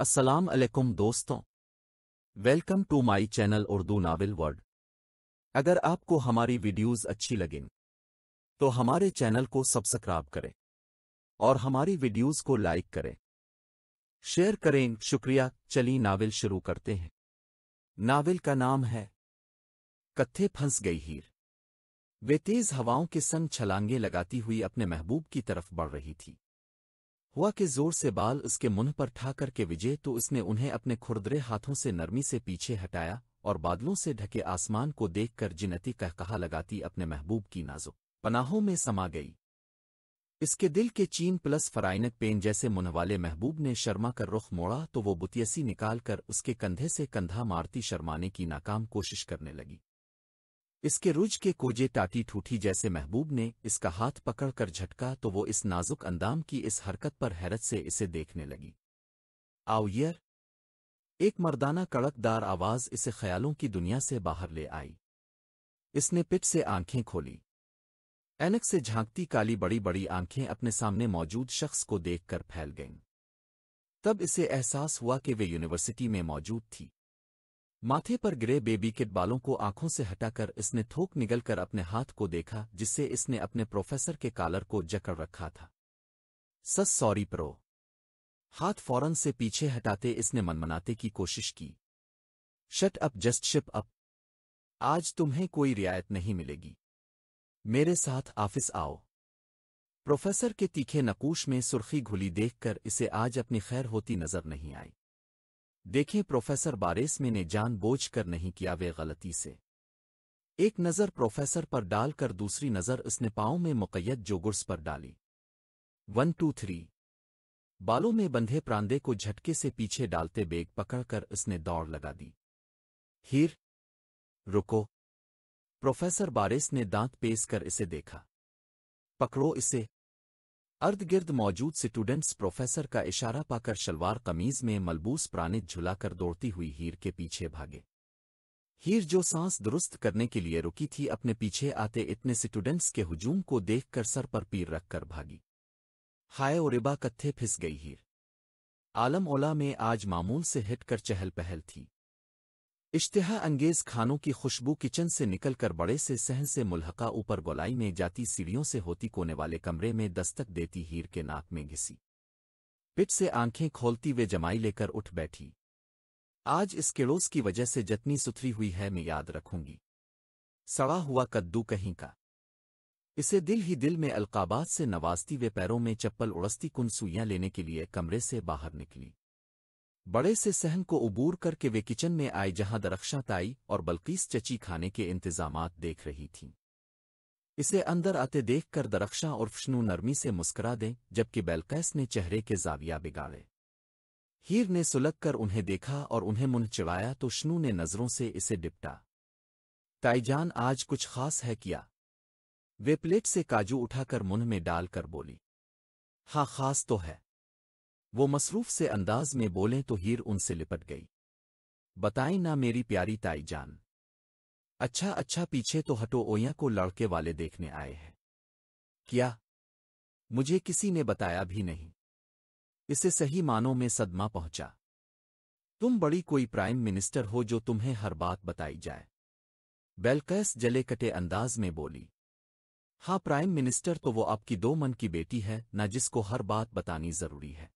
अस्सलाम वालेकुम दोस्तों welcome to my channel Urdu novel world अगर आपको हमारी वीडियोस अच्छी लगें तो हमारे चैनल को सब्सक्राइब करें और हमारी वीडियोस को लाइक करें शेयर करें शुक्रिया चली नावल शुरू करते हैं नावल का नाम है कत्थे फंस गई हीर वे तेज हवाओं के संग छलांगे लगाती हुई अपने महबूब की तरफ बढ़ रही थी हुआ कि जोर से बाल उसके मुंह पर ठा करके विजय तो उसने उन्हें अपने खुरदरे हाथों से नरमी से पीछे हटाया और बादलों से ढके आसमान को देखकर जिनती कह कहा लगाती अपने महबूब की नाजो पनाहों में समा गई इसके दिल के चीन प्लस फराइनक पेन जैसे मुनवाले महबूब ने शर्मा कर रुख मोड़ा तो वो बुतियसी निकालकर उसके कंधे से कंधा मारती शर्माने की नाकाम कोशिश करने लगी इसके रुझ के कोजे टाटी ठूठी जैसे महबूब ने इसका हाथ पकड़कर झटका तो वो इस नाजुक अंदाम की इस हरकत पर हैरत से इसे देखने लगी आउयर एक मर्दाना कड़कदार आवाज इसे ख्यालों की दुनिया से बाहर ले आई इसने पिट से आंखें खोली एनक से झांकती काली बड़ी बड़ी आंखें अपने सामने मौजूद शख्स को देखकर फैल गईं तब इसे एहसास हुआ कि वे यूनिवर्सिटी में मौजूद थी माथे पर गिरे बेबी के बालों को आंखों से हटाकर इसने थोक निगलकर अपने हाथ को देखा जिससे इसने अपने प्रोफेसर के कालर को जकड़ रखा था सस सॉरी प्रो हाथ फौरन से पीछे हटाते इसने मनमनाते की कोशिश की shut up just shut up आज तुम्हें कोई रियायत नहीं मिलेगी मेरे साथ ऑफिस आओ प्रोफेसर के तीखे नकूश में सुर्खी घुली देखकर इसे आज अपनी खैर होती नजर नहीं आई देखें प्रोफेसर बारेस में ने कर नहीं किया वे गलती से एक नज़र प्रोफेसर पर डालकर दूसरी नज़र उसने पाओं में मुकैद जोगुर्स पर डाली वन टू थ्री बालों में बंधे प्रांदे को झटके से पीछे डालते बेग पकड़कर उसने दौड़ लगा दी हीर रुको प्रोफेसर बारिस ने दांत पेस कर इसे देखा पकड़ो इसे अर्द गिर्द मौजूद स्टूडेंट्स प्रोफेसर का इशारा पाकर शलवार कमीज में मलबूस प्राणित झुलाकर दौड़ती हुई हीर के पीछे भागे हीर जो सांस दुरुस्त करने के लिए रुकी थी अपने पीछे आते इतने स्टूडेंट्स के हुजूम को देखकर सर पर पीर रखकर भागी हाय रिबा कत्थे फिस गई हीर आलम ओला में आज मामूल से हिट कर चहल पहल थी इश्तहा अंगेज खानों की खुशबू किचन से निकलकर बड़े से सहन से मुलहका ऊपर गोलाई में जाती सीढ़ियों से होती कोने वाले कमरे में दस्तक देती हीर के नाक में घिसी पिट से आंखें खोलती वे जमाई लेकर उठ बैठी आज इस किड़ोस की वजह से जतनी सुथरी हुई है मैं याद रखूंगी सड़ा हुआ कद्दू कहीं का इसे दिल ही दिल में अलकाबाद से नवाजती वे पैरों में चप्पल उड़सती कुनसुइयां लेने के लिए कमरे से बाहर निकली बड़े से सहन को उबूर करके वे किचन में आए जहां दरख्शात आई और बल्कीस चची खाने के इंतजाम देख रही थीं इसे अंदर आते देख कर दरख्शा और फ्ष्णु नरमी से मुस्करा दें जबकि बेलकैस ने चेहरे के जाविया बिगाड़े हीर ने सुलग कर उन्हें देखा और उन्हें मुंह चिड़ाया तो श्नू ने नज़रों से इसे डिपटा ताईजान आज कुछ खास है किया वे प्लेट से काजू उठाकर मुंह में डालकर बोली हाँ खास तो है वो मसरूफ से अंदाज में बोले तो हीर उनसे लिपट गई बताएं ना मेरी प्यारी ताई जान अच्छा अच्छा पीछे तो हटो ओया को लड़के वाले देखने आए हैं क्या मुझे किसी ने बताया भी नहीं इसे सही मानों में सदमा पहुंचा तुम बड़ी कोई प्राइम मिनिस्टर हो जो तुम्हें हर बात बताई जाए बेलकैस जले कटे अंदाज में बोली हाँ प्राइम मिनिस्टर तो वो आपकी दो मन की बेटी है ना जिसको हर बात बतानी जरूरी है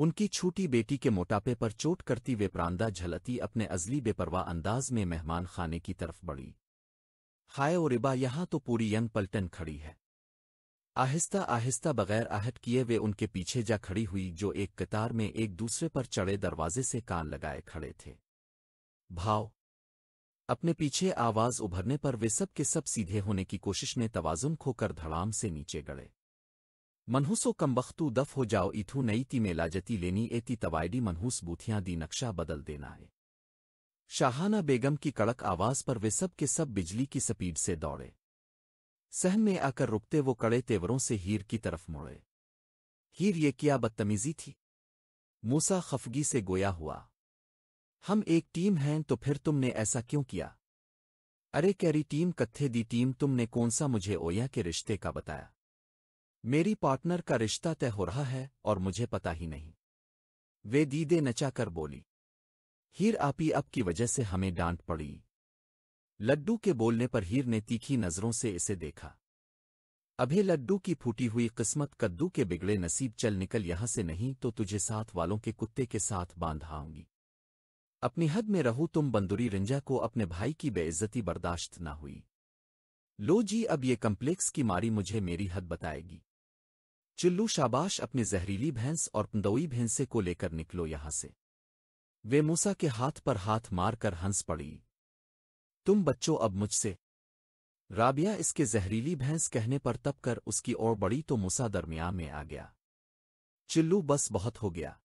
उनकी छोटी बेटी के मोटापे पर चोट करती वे प्रांदा झलती अपने अजली बेपरवाह अंदाज में मेहमान खाने की तरफ बढ़ी हाय रिबा यहाँ तो पूरी यंग पलटन खड़ी है आहिस्ता आहिस्ता बगैर आहट किए वे उनके पीछे जा खड़ी हुई जो एक कतार में एक दूसरे पर चढ़े दरवाजे से कान लगाए खड़े थे भाव अपने पीछे आवाज उभरने पर वे सब के सब सीधे होने की कोशिश में तवाजुन खोकर धड़ाम से नीचे गड़े मनहूसो कमबख्तू दफ हो जाओ इथू नई ती लाजती लेनी एती तवायडी मनहूस बूथियां दी नक्शा बदल देना है शाहाना बेगम की कड़क आवाज पर वे सब के सब बिजली की स्पीड से दौड़े सहन में आकर रुकते वो कड़े तेवरों से हीर की तरफ मुड़े हीर ये क्या बदतमीजी थी मूसा खफगी से गोया हुआ हम एक टीम हैं तो फिर तुमने ऐसा क्यों किया अरे कैरी टीम कत्थे दी टीम तुमने कौन सा मुझे ओया के रिश्ते का बताया मेरी पार्टनर का रिश्ता तय हो रहा है और मुझे पता ही नहीं वे दीदे नचा कर बोली हीर आपी अप की वजह से हमें डांट पड़ी लड्डू के बोलने पर हीर ने तीखी नज़रों से इसे देखा अभी लड्डू की फूटी हुई किस्मत कद्दू के बिगड़े नसीब चल निकल यहां से नहीं तो तुझे साथ वालों के कुत्ते के साथ बांध आऊंगी अपनी हद में रहू तुम बंदुरी रिंजा को अपने भाई की बेइज्जती बर्दाश्त न हुई लो जी अब ये कम्प्लेक्स की मारी मुझे मेरी हद बताएगी चिल्लू शाबाश अपने जहरीली भैंस और पंदोई भैंसे को लेकर निकलो यहां से वे मूसा के हाथ पर हाथ मारकर हंस पड़ी तुम बच्चों अब मुझसे राबिया इसके जहरीली भैंस कहने पर तप कर उसकी ओर बड़ी तो मूसा दरमियान में आ गया चिल्लू बस बहुत हो गया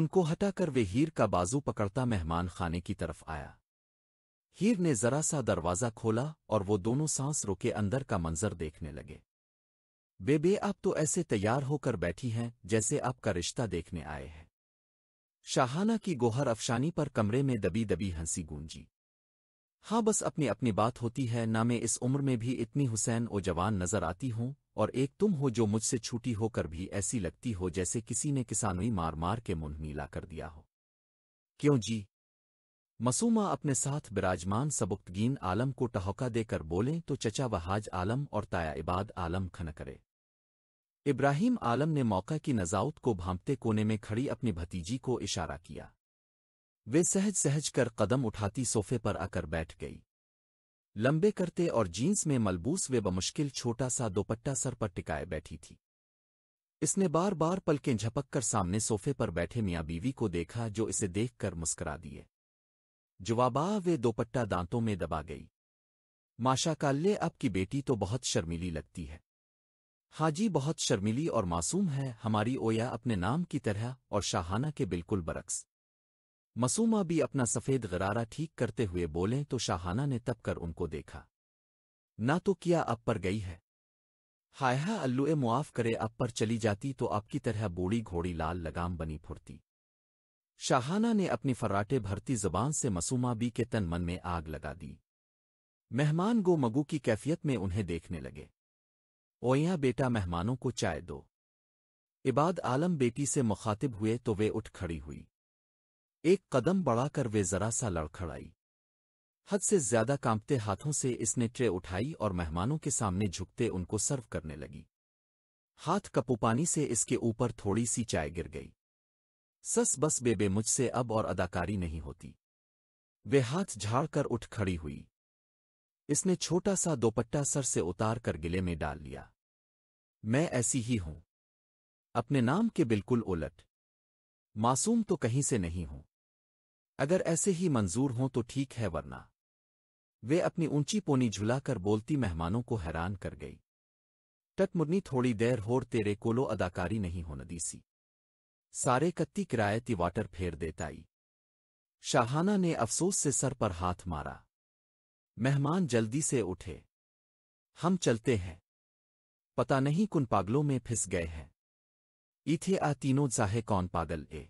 उनको हटाकर वे हीर का बाजू पकड़ता मेहमान खाने की तरफ आया हीर ने जरा सा दरवाज़ा खोला और वो दोनों सांस रोके अंदर का मंजर देखने लगे बेबे आप तो ऐसे तैयार होकर बैठी हैं जैसे आपका रिश्ता देखने आए हैं शाहाना की गोहर अफशानी पर कमरे में दबी दबी हंसी गूंजी हाँ बस अपनी अपनी बात होती है ना मैं इस उम्र में भी इतनी हुसैन ओ जवान नजर आती हूं और एक तुम हो जो मुझसे छूटी होकर भी ऐसी लगती हो जैसे किसी ने किसानोई मार मार के मुंह नीला कर दिया हो क्यों जी मसूमा अपने साथ विराजमान सबुक्तगीन आलम को टहका देकर बोले तो चचा वहाज आलम और ताया इबाद आलम खन करे इब्राहिम आलम ने मौका की नजाउत को भांपते कोने में खड़ी अपनी भतीजी को इशारा किया वे सहज सहज कर कदम उठाती सोफे पर आकर बैठ गई लंबे करते और जीन्स में मलबूस वे बमुश्किल छोटा सा दोपट्टा सर पर टिकाए बैठी थी इसने बार बार पलकें झपक कर सामने सोफे पर बैठे मियाँ बीवी को देखा जो इसे देखकर मुस्करा दिए जवाबा वे दोपट्टा दांतों में दबा गई माशाकाल्य आपकी बेटी तो बहुत शर्मीली लगती है हाजी बहुत शर्मिली और मासूम है हमारी ओया अपने नाम की तरह और शाहाना के बिल्कुल बरक्स मसूमा भी अपना सफ़ेद गरारा ठीक करते हुए बोले तो शाहाना ने तब कर उनको देखा ना तो किया अब पर गई है हाय अल्लुए अल्लू ए मुआफ़ करे अब पर चली जाती तो आपकी तरह बूढ़ी घोड़ी लाल लगाम बनी फुरती शाहाना ने अपनी फर्राटे भरती जबान से मसूमा बी के तन मन में आग लगा दी मेहमान गो मगू की कैफियत में उन्हें देखने लगे ओया बेटा मेहमानों को चाय दो इबाद आलम बेटी से मुखातिब हुए तो वे उठ खड़ी हुई एक कदम बढ़ाकर वे जरा सा लड़खड़ाई हद से ज्यादा कांपते हाथों से इसने ट्रे उठाई और मेहमानों के सामने झुकते उनको सर्व करने लगी हाथ कपूपानी से इसके ऊपर थोड़ी सी चाय गिर गई सस बस बेबे मुझसे अब और अदाकारी नहीं होती वे हाथ झाड़कर उठ खड़ी हुई इसने छोटा सा दोपट्टा सर से उतार कर गिले में डाल लिया मैं ऐसी ही हूं अपने नाम के बिल्कुल उलट मासूम तो कहीं से नहीं हूं अगर ऐसे ही मंजूर हों तो ठीक है वरना वे अपनी ऊंची पोनी झुलाकर बोलती मेहमानों को हैरान कर गई टटमुर्नी थोड़ी देर होर तेरे कोलो अदाकारी नहीं हो दी सी सारे कत्ती किरायती वाटर फेर देताई शाहाना ने अफसोस से सर पर हाथ मारा मेहमान जल्दी से उठे हम चलते हैं पता नहीं कुन पागलों में फिस गए हैं इथे आ तीनों जाहे कौन पागल ए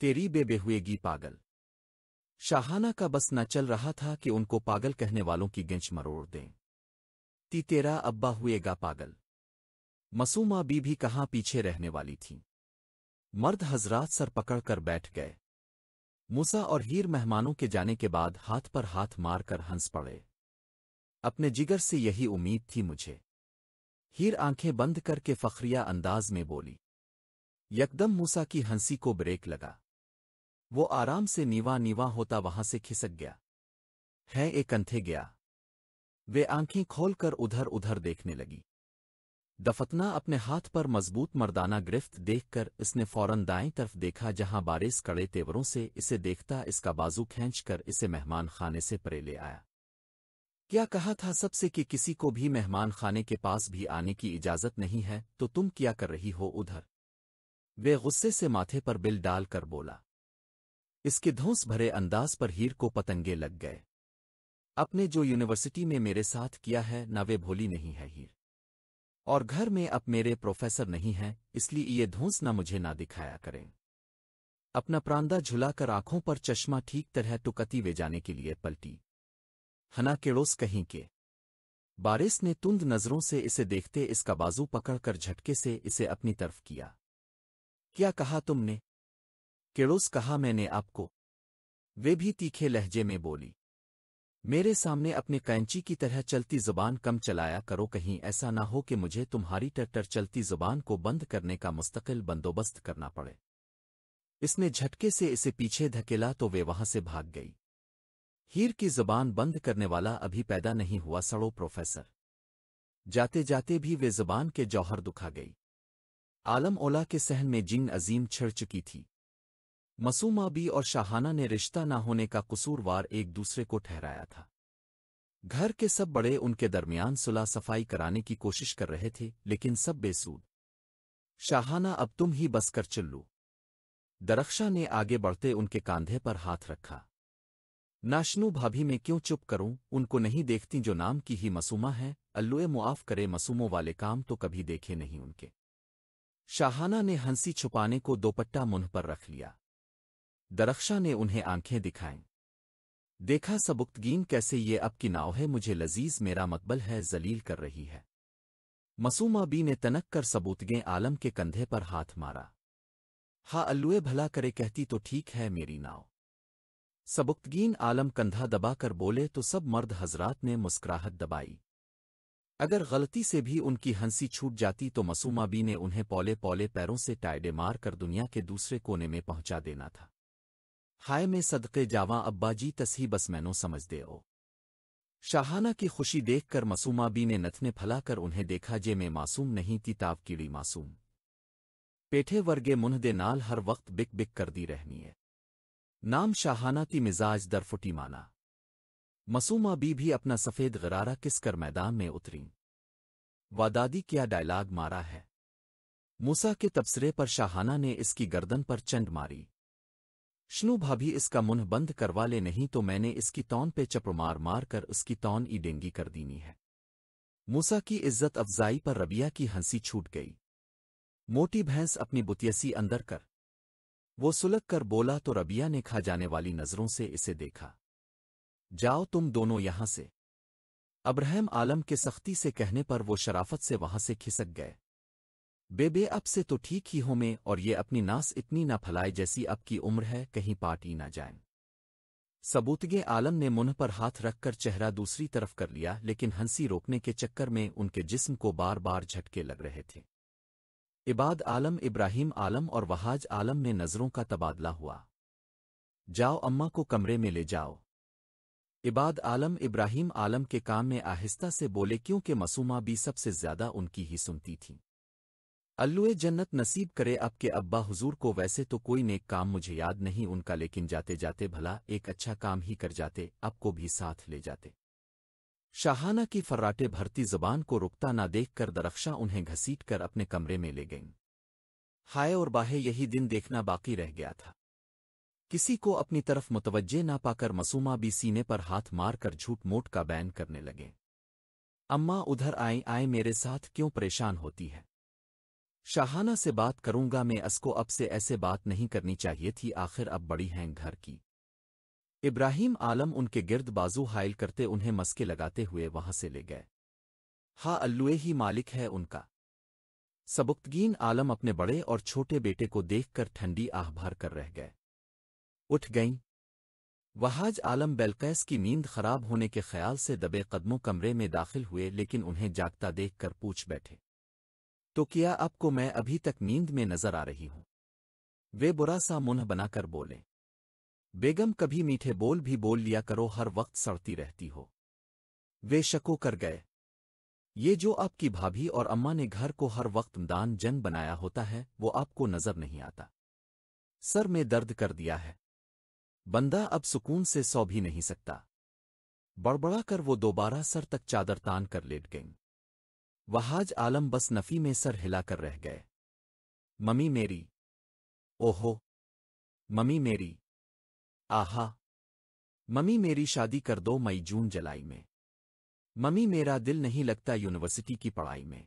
तेरी बेबे हुएगी पागल शाहाना का बस न चल रहा था कि उनको पागल कहने वालों की गिंच मरोड़ दें ती तेरा अब्बा हुएगा पागल मसूमा बी भी कहाँ पीछे रहने वाली थी मर्द हजरात सर पकड़कर बैठ गए मूसा और हीर मेहमानों के जाने के बाद हाथ पर हाथ मारकर हंस पड़े अपने जिगर से यही उम्मीद थी मुझे हीर आंखें बंद करके फखरिया अंदाज में बोली यकदम मूसा की हंसी को ब्रेक लगा वो आराम से नीवा नीवा होता वहां से खिसक गया है एक अंथे गया वे आंखें खोलकर उधर उधर देखने लगी दफतना अपने हाथ पर मजबूत मर्दाना गिरफ्त देखकर इसने फौरन दाएं तरफ देखा जहां बारिश कड़े तेवरों से इसे देखता इसका बाजू खींचकर इसे मेहमान खाने से परे ले आया क्या कहा था सबसे कि किसी को भी मेहमान खाने के पास भी आने की इजाजत नहीं है तो तुम क्या कर रही हो उधर वे गुस्से से माथे पर बिल डाल कर बोला इसके धौंस भरे अंदाज पर हीर को पतंगे लग गए अपने जो यूनिवर्सिटी में मेरे साथ किया है न वे भोली नहीं है हीर और घर में अब मेरे प्रोफेसर नहीं हैं इसलिए ये धूंस न मुझे ना दिखाया करें अपना प्रांदा झुलाकर आंखों पर चश्मा ठीक तरह टुकती वे जाने के लिए पलटी हना केड़ोस कहीं के बारिस ने तुंद नज़रों से इसे देखते इसका बाजू पकड़कर झटके से इसे अपनी तरफ किया क्या कहा तुमने केड़ोस कहा मैंने आपको वे भी तीखे लहजे में बोली मेरे सामने अपने कैंची की तरह चलती जुबान कम चलाया करो कहीं ऐसा ना हो कि मुझे तुम्हारी टट्टर चलती जुबान को बंद करने का मुस्तकिल बंदोबस्त करना पड़े इसने झटके से इसे पीछे धकेला तो वे वहां से भाग गई हीर की जुबान बंद करने वाला अभी पैदा नहीं हुआ सड़ो प्रोफेसर जाते जाते भी वे जुबान के जौहर दुखा गई आलम ओला के सहन में जिन अजीम छिड़ चुकी थी मसूमा भी और शाहाना ने रिश्ता न होने का कसूरवार एक दूसरे को ठहराया था घर के सब बड़े उनके दरमियान सुलह सफाई कराने की कोशिश कर रहे थे लेकिन सब बेसूद शाहाना अब तुम ही बस कर चिल्लू दरख्शा ने आगे बढ़ते उनके कांधे पर हाथ रखा नाशनू भाभी में क्यों चुप करूं उनको नहीं देखती जो नाम की ही मसूमा है अल्लुए मुआफ करे मसूमों वाले काम तो कभी देखे नहीं उनके शाहाना ने हंसी छुपाने को दोपट्टा मुंह पर रख लिया दरख्शा ने उन्हें आंखें दिखाएं देखा सबुक्तगीन कैसे ये अब की नाव है मुझे लजीज मेरा मकबल है जलील कर रही है मसूमा बी ने तनक कर सबूतगें आलम के कंधे पर हाथ मारा हा अल्लुए भला करे कहती तो ठीक है मेरी नाव सबुक्तगीन आलम कंधा दबाकर बोले तो सब मर्द हजरात ने मुस्कुराहट दबाई अगर गलती से भी उनकी हंसी छूट जाती तो मसूमा बी ने उन्हें पौले पौले पैरों से टाइडे मार कर दुनिया के दूसरे कोने में पहुंचा देना था хай મે સદકે જાવા અબ્બાજી તસીબસમેનો સમજ દેઓ શહાના કી ખુશી દેખકર માસૂમા બીને નથને ફલાકર ઉનહે દેખા જે મે માસૂમ નહીં થી તાક કીલી માસૂમ પેઠે વર્ગે મુન દે નાલ હર વક્ત બક બક કર દી રહેની હે નામ શહાનાતી મિજાજ દરફુટી માના માસૂમા બી ભી અપના સફેદ ગરારા કિસકર મેદાન મે ઉતરી વાદાદી ક્યા ડાયલોગ મારા હે મુસા કે તબસીર પર શહાના ને ઇસકી ગરદન પર ચંદ મારી श्नू भाभी इसका मुंह बंद करवा ले नहीं तो मैंने इसकी तौन पे चपड़मार मार कर उसकी तौन ई डेंगी कर देनी है मूसा की इज्जत अफजाई पर रबिया की हंसी छूट गई मोटी भैंस अपनी बुतियसी अंदर कर वो सुलग कर बोला तो रबिया ने खा जाने वाली नज़रों से इसे देखा जाओ तुम दोनों यहां से अब्राहम आलम के सख्ती से कहने पर वो शराफत से वहां से खिसक गए बेबे अब से तो ठीक ही हो में और ये अपनी नास इतनी ना फैलाए जैसी अब की उम्र है कहीं पार्टी ना जाए सबूतगे आलम ने मुन पर हाथ रखकर चेहरा दूसरी तरफ कर लिया लेकिन हंसी रोकने के चक्कर में उनके जिस्म को बार बार झटके लग रहे थे इबाद आलम इब्राहिम आलम और वहाज आलम में नज़रों का तबादला हुआ जाओ अम्मा को कमरे में ले जाओ इबाद आलम इब्राहिम आलम के काम में आहिस्ता से बोले क्योंकि मसूमा भी सबसे ज्यादा उनकी ही सुनती थीं अल्लुए जन्नत नसीब करे आपके अब्बा हुजूर को वैसे तो कोई नेक काम मुझे याद नहीं उनका लेकिन जाते जाते भला एक अच्छा काम ही कर जाते आपको भी साथ ले जाते शाहाना की फर्राटे भरती जबान को रुकता ना देखकर दरख्शा उन्हें घसीट कर अपने कमरे में ले गईं हाय और बाहे यही दिन देखना बाकी रह गया था किसी को अपनी तरफ मुतवजे ना पाकर मसूमा भी सीने पर हाथ मारकर झूठ मोट का बैन करने लगे अम्मा उधर आई आए मेरे साथ क्यों परेशान होती है शाहाना से बात करूंगा मैं असको अब से ऐसे बात नहीं करनी चाहिए थी आखिर अब बड़ी हैं घर की इब्राहिम आलम उनके गिर्द बाजू हायल करते उन्हें मस्के लगाते हुए वहां से ले गए हा अल्लुए ही मालिक है उनका सबुक्तगीन आलम अपने बड़े और छोटे बेटे को देखकर ठंडी आह भर कर रह गए उठ गईं वहाज आलम बेलकैस की नींद खराब होने के ख्याल से दबे कदमों कमरे में दाखिल हुए लेकिन उन्हें जागता देखकर पूछ बैठे तो क्या आपको मैं अभी तक नींद में नजर आ रही हूं वे बुरा सा मुंह बनाकर बोले बेगम कभी मीठे बोल भी बोल लिया करो हर वक्त सड़ती रहती हो वे शको कर गए ये जो आपकी भाभी और अम्मा ने घर को हर वक्त दान जन बनाया होता है वो आपको नजर नहीं आता सर में दर्द कर दिया है बंदा अब सुकून से सौ भी नहीं सकता बड़बड़ा कर वो दोबारा सर तक चादर तान कर लेट गईं वहाज आलम बस नफ़ी में सर हिलाकर रह गए ममी मेरी ओहो ममी मेरी आहा ममी मेरी शादी कर दो मई जून जुलाई में ममी मेरा दिल नहीं लगता यूनिवर्सिटी की पढ़ाई में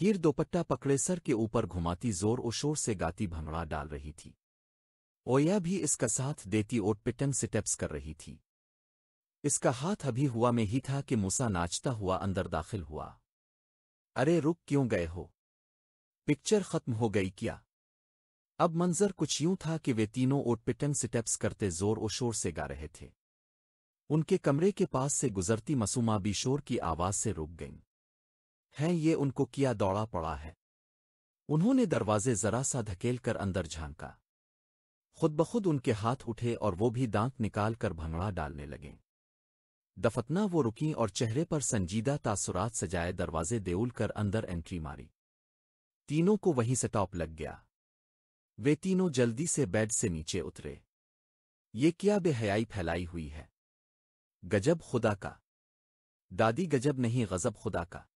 हीर दोपट्टा पकड़े सर के ऊपर घुमाती जोर और शोर से गाती भंगड़ा डाल रही थी ओया भी इसका साथ देती ओट पिटंग सिटेप्स कर रही थी इसका हाथ अभी हुआ में ही था कि मूसा नाचता हुआ अंदर दाखिल हुआ अरे रुक क्यों गए हो पिक्चर खत्म हो गई क्या अब मंजर कुछ यूं था कि वे तीनों ओटपिटन सिटेप्स करते जोर और शोर से गा रहे थे उनके कमरे के पास से गुजरती मसूमा भी शोर की आवाज से रुक गईं हैं ये उनको किया दौड़ा पड़ा है उन्होंने दरवाजे जरा सा धकेल कर अंदर झांका खुद बखुद उनके हाथ उठे और वो भी दांत निकालकर भंगड़ा डालने लगे दफतना वो रुकी और चेहरे पर संजीदा तासुरात सजाए दरवाजे देउल कर अंदर एंट्री मारी तीनों को वहीं से टॉप लग गया वे तीनों जल्दी से बेड से नीचे उतरे ये क्या बेहयाई फैलाई हुई है गजब खुदा का दादी गजब नहीं गजब खुदा का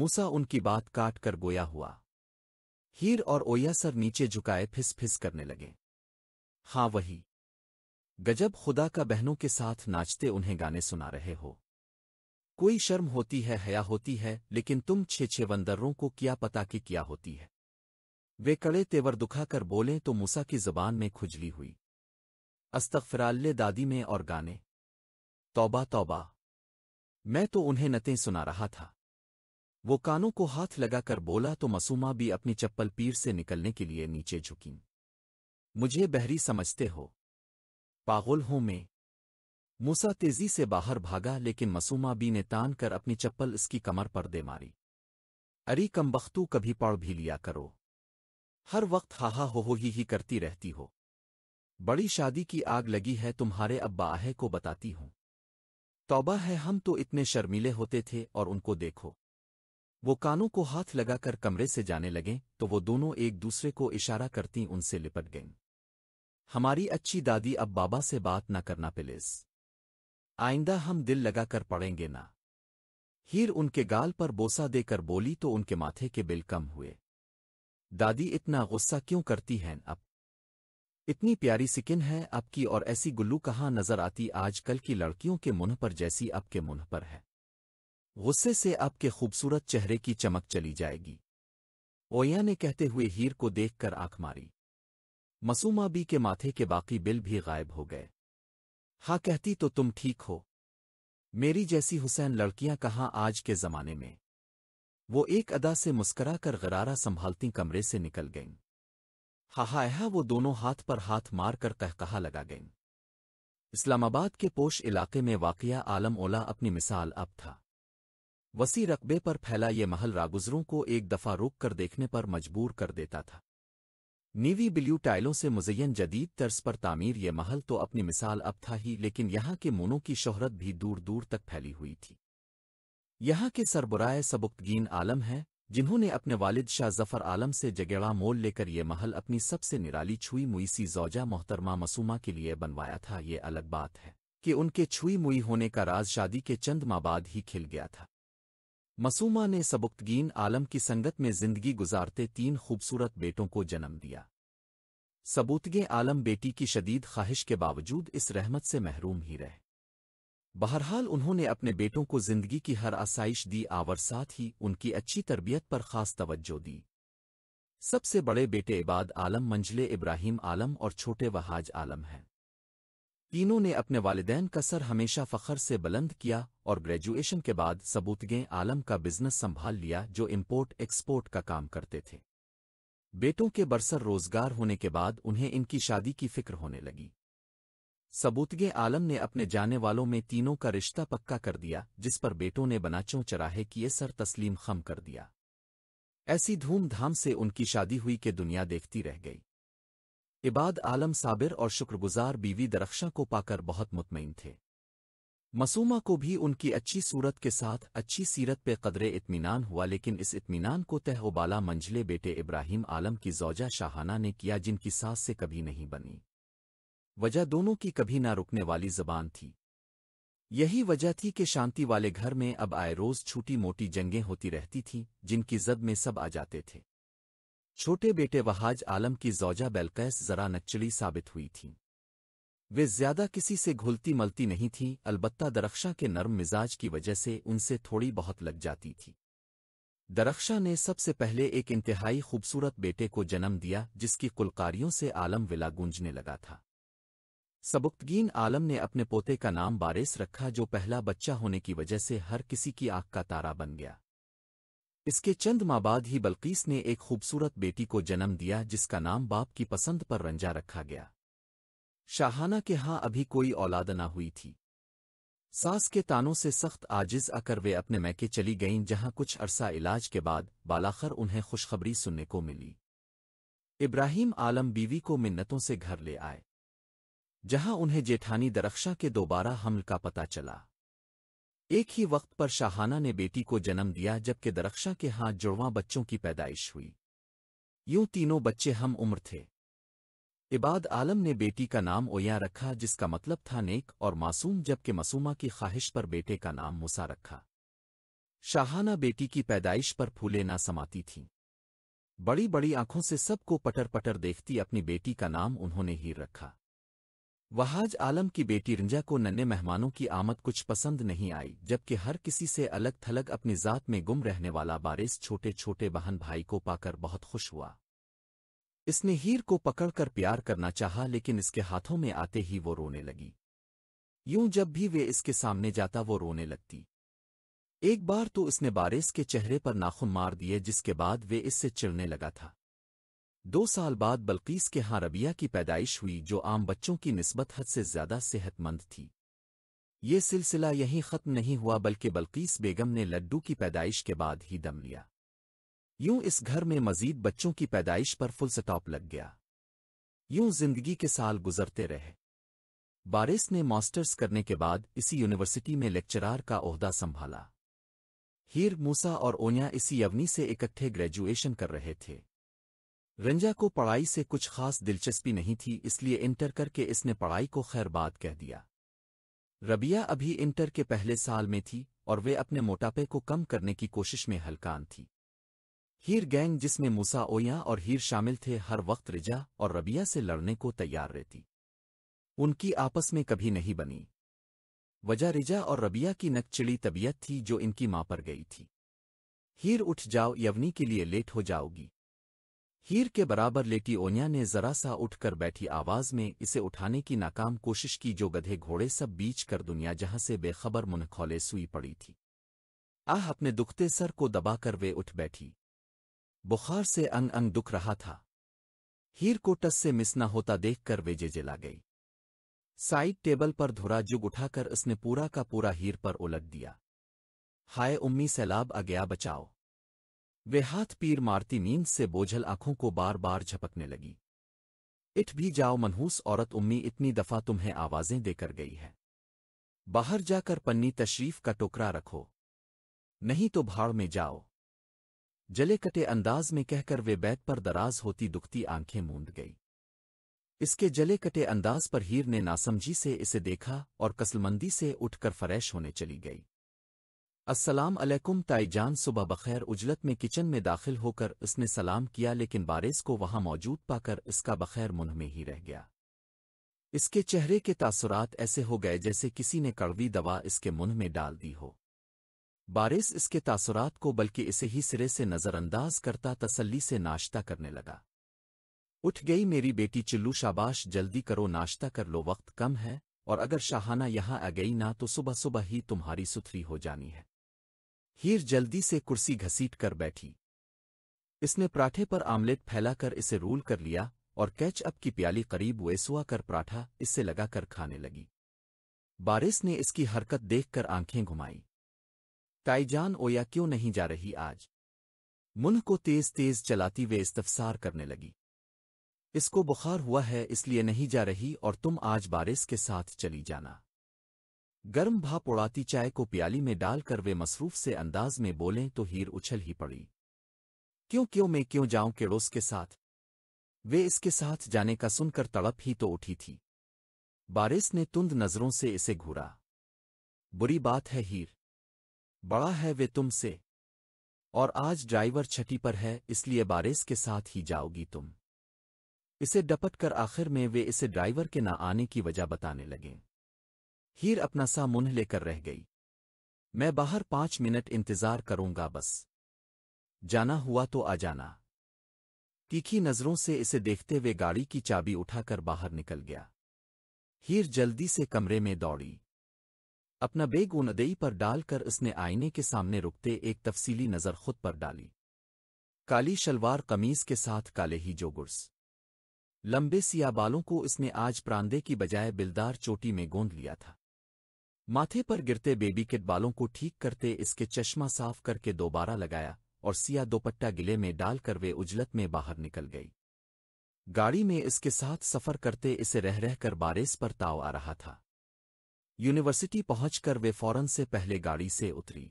मूसा उनकी बात काट कर गोया हुआ हीर और ओया सर नीचे झुकाए फिस फिस करने लगे हां वही गजब खुदा का बहनों के साथ नाचते उन्हें गाने सुना रहे हो कोई शर्म होती है हया होती है लेकिन तुम छे छे वंदर्रों को क्या पता कि क्या होती है वे कड़े तेवर दुखा कर बोले तो मूसा की जबान में खुजली हुई अस्तफराल्ले दादी में और गाने तौबा तौबा मैं तो उन्हें नतें सुना रहा था वो कानों को हाथ लगाकर बोला तो मसूमा भी अपनी चप्पल पीर से निकलने के लिए नीचे झुकी मुझे बहरी समझते हो पागुल हूं मैं मूसा तेजी से बाहर भागा लेकिन मसूमा बी ने तान कर अपनी चप्पल इसकी कमर पर दे मारी अरे कमबख्तू कभी पढ़ भी लिया करो हर वक्त हाहा हो हो ही ही करती रहती हो बड़ी शादी की आग लगी है तुम्हारे अब्बा आहे को बताती हूं तौबा है हम तो इतने शर्मीले होते थे और उनको देखो वो कानों को हाथ लगाकर कमरे से जाने लगे तो वो दोनों एक दूसरे को इशारा करती उनसे लिपट गईं हमारी अच्छी दादी अब बाबा से बात न करना प्लीज आइंदा हम दिल लगाकर पढ़ेंगे ना हीर उनके गाल पर बोसा देकर बोली तो उनके माथे के बिल कम हुए दादी इतना गुस्सा क्यों करती हैं अब इतनी प्यारी सिकिन है आपकी और ऐसी गुल्लू कहाँ नजर आती आजकल की लड़कियों के मुंह पर जैसी आपके मुंह पर है गुस्से से आपके खूबसूरत चेहरे की चमक चली जाएगी ओया ने कहते हुए हीर को देखकर आंख मारी मसूमा बी के माथे के बाकी बिल भी गायब हो गए हाँ कहती तो तुम ठीक हो मेरी जैसी हुसैन लड़कियां कहाँ आज के ज़माने में वो एक अदा से मुस्करा कर गरारा संभालती कमरे से निकल गईं हाहाया वो दोनों हाथ पर हाथ मार कर कहकहा लगा गईं इस्लामाबाद के पोश इलाके में वाकया आलम ओला अपनी मिसाल अब था वसी रकबे पर फैला ये महल रागुजरों को एक दफ़ा रोक कर देखने पर मजबूर कर देता था नीवी ब्लू टाइलों से मुजयन जदीद तर्ज पर तामीर ये महल तो अपनी मिसाल अब था ही लेकिन यहाँ के मोनों की शोहरत भी दूर दूर तक फैली हुई थी यहाँ के सरबराए सबुक्तगीन आलम हैं जिन्होंने अपने वालिद शाह जफर आलम से जगेड़ा मोल लेकर ये महल अपनी सबसे निराली छुई मुई सी जौजा मोहतरमा मसूमा के लिए बनवाया था ये अलग बात है कि उनके छुई मुई होने का राज शादी के चंद माह बाद ही खिल गया था मसूमा ने सबुक्तगीन आलम की संगत में जिंदगी गुजारते तीन खूबसूरत बेटों को जन्म दिया सबूतगे आलम बेटी की शदीद ख्वाहिश के बावजूद इस रहमत से महरूम ही रहे बहरहाल उन्होंने अपने बेटों को जिंदगी की हर आसाइश दी आवर साथ ही उनकी अच्छी तरबियत पर खास तवज्जो दी सबसे बड़े बेटे इबाद आलम मंजले इब्राहिम आलम और छोटे वहाज आलम हैं तीनों ने अपने वालदेन का सर हमेशा फ़खर से बुलंद किया और ग्रेजुएशन के बाद सबूतगे आलम का बिजनेस संभाल लिया जो इम्पोर्ट एक्सपोर्ट का काम करते थे बेटों के बरसर रोजगार होने के बाद उन्हें इनकी शादी की फिक्र होने लगी सबूतगे आलम ने अपने जाने वालों में तीनों का रिश्ता पक्का कर दिया जिस पर बेटों ने बनाचों चराहे किए सर तस्लीम खम कर दिया ऐसी धूमधाम से उनकी शादी हुई कि दुनिया देखती रह गई इबाद आलम साबिर और शुक्रगुजार बीवी दरख्शा को पाकर बहुत मुतमिन थे मसूमा को भी उनकी अच्छी सूरत के साथ अच्छी सीरत पे कदरे इतमान हुआ लेकिन इस इतमान को तहबाला मंजिले बेटे इब्राहिम आलम की जौजा शाहाना ने किया जिनकी सास से कभी नहीं बनी वजह दोनों की कभी ना रुकने वाली जबान थी यही वजह थी कि शांति वाले घर में अब आए रोज छोटी मोटी जंगें होती रहती थीं जिनकी जद में सब आ जाते थे छोटे बेटे वहाज आलम की जौजा बेलकैस जरा नक्चली साबित हुई थी वे ज्यादा किसी से घुलती मलती नहीं थीं अलबत्ता दरख्शा के नर्म मिजाज की वजह से उनसे थोड़ी बहुत लग जाती थी दरख्शा ने सबसे पहले एक इंतहाई खूबसूरत बेटे को जन्म दिया जिसकी कुलकारियों से आलम विला गूंजने लगा था सबुक्तगीन आलम ने अपने पोते का नाम बारिस रखा जो पहला बच्चा होने की वजह से हर किसी की आंख का तारा बन गया इसके चंद माह बाद ही बल्कीस ने एक खूबसूरत बेटी को जन्म दिया जिसका नाम बाप की पसंद पर रंजा रखा गया शाहाना के हां अभी कोई औलाद ना हुई थी सास के तानों से सख्त आजिज आकर वे अपने मैके चली गईं जहां कुछ अरसा इलाज के बाद बालाखर उन्हें खुशखबरी सुनने को मिली इब्राहिम आलम बीवी को मिन्नतों से घर ले आए जहां उन्हें जेठानी दरख्शा के दोबारा हमल का पता चला एक ही वक्त पर शाहाना ने बेटी को जन्म दिया जबकि दरख्शा के हाथ जुड़वा बच्चों की पैदाइश हुई यूं तीनों बच्चे हम उम्र थे इबाद आलम ने बेटी का नाम ओया रखा जिसका मतलब था नेक और मासूम जबकि मसूमा की ख्वाहिश पर बेटे का नाम मुसा रखा शाहाना बेटी की पैदाइश पर फूले ना समाती थीं बड़ी बड़ी आंखों से सबको पटर पटर देखती अपनी बेटी का नाम उन्होंने ही रखा वहाज आलम की बेटी रिंजा को नन्हे मेहमानों की आमद कुछ पसंद नहीं आई जबकि हर किसी से अलग थलग अपनी जात में गुम रहने वाला बारिश छोटे छोटे बहन भाई को पाकर बहुत खुश हुआ इसने हीर को पकड़कर प्यार करना चाहा लेकिन इसके हाथों में आते ही वो रोने लगी यूं जब भी वे इसके सामने जाता वो रोने लगती एक बार तो इसने बारिश के चेहरे पर नाखून मार दिए जिसके बाद वे इससे चिड़ने लगा था दो साल बाद बल्कीस के यहाँ रबिया की पैदाइश हुई जो आम बच्चों की नस्बत हद से ज़्यादा सेहतमंद थी ये सिलसिला यहीं ख़त्म नहीं हुआ बल्कि बल्कीस बेगम ने लड्डू की पैदाइश के बाद ही दम लिया यूं इस घर में मजीद बच्चों की पैदाइश पर फुल स्टॉप लग गया यूं जिंदगी के साल गुजरते रहे बारिस ने मास्टर्स करने के बाद इसी यूनिवर्सिटी में लेक्चरार का ओहदा संभाला हीर मूसा और ओनिया इसी यवनी से इकट्ठे ग्रेजुएशन कर रहे थे रंजा को पढ़ाई से कुछ खास दिलचस्पी नहीं थी इसलिए इंटर करके इसने पढ़ाई को खैरबाद कह दिया रबिया अभी इंटर के पहले साल में थी और वे अपने मोटापे को कम करने की कोशिश में हलकान थी हीर गैंग जिसमें मूसा ओया और हीर शामिल थे हर वक्त रिजा और रबिया से लड़ने को तैयार रहती उनकी आपस में कभी नहीं बनी वजह रिजा और रबिया की नकचिड़ी तबीयत थी जो इनकी मां पर गई थी हीर उठ जाओ यवनी के लिए लेट हो जाओगी हीर के बराबर लेटी ओनिया ने जरा सा उठकर बैठी आवाज में इसे उठाने की नाकाम कोशिश की जो गधे घोड़े सब बीच कर दुनिया जहां से बेखबर मुनखौले सुई पड़ी थी आह अपने दुखते सर को दबाकर वे उठ बैठी बुखार से अंग अंग दुख रहा था हीर को टस से मिस ना होता देखकर वे जेला गई साइड टेबल पर धुरा जुग उठाकर उसने पूरा का पूरा हीर पर उलट दिया हाय उम्मी सैलाब आ गया बचाओ वे हाथ पीर मारती नींद से बोझल आंखों को बार बार झपकने लगी इट भी जाओ मनहूस औरत उम्मी इतनी दफा तुम्हें आवाजें देकर गई है बाहर जाकर पन्नी तशरीफ का टोकरा रखो नहीं तो भाड़ में जाओ जले कटे अंदाज में कहकर वे बैत पर दराज होती दुखती आंखें मूंद गई इसके जले कटे अंदाज पर हीर ने नासमझी से इसे देखा और कसलमंदी से उठकर फ्रैश होने चली गई अस्सलाम अलैकुम ताईजान सुबह बखैर उजलत में किचन में दाखिल होकर उसने सलाम किया लेकिन बारिस को वहां मौजूद पाकर इसका बखैर मुंह में ही रह गया इसके चेहरे के तासुरात ऐसे हो गए जैसे किसी ने कड़वी दवा इसके मुंह में डाल दी हो बारिस इसके तासुरात को बल्कि इसे ही सिरे से नज़रअंदाज करता तसल्ली से नाश्ता करने लगा उठ गई मेरी बेटी चिल्लू शाबाश जल्दी करो नाश्ता कर लो वक्त कम है और अगर शाहाना यहाँ आ गई ना तो सुबह सुबह ही तुम्हारी सुथरी हो जानी है हीर जल्दी से कुर्सी घसीट कर बैठी इसने पराठे पर आमलेट फैलाकर इसे रोल कर लिया और कैचअप की प्याली करीब वेसुआ कर पराठा इससे लगाकर खाने लगी बारिस ने इसकी हरकत देखकर आंखें घुमाई ताईजान ओया क्यों नहीं जा रही आज मुन्ह को तेज तेज चलाती वे इस्तफसार करने लगी इसको बुखार हुआ है इसलिए नहीं जा रही और तुम आज बारिस के साथ चली जाना गर्म भाप उड़ाती चाय को प्याली में डालकर वे मसरूफ से अंदाज में बोलें तो हीर उछल ही पड़ी क्यों क्यों मैं क्यों जाऊं केड़ोस के साथ वे इसके साथ जाने का सुनकर तड़प ही तो उठी थी बारिश ने तुंद नज़रों से इसे घूरा बुरी बात है हीर बड़ा है वे तुमसे और आज ड्राइवर छठी पर है इसलिए बारिश के साथ ही जाओगी तुम इसे डपट कर आखिर में वे इसे ड्राइवर के न आने की वजह बताने लगें हीर अपना सा मुन्ह लेकर रह गई मैं बाहर पांच मिनट इंतजार करूंगा बस जाना हुआ तो आ जाना तीखी नजरों से इसे देखते हुए गाड़ी की चाबी उठाकर बाहर निकल गया हीर जल्दी से कमरे में दौड़ी अपना बेग पर डालकर उसने आईने के सामने रुकते एक तफसीली नज़र खुद पर डाली काली शलवार कमीज के साथ काले ही जोगुर्स लंबे सिया बालों को इसने आज प्रांदे की बजाय बिलदार चोटी में गोंद लिया था माथे पर गिरते बेबी के बालों को ठीक करते इसके चश्मा साफ करके दोबारा लगाया और सिया दोपट्टा गिले में डालकर वे उजलत में बाहर निकल गई गाड़ी में इसके साथ सफ़र करते इसे रह रहकर कर बारिश पर ताव आ रहा था यूनिवर्सिटी पहुंचकर वे फौरन से पहले गाड़ी से उतरी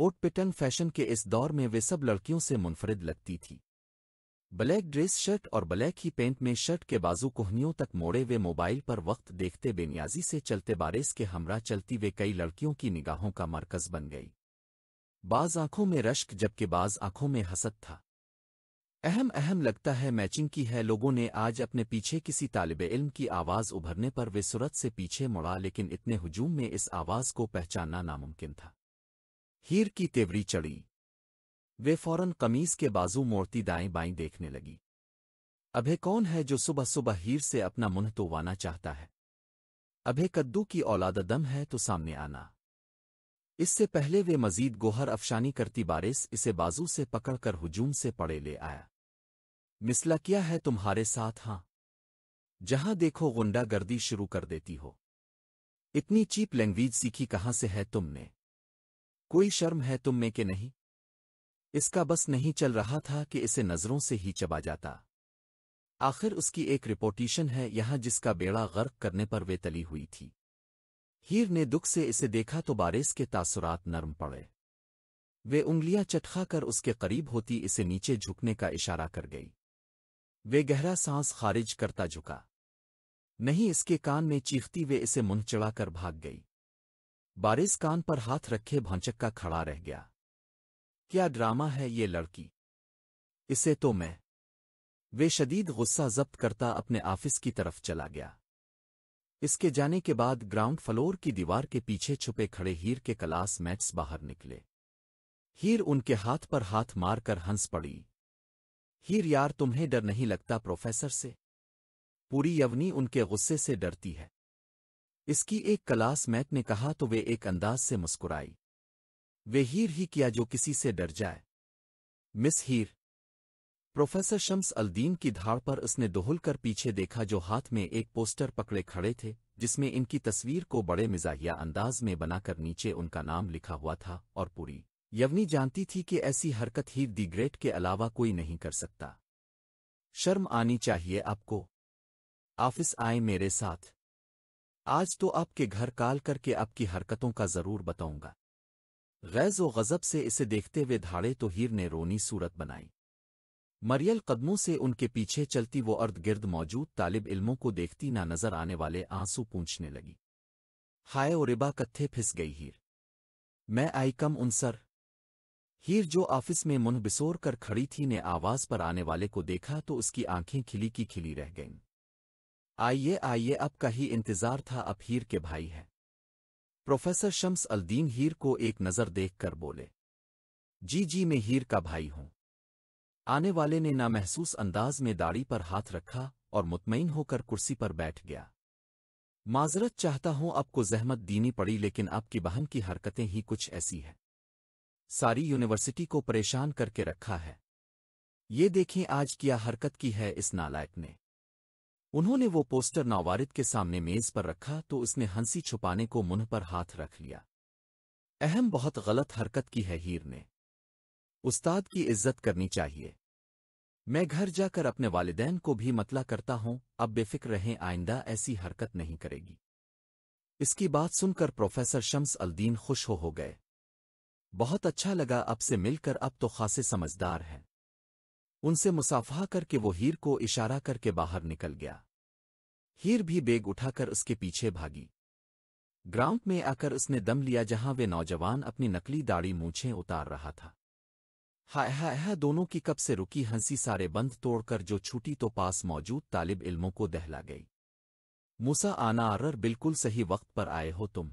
ओट पिटन फैशन के इस दौर में वे सब लड़कियों से मुनफरिद लगती थी ब्लैक ड्रेस शर्ट और ब्लैक ही पेंट में शर्ट के बाजू कोहनियों तक मोड़े वे मोबाइल पर वक्त देखते बेनियाजी से चलते बारिश के हमरा चलती वे कई लड़कियों की निगाहों का मरकज बन गई बाज आंखों में रश्क जबकि बाज आंखों में हसद था अहम अहम लगता है मैचिंग की है लोगों ने आज अपने पीछे किसी तालब इल्म की आवाज़ उभरने पर वे सूरत से पीछे मुड़ा लेकिन इतने हजूम में इस आवाज़ को पहचानना नामुमकिन था हीर की तेवरी चढ़ी वे फौरन कमीज के बाजू मोड़ती दाएं बाएं देखने लगी अभे कौन है जो सुबह सुबह हीर से अपना मुंह तोवाना चाहता है अभे कद्दू की औलाद दम है तो सामने आना इससे पहले वे मजीद गोहर अफशानी करती बारिश इसे बाजू से पकड़कर हुजूम से पड़े ले आया मिसला क्या है तुम्हारे साथ हां जहां देखो गुंडागर्दी शुरू कर देती हो इतनी चीप लैंग्वेज सीखी कहाँ से है तुमने कोई शर्म है तुम में के नहीं इसका बस नहीं चल रहा था कि इसे नज़रों से ही चबा जाता आखिर उसकी एक रिपोर्टेशन है यहां जिसका बेड़ा गर्क करने पर वे तली हुई थी हीर ने दुख से इसे देखा तो बारिश के तासुरात नर्म पड़े वे उंगलियां चटखा कर उसके करीब होती इसे नीचे झुकने का इशारा कर गई वे गहरा सांस खारिज करता झुका नहीं इसके कान में चीखती वे इसे मुंह चढ़ाकर भाग गई बारिश कान पर हाथ रखे भांचक्का खड़ा रह गया क्या ड्रामा है ये लड़की इसे तो मैं वे शदीद गुस्सा जब्त करता अपने ऑफिस की तरफ चला गया इसके जाने के बाद ग्राउंड फ्लोर की दीवार के पीछे छुपे खड़े हीर के क्लास मैट्स बाहर निकले हीर उनके हाथ पर हाथ मारकर हंस पड़ी हीर यार तुम्हें डर नहीं लगता प्रोफेसर से पूरी यवनी उनके गुस्से से डरती है इसकी एक क्लास मैट ने कहा तो वे एक अंदाज से मुस्कुराई वे हीर ही किया जो किसी से डर जाए मिस हीर प्रोफेसर शम्स अल्दीन की धाड़ पर उसने दोहल कर पीछे देखा जो हाथ में एक पोस्टर पकड़े खड़े थे जिसमें इनकी तस्वीर को बड़े मिजाहिया अंदाज में बनाकर नीचे उनका नाम लिखा हुआ था और पूरी यवनी जानती थी कि ऐसी हरकत ही दी ग्रेट के अलावा कोई नहीं कर सकता शर्म आनी चाहिए आपको ऑफिस आए मेरे साथ आज तो आपके घर काल करके आपकी हरकतों का जरूर बताऊंगा गैज़ व गज़ब से इसे देखते हुए धाड़े तो हीर ने रोनी सूरत बनाई मरियल कदमों से उनके पीछे चलती वो अर्द गिर्द मौजूद तालिब इल्मों को देखती ना नजर आने वाले आंसू पूछने लगी हाय ओ रिबा कत्थे फिस गई हीर मैं आई कम उनसर हीर जो ऑफिस में मुंह बिसोर कर खड़ी थी ने आवाज पर आने वाले को देखा तो उसकी आंखें खिली की खिली रह गईं आइए आइए अब का ही इंतजार था अब हीर के भाई है प्रोफेसर शम्स अल्दीन हीर को एक नज़र देख कर बोले जी जी मैं हीर का भाई हूं आने वाले ने नामहसूस अंदाज में दाढ़ी पर हाथ रखा और मुतमिन होकर कुर्सी पर बैठ गया माजरत चाहता हूं आपको जहमत दीनी पड़ी लेकिन आपकी बहन की हरकतें ही कुछ ऐसी हैं सारी यूनिवर्सिटी को परेशान करके रखा है ये देखें आज क्या हरकत की है इस नालायक ने उन्होंने वो पोस्टर नावारिद के सामने मेज पर रखा तो उसने हंसी छुपाने को मुंह पर हाथ रख लिया अहम बहुत गलत हरकत की है हीर ने उस्ताद की इज्जत करनी चाहिए मैं घर जाकर अपने वालदेन को भी मतला करता हूं अब बेफिक्र रहें आइंदा ऐसी हरकत नहीं करेगी इसकी बात सुनकर प्रोफेसर शम्स अल्दीन खुश हो हो गए बहुत अच्छा लगा अब से मिलकर अब तो खासे समझदार हैं उनसे मुसाफहा करके वो हीर को इशारा करके बाहर निकल गया हीर भी बेग उठाकर उसके पीछे भागी ग्राउंड में आकर उसने दम लिया जहां वे नौजवान अपनी नकली दाढ़ी मूछें उतार रहा था हाय हाय हाय दोनों की कब से रुकी हंसी सारे बंद तोड़कर जो छूटी तो पास मौजूद तालिब इल्मों को दहला गई मूसा आना आर्र बिल्कुल सही वक्त पर आए हो तुम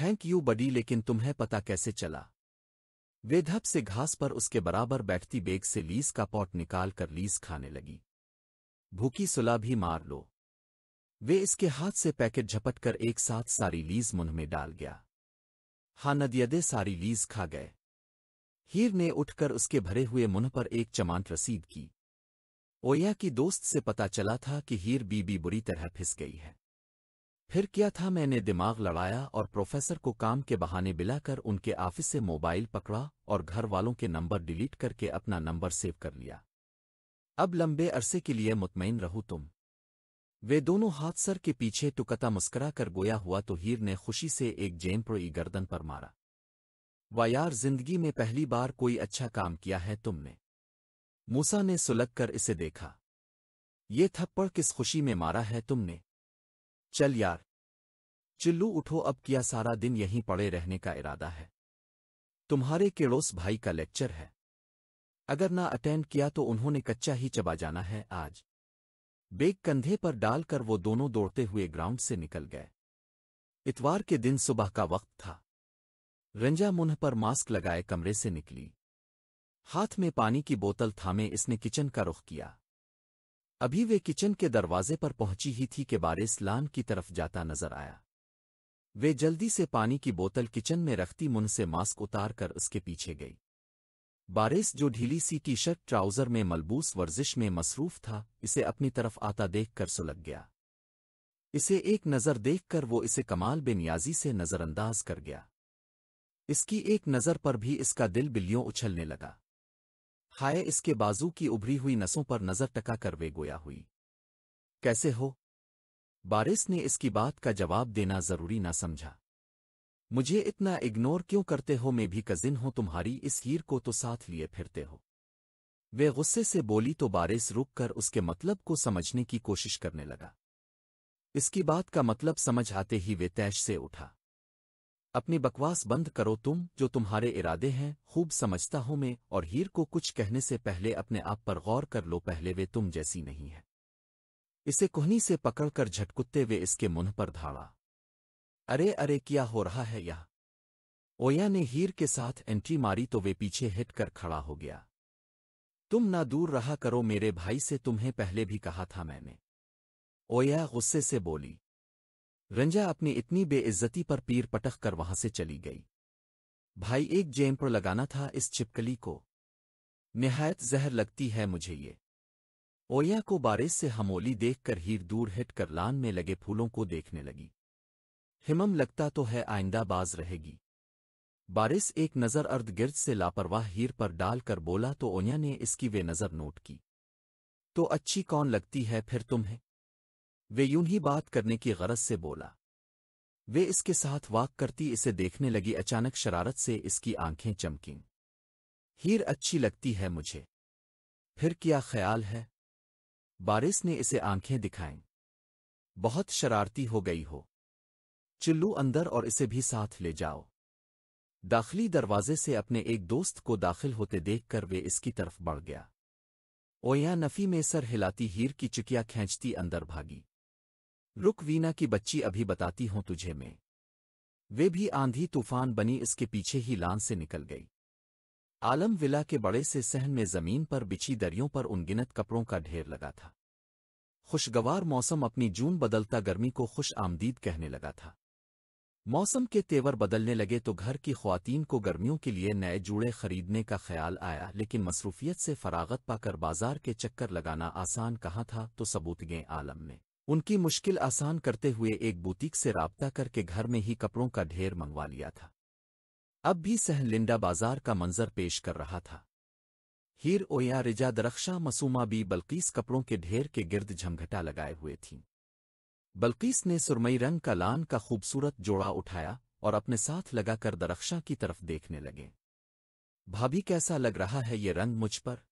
थैंक यू बडी लेकिन तुम्हें पता कैसे चला वे से घास पर उसके बराबर बैठती बेग से लीस का पॉट निकाल कर लीस खाने लगी भूखी सुला भी मार लो वे इसके हाथ से पैकेट झपट कर एक साथ सारी लीज मुंह में डाल गया हानदियदे सारी लीज खा गए हीर ने उठकर उसके भरे हुए मुंह पर एक चमांट रसीद की ओया की दोस्त से पता चला था कि हीर बीबी बुरी तरह फिस गई है फिर क्या था मैंने दिमाग लड़ाया और प्रोफेसर को काम के बहाने बिलाकर उनके ऑफिस से मोबाइल पकड़ा और घर वालों के नंबर डिलीट करके अपना नंबर सेव कर लिया अब लंबे अरसे के लिए मुतमिन रहो तुम वे दोनों हाथ सर के पीछे टुकता मुस्करा कर गोया हुआ तो हीर ने खुशी से एक जेम प्रोई गर्दन पर मारा व यार जिंदगी में पहली बार कोई अच्छा काम किया है तुमने मूसा ने सुलग कर इसे देखा ये थप्पड़ किस खुशी में मारा है तुमने चल यार चिल्लू उठो अब किया सारा दिन यहीं पड़े रहने का इरादा है तुम्हारे केड़ोस भाई का लेक्चर है अगर ना अटेंड किया तो उन्होंने कच्चा ही चबा जाना है आज बेग कंधे पर डालकर वो दोनों दौड़ते हुए ग्राउंड से निकल गए इतवार के दिन सुबह का वक्त था रंजा मुन्ह पर मास्क लगाए कमरे से निकली हाथ में पानी की बोतल थामे इसने किचन का रुख किया अभी वे किचन के दरवाजे पर पहुंची ही थी कि बारिस लान की तरफ जाता नजर आया वे जल्दी से पानी की बोतल किचन में रखती मुन से मास्क उतार कर उसके पीछे गई बारिस जो ढीली सी टी शर्ट ट्राउजर में मलबूस वर्जिश में मसरूफ था इसे अपनी तरफ आता देख कर सुलग गया इसे एक नज़र देख कर वो इसे कमाल बेनियाजी से नज़रअंदाज कर गया इसकी एक नज़र पर भी इसका दिल बिल्लियों उछलने लगा हाय इसके बाजू की उभरी हुई नसों पर नजर टका कर वे गोया हुई कैसे हो बारिस ने इसकी बात का जवाब देना जरूरी न समझा मुझे इतना इग्नोर क्यों करते हो मैं भी कजिन हूं तुम्हारी इस हीर को तो साथ लिए फिरते हो वे गुस्से से बोली तो बारिस रुक कर उसके मतलब को समझने की कोशिश करने लगा इसकी बात का मतलब समझ आते ही वे तैश से उठा अपनी बकवास बंद करो तुम जो तुम्हारे इरादे हैं खूब समझता हूं मैं और हीर को कुछ कहने से पहले अपने आप पर गौर कर लो पहले वे तुम जैसी नहीं है इसे कोहनी से पकड़कर झटकुत्ते वे इसके मुंह पर धाड़ा अरे अरे क्या हो रहा है यह ओया ने हीर के साथ एंट्री मारी तो वे पीछे हिट कर खड़ा हो गया तुम ना दूर रहा करो मेरे भाई से तुम्हें पहले भी कहा था मैंने ओया गुस्से से बोली रंजा अपनी इतनी बेइज्जती पर पीर पटख कर वहां से चली गई भाई एक जेम पर लगाना था इस छिपकली को निहायत जहर लगती है मुझे ये ओया को बारिश से हमोली देखकर हीर दूर हिट कर लान में लगे फूलों को देखने लगी हिमम लगता तो है आइंदा बाज रहेगी बारिश एक नज़र अर्द गिर्द से लापरवाह हीर पर डालकर बोला तो ओया ने इसकी वे नज़र नोट की तो अच्छी कौन लगती है फिर तुम्हें वे यूं ही बात करने की गरज से बोला वे इसके साथ वाक करती इसे देखने लगी अचानक शरारत से इसकी आंखें चमकीं हीर अच्छी लगती है मुझे फिर क्या ख्याल है बारिस ने इसे आंखें दिखाई बहुत शरारती हो गई हो चिल्लू अंदर और इसे भी साथ ले जाओ दाखिली दरवाजे से अपने एक दोस्त को दाखिल होते देखकर वे इसकी तरफ बढ़ गया ओया नफी में सर हिलाती हीर की चिकिया खींचती अंदर भागी रुक वीना की बच्ची अभी बताती हूं तुझे मैं वे भी आंधी तूफान बनी इसके पीछे ही लान से निकल गई आलम विला के बड़े से सहन में जमीन पर बिछी दरियों पर उनगिनत कपड़ों का ढेर लगा था खुशगवार मौसम अपनी जून बदलता गर्मी को खुश आमदीद कहने लगा था मौसम के तेवर बदलने लगे तो घर की खुवान को गर्मियों के लिए नए जूड़े खरीदने का ख्याल आया लेकिन मसरूफियत से फरागत पाकर बाजार के चक्कर लगाना आसान कहाँ था तो सबूतगें आलम में उनकी मुश्किल आसान करते हुए एक बुटीक से राबता करके घर में ही कपड़ों का ढेर मंगवा लिया था अब भी सहलिंडा बाजार का मंजर पेश कर रहा था हीर ओया रिजा दरख्शा मसूमा भी बल्कीस कपड़ों के ढेर के गिर्द झमघटा लगाए हुए थीं बल्कीस ने सुरमई रंग का लान का खूबसूरत जोड़ा उठाया और अपने साथ लगाकर दरख्शा की तरफ देखने लगे भाभी कैसा लग रहा है ये रंग मुझ पर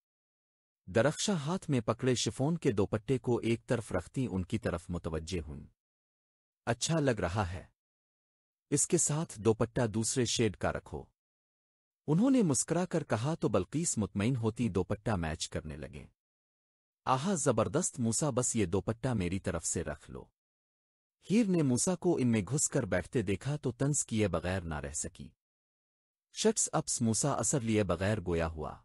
दरख्शा हाथ में पकड़े शिफोन के दोपट्टे को एक तरफ रखती उनकी तरफ मुतवजे हुई अच्छा लग रहा है इसके साथ दोपट्टा दूसरे शेड का रखो उन्होंने मुस्करा कर कहा तो बल्कीस मुतमिन होती दोपट्टा मैच करने लगे आहा जबरदस्त मूसा बस ये दोपट्टा मेरी तरफ से रख लो हीर ने मूसा को इनमें घुसकर बैठते देखा तो तंज किए बगैर ना रह सकी शट्स अप्स मूसा असर लिए बगैर गोया हुआ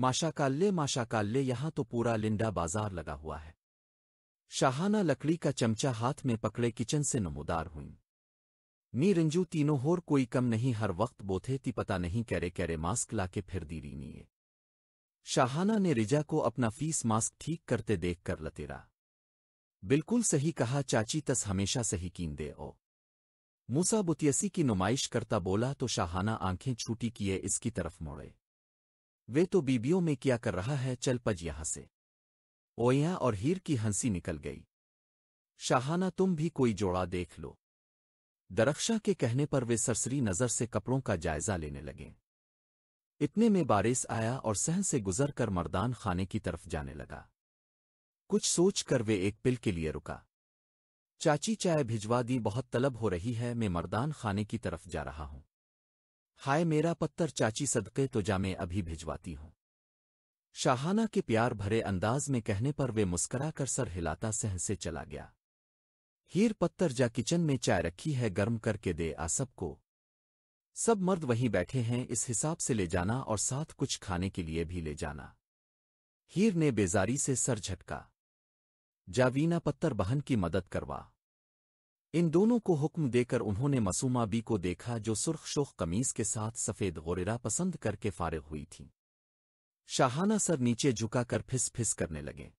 माशाकाल्य माशाकाल्य यहाँ तो पूरा लिंडा बाजार लगा हुआ है शाहाना लकड़ी का चमचा हाथ में पकड़े किचन से नमोदार हुई नी रिंजू तीनों होर कोई कम नहीं हर वक्त बोथे ती पता नहीं कैरे कैरे मास्क लाके फिर दी रीनिए शाहाना ने रिजा को अपना फीस मास्क ठीक करते देख कर लतेरा बिल्कुल सही कहा चाची तस हमेशा सही कीन दे ओ मूसा बुतियसी की नुमाइश करता बोला तो शाहाना आंखें छूटी किए इसकी तरफ मोड़े वे तो बीबियों में क्या कर रहा है चल पज यहां से ओया और हीर की हंसी निकल गई शाहाना तुम भी कोई जोड़ा देख लो दरख्शा के कहने पर वे सरसरी नज़र से कपड़ों का जायजा लेने लगे इतने में बारिश आया और सहन से गुजर कर मर्दान खाने की तरफ जाने लगा कुछ सोच कर वे एक पिल के लिए रुका चाची चाय भिजवा दी बहुत तलब हो रही है मैं मर्दान खाने की तरफ जा रहा हूं हाय मेरा पत्तर चाची सदके तो जा मैं अभी भिजवाती हूँ शाहाना के प्यार भरे अंदाज में कहने पर वे मुस्करा कर सर हिलाता सह से चला गया हीर पत्तर जा किचन में चाय रखी है गर्म करके दे आ सबको सब मर्द वहीं बैठे हैं इस हिसाब से ले जाना और साथ कुछ खाने के लिए भी ले जाना हीर ने बेजारी से सर झटका जावीना पत्तर बहन की मदद करवा इन दोनों को हुक्म देकर उन्होंने मसूमा बी को देखा जो सुर्ख शोख कमीज के साथ सफ़ेद गोरेरा पसंद करके फारिग हुई थी शाहाना सर नीचे झुका कर फिस फिस करने लगे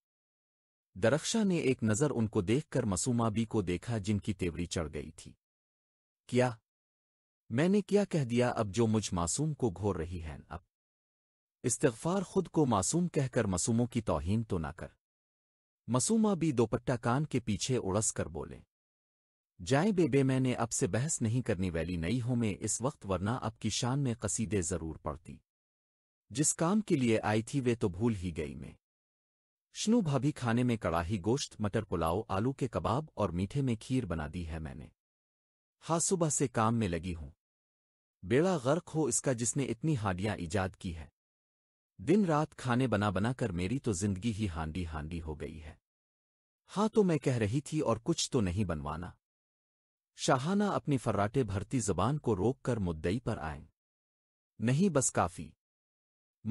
दरख्शा ने एक नज़र उनको देखकर मसूमा बी को देखा जिनकी तेवरी चढ़ गई थी क्या मैंने क्या कह दिया अब जो मुझ मासूम को घोर रही है अब इस्तफार खुद को मासूम कहकर मासूमों की तोहन तो ना कर मसूमा भी दोपट्टा कान के पीछे उड़स कर बोले जाए बेबे मैंने अब से बहस नहीं करने वाली नई हो में इस वक्त वरना अब की शान में कसीदे जरूर पड़ती जिस काम के लिए आई थी वे तो भूल ही गई मैं श्नु भाभी खाने में कड़ाही गोश्त मटर पुलाव आलू के कबाब और मीठे में खीर बना दी है मैंने हाँ सुबह से काम में लगी हूं बेड़ा गर्क हो इसका जिसने इतनी हांडियां ईजाद की है दिन रात खाने बना बना कर मेरी तो जिंदगी ही हांडी हांडी हो गई है हाँ तो मैं कह रही थी और कुछ तो नहीं बनवाना शाहाना अपनी फर्राटे भरती जबान को रोककर मुद्दई पर आए नहीं बस काफी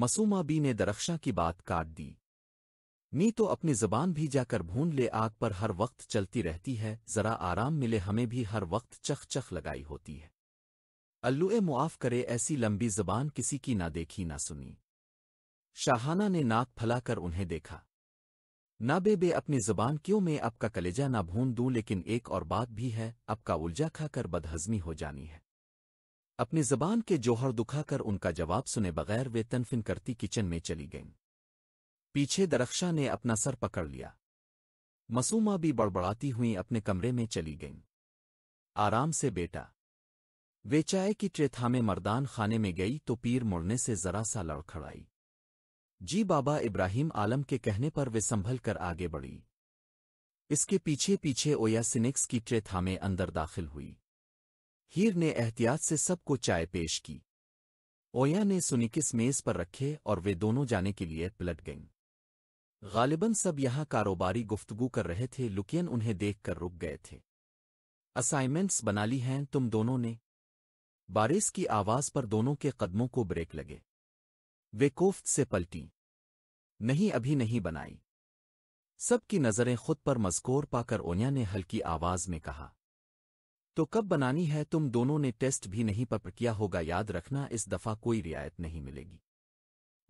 मसूमा बी ने दरख्शा की बात काट दी नी तो अपनी जबान भी जाकर भून ले आग पर हर वक्त चलती रहती है जरा आराम मिले हमें भी हर वक्त चख चख लगाई होती है अल्लुए मुआफ करे ऐसी लंबी जबान किसी की ना देखी ना सुनी शाहाना ने नाक फलाकर उन्हें देखा ना बे बे अपनी जबान क्यों मैं आपका कलेजा ना भून दूं लेकिन एक और बात भी है आपका उलझा खाकर बदहजमी हो जानी है अपनी जबान के जोहर दुखाकर उनका जवाब सुने बगैर वे तनफिन करती किचन में चली गईं पीछे दरख्शा ने अपना सर पकड़ लिया मसूमा भी बड़बड़ाती हुई अपने कमरे में चली गईं आराम से बेटा वे चाय की ट्रे थामे मर्दान खाने में गई तो पीर मुड़ने से जरा सा लड़खड़ाई जी बाबा इब्राहिम आलम के कहने पर वे संभल कर आगे बढ़ी इसके पीछे पीछे ओया सिनिक्स की ट्रे थामे अंदर दाखिल हुई हीर ने एहतियात से सबको चाय पेश की ओया ने सुनिकिस मेज पर रखे और वे दोनों जाने के लिए पलट गईं गालिबन सब यहां कारोबारी गुफ्तगु कर रहे थे लुकियन उन्हें देखकर रुक गए थे असाइनमेंट्स बना ली हैं तुम दोनों ने बारिस की आवाज पर दोनों के कदमों को ब्रेक लगे वे कोफ्त से पलटी नहीं अभी नहीं बनाई सबकी नज़रें खुद पर मजकोर पाकर ओनिया ने हल्की आवाज़ में कहा तो कब बनानी है तुम दोनों ने टेस्ट भी नहीं पर किया होगा याद रखना इस दफ़ा कोई रियायत नहीं मिलेगी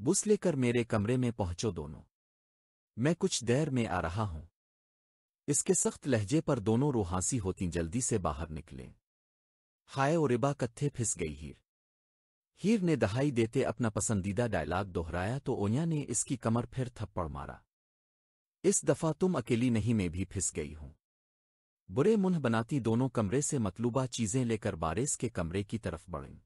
बुस लेकर मेरे कमरे में पहुंचो दोनों मैं कुछ देर में आ रहा हूं इसके सख्त लहजे पर दोनों रूहांसी होती जल्दी से बाहर निकले हाय और रिबा कत्थे फिस गई हीर हीर ने दहाई देते अपना पसंदीदा डायलॉग दोहराया तो ओनिया ने इसकी कमर फिर थप्पड़ मारा इस दफा तुम अकेली नहीं मैं भी फिस गई हूं बुरे मुंह बनाती दोनों कमरे से मतलूबा चीजें लेकर बारिस के कमरे की तरफ बढ़ी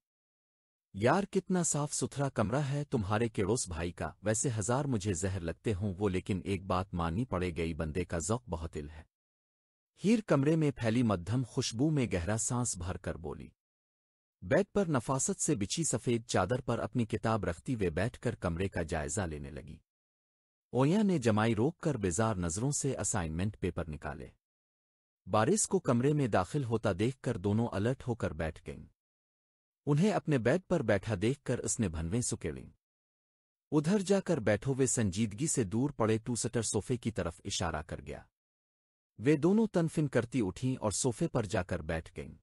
यार कितना साफ सुथरा कमरा है तुम्हारे केड़ोस भाई का वैसे हजार मुझे जहर लगते हों वो लेकिन एक बात माननी पड़े गई बंदे का जौक बहुत इल है हीर कमरे में फैली मध्यम खुशबू में गहरा सांस भर कर बोली बेड पर नफासत से बिछी सफ़ेद चादर पर अपनी किताब रखती वे बैठकर कमरे का जायजा लेने लगी ओया ने जमाई रोककर बेजार नज़रों से असाइनमेंट पेपर निकाले बारिश को कमरे में दाखिल होता देखकर दोनों अलर्ट होकर बैठ गईं उन्हें अपने बेड पर बैठा देखकर उसने भनवें सुकेड़ीं उधर जाकर बैठो वे संजीदगी से दूर पड़े टूसटर सोफे की तरफ इशारा कर गया वे दोनों तनफिन करती उठीं और सोफे पर जाकर बैठ गईं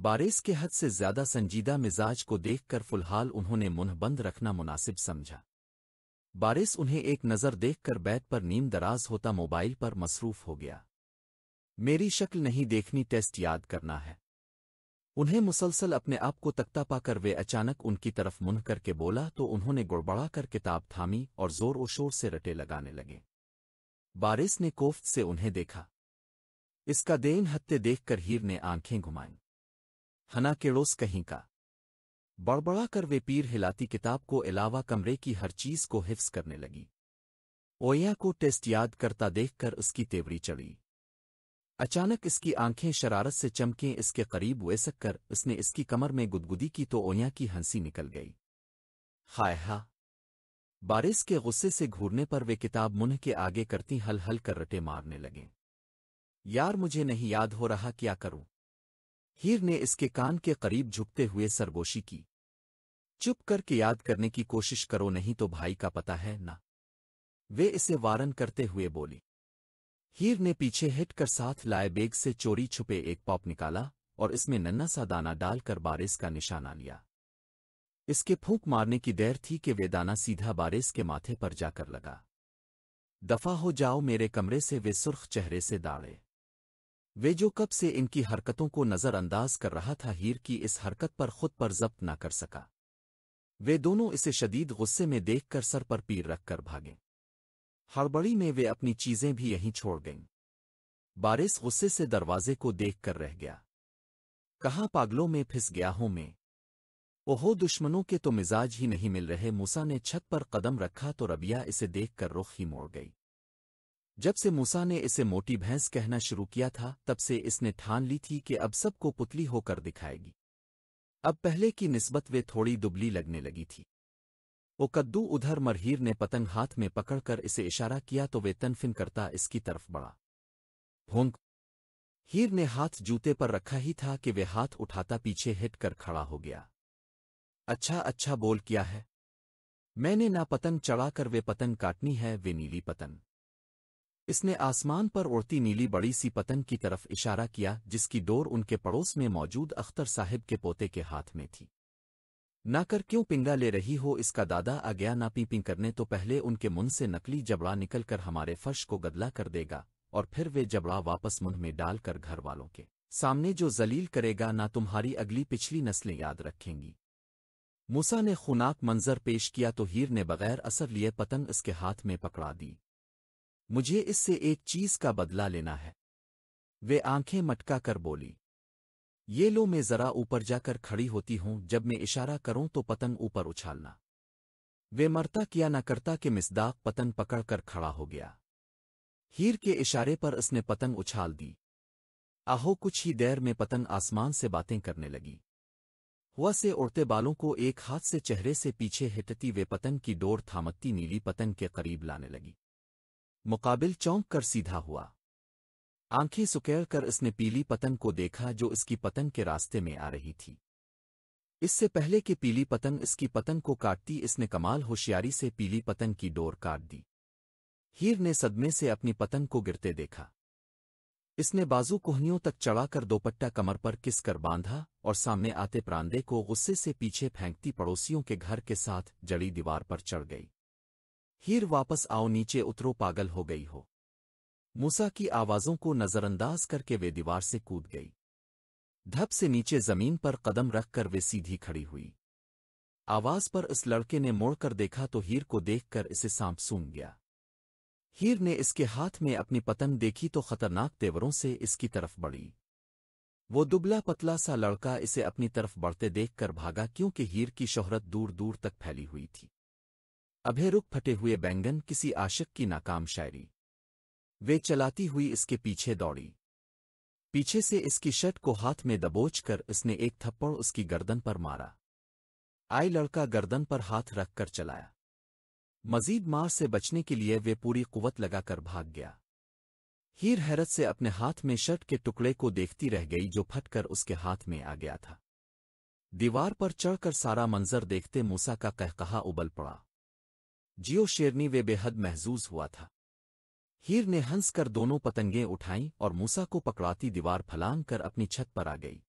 बारिस के हद से ज्यादा संजीदा मिजाज को देखकर फिलहाल उन्होंने मुंह बंद रखना मुनासिब समझा बारिस उन्हें एक नज़र देखकर बैत पर नीम दराज होता मोबाइल पर मसरूफ हो गया मेरी शक्ल नहीं देखनी टेस्ट याद करना है उन्हें मुसलसल अपने आप को तख्ता पाकर वे अचानक उनकी तरफ मुंह करके बोला तो उन्होंने गुड़बड़ा कर किताब थामी और जोर व शोर से रटे लगाने लगे बारिस ने कोफ्त से उन्हें देखा इसका देन हत्ते देखकर हीर ने आंखें घुमाईं हना केड़ोस कहीं का बड़बड़ा कर वे पीर हिलाती किताब को अलावा कमरे की हर चीज को हिफ्स करने लगी ओया को टेस्ट याद करता देखकर उसकी तेवरी चढ़ी अचानक इसकी आंखें शरारत से चमकें इसके करीब वे कर उसने इसकी कमर में गुदगुदी की तो ओया की हंसी निकल गई हाय हा बारिश के गुस्से से घूरने पर वे किताब मुन्ह के आगे करती हल हल कर रटे मारने लगे यार मुझे नहीं याद हो रहा क्या करूं हीर ने इसके कान के करीब झुकते हुए सरगोशी की चुप करके याद करने की कोशिश करो नहीं तो भाई का पता है ना वे इसे वारन करते हुए बोली हीर ने पीछे हिटकर साथ लाए बेग से चोरी छुपे एक पॉप निकाला और इसमें नन्ना सा दाना डालकर बारिश का निशाना लिया इसके फूंक मारने की देर थी कि वे दाना सीधा बारिश के माथे पर जाकर लगा दफा हो जाओ मेरे कमरे से वे सुर्ख चेहरे से दाड़े वे जो कब से इनकी हरकतों को नज़रअंदाज कर रहा था हीर की इस हरकत पर खुद पर जब्त न कर सका वे दोनों इसे शदीद गुस्से में देखकर सर पर पीर रखकर भागे हड़बड़ी में वे अपनी चीज़ें भी यहीं छोड़ गईं बारिश गुस्से से दरवाजे को देख कर रह गया कहाँ पागलों में फिस गया हूं मैं ओहो दुश्मनों के तो मिजाज ही नहीं मिल रहे मूसा ने छत पर कदम रखा तो रबिया इसे देखकर रुख ही मोड़ गई जब से मूसा ने इसे मोटी भैंस कहना शुरू किया था तब से इसने ठान ली थी कि अब सबको पुतली होकर दिखाएगी अब पहले की निस्बत वे थोड़ी दुबली लगने लगी थी वो कद्दू उधर मरहीर ने पतंग हाथ में पकड़कर इसे इशारा किया तो वे तनफिन करता इसकी तरफ बढ़ा भोंक हीर ने हाथ जूते पर रखा ही था कि वे हाथ उठाता पीछे हिट कर खड़ा हो गया अच्छा अच्छा बोल किया है मैंने ना पतंग चढ़ाकर वे पतंग काटनी है वे नीली पतंग इसने आसमान पर उड़ती नीली बड़ी सी पतन की तरफ इशारा किया जिसकी डोर उनके पड़ोस में मौजूद अख्तर साहिब के पोते के हाथ में थी ना कर क्यों पिंगा ले रही हो इसका दादा आ गया ना पी पिंग करने तो पहले उनके मुन से नकली जबड़ा निकलकर हमारे फर्श को गदला कर देगा और फिर वे जबड़ा वापस मुंह में डालकर घर वालों के सामने जो जलील करेगा ना तुम्हारी अगली पिछली नस्लें याद रखेंगी मूसा ने खुनाक मंजर पेश किया तो हीर ने बगैर असर लिए पतंग इसके हाथ में पकड़ा दी मुझे इससे एक चीज का बदला लेना है वे आंखें मटका कर बोली ये लो मैं जरा ऊपर जाकर खड़ी होती हूं जब मैं इशारा करूं तो पतंग ऊपर उछालना वे मरता किया न करता कि मिसदाक पतंग पकड़कर खड़ा हो गया हीर के इशारे पर उसने पतंग उछाल दी आहो कुछ ही देर में पतंग आसमान से बातें करने लगी हुआ से उड़ते बालों को एक हाथ से चेहरे से पीछे हिटती वे पतंग की डोर थामकती नीली पतंग के करीब लाने लगी मुकाबिल चौंक कर सीधा हुआ आंखें सुकैर कर उसने पीली पतंग को देखा जो इसकी पतंग के रास्ते में आ रही थी इससे पहले कि पीली पतंग इसकी पतंग को काटती इसने कमाल होशियारी से पीली पतंग की डोर काट दी हीर ने सदमे से अपनी पतंग को गिरते देखा इसने बाजू कोहनियों तक चढ़ाकर दोपट्टा कमर पर किस कर बांधा और सामने आते प्रांदे को गुस्से से पीछे फेंकती पड़ोसियों के घर के साथ जड़ी दीवार पर चढ़ गई हीर वापस आओ नीचे उतरो पागल हो गई हो मूसा की आवाज़ों को नज़रअंदाज करके वे दीवार से कूद गई धप से नीचे ज़मीन पर कदम रखकर वे सीधी खड़ी हुई आवाज़ पर उस लड़के ने मोड़कर देखा तो हीर को देखकर इसे सांप सूंघ गया हीर ने इसके हाथ में अपनी पतंग देखी तो खतरनाक तेवरों से इसकी तरफ बढ़ी वो दुबला पतला सा लड़का इसे अपनी तरफ बढ़ते देखकर भागा क्योंकि हीर की शोहरत दूर दूर तक फैली हुई थी अभेरुक फटे हुए बैंगन किसी आशिक की नाकाम शायरी वे चलाती हुई इसके पीछे दौड़ी पीछे से इसकी शर्ट को हाथ में दबोच कर इसने एक थप्पड़ उसकी गर्दन पर मारा आई लड़का गर्दन पर हाथ रखकर चलाया मजीद मार से बचने के लिए वे पूरी कुवत लगाकर भाग गया हीर हैरत से अपने हाथ में शर्ट के टुकड़े को देखती रह गई जो फटकर उसके हाथ में आ गया था दीवार पर चढ़कर सारा मंजर देखते मूसा का कहकहा उबल पड़ा जियो शेरनी वे बेहद महजूज हुआ था हीर ने हंस कर दोनों पतंगें उठाईं और मूसा को पकड़ाती दीवार फलांग कर अपनी छत पर आ गई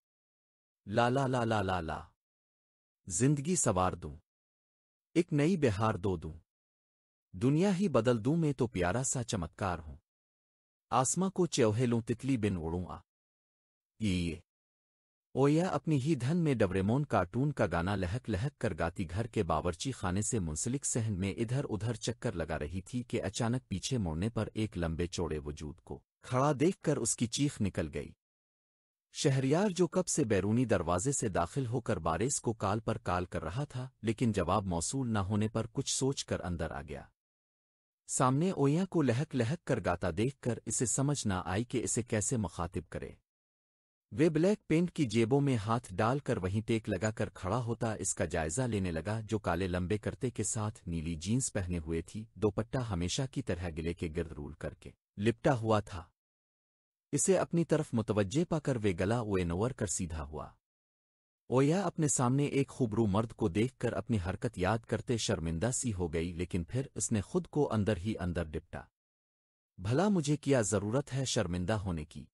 ला ला ला ला ला ला जिंदगी सवार दूं एक नई बिहार दो दूं दुनिया ही बदल दूं मैं तो प्यारा सा चमत्कार हूं आसमा को चौहेलों तितली बिन उड़ूं आ ये ओया अपनी ही धन में डबरेमोन कार्टून का गाना लहक लहक कर गाती घर के बावर्ची खाने से मुंसलिक सहन में इधर उधर चक्कर लगा रही थी कि अचानक पीछे मोड़ने पर एक लंबे चौड़े वजूद को खड़ा देखकर उसकी चीख निकल गई शहरियार जो कब से बैरूनी दरवाजे से दाखिल होकर बारिस को काल पर काल कर रहा था लेकिन जवाब मौसूल न होने पर कुछ सोचकर अंदर आ गया सामने ओया को लहक लहक कर गाता देखकर इसे समझ न आई कि इसे कैसे मुखातिब करे वे ब्लैक पेंट की जेबों में हाथ डालकर वहीं टेक लगाकर खड़ा होता इसका जायजा लेने लगा जो काले लंबे करते के साथ नीली जीन्स पहने हुए थी दोपट्टा हमेशा की तरह गिले के गिर्द रूल करके लिपटा हुआ था इसे अपनी तरफ मुतवजे पाकर वे गला ओएनोवर कर सीधा हुआ ओया अपने सामने एक खूबरू मर्द को देखकर अपनी हरकत याद करते शर्मिंदा सी हो गई लेकिन फिर उसने खुद को अंदर ही अंदर डिपटा भला मुझे किया जरूरत है शर्मिंदा होने की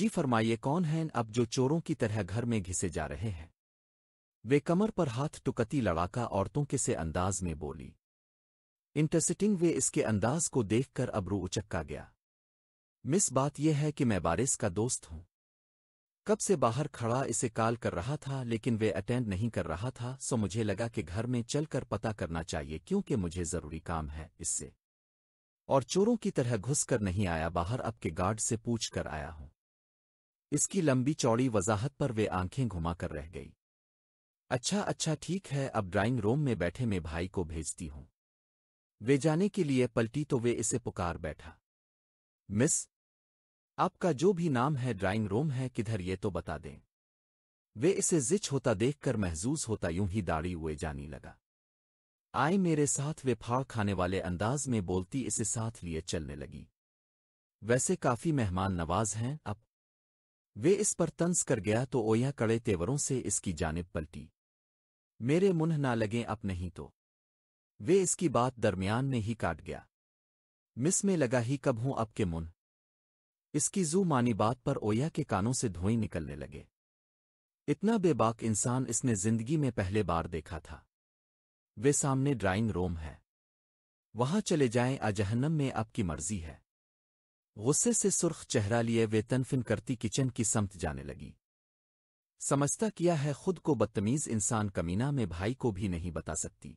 जी फरमाइए कौन हैं अब जो चोरों की तरह घर में घिसे जा रहे हैं वे कमर पर हाथ टुकती लड़ाका औरतों के से अंदाज में बोली इंटरसिटिंग वे इसके अंदाज को देखकर अबरू उचक्का गया मिस बात यह है कि मैं बारिस का दोस्त हूं कब से बाहर खड़ा इसे कॉल कर रहा था लेकिन वे अटेंड नहीं कर रहा था सो मुझे लगा कि घर में चलकर पता करना चाहिए क्योंकि मुझे जरूरी काम है इससे और चोरों की तरह घुस कर नहीं आया बाहर अब के गार्ड से पूछकर आया हूं इसकी लंबी चौड़ी वजाहत पर वे आंखें घुमाकर रह गई अच्छा अच्छा ठीक है अब ड्राइंग रूम में बैठे मैं भाई को भेजती हूं वे जाने के लिए पलटी तो वे इसे पुकार बैठा मिस आपका जो भी नाम है ड्राइंग रूम है किधर ये तो बता दें वे इसे जिच होता देखकर महजूज होता यूं ही दाढ़ी हुए जानी लगा आए मेरे साथ वे फाड़ खाने वाले अंदाज में बोलती इसे साथ लिए चलने लगी वैसे काफी मेहमान नवाज हैं अब वे इस पर तंस कर गया तो ओया कड़े तेवरों से इसकी जानब पलटी मेरे मुन्ह ना लगे अब नहीं तो वे इसकी बात दरमियान में ही काट गया मिस में लगा ही कब हूं अब के मुन इसकी जू मानी बात पर ओया के कानों से धुएं निकलने लगे इतना बेबाक इंसान इसने जिंदगी में पहले बार देखा था वे सामने ड्राइंग रूम है वहां चले जाएं अजहन्नम में आपकी मर्जी है गुस्से से सुर्ख चेहरा लिए वे तनफिन करती किचन की समत जाने लगी समझता किया है खुद को बदतमीज इंसान कमीना में भाई को भी नहीं बता सकती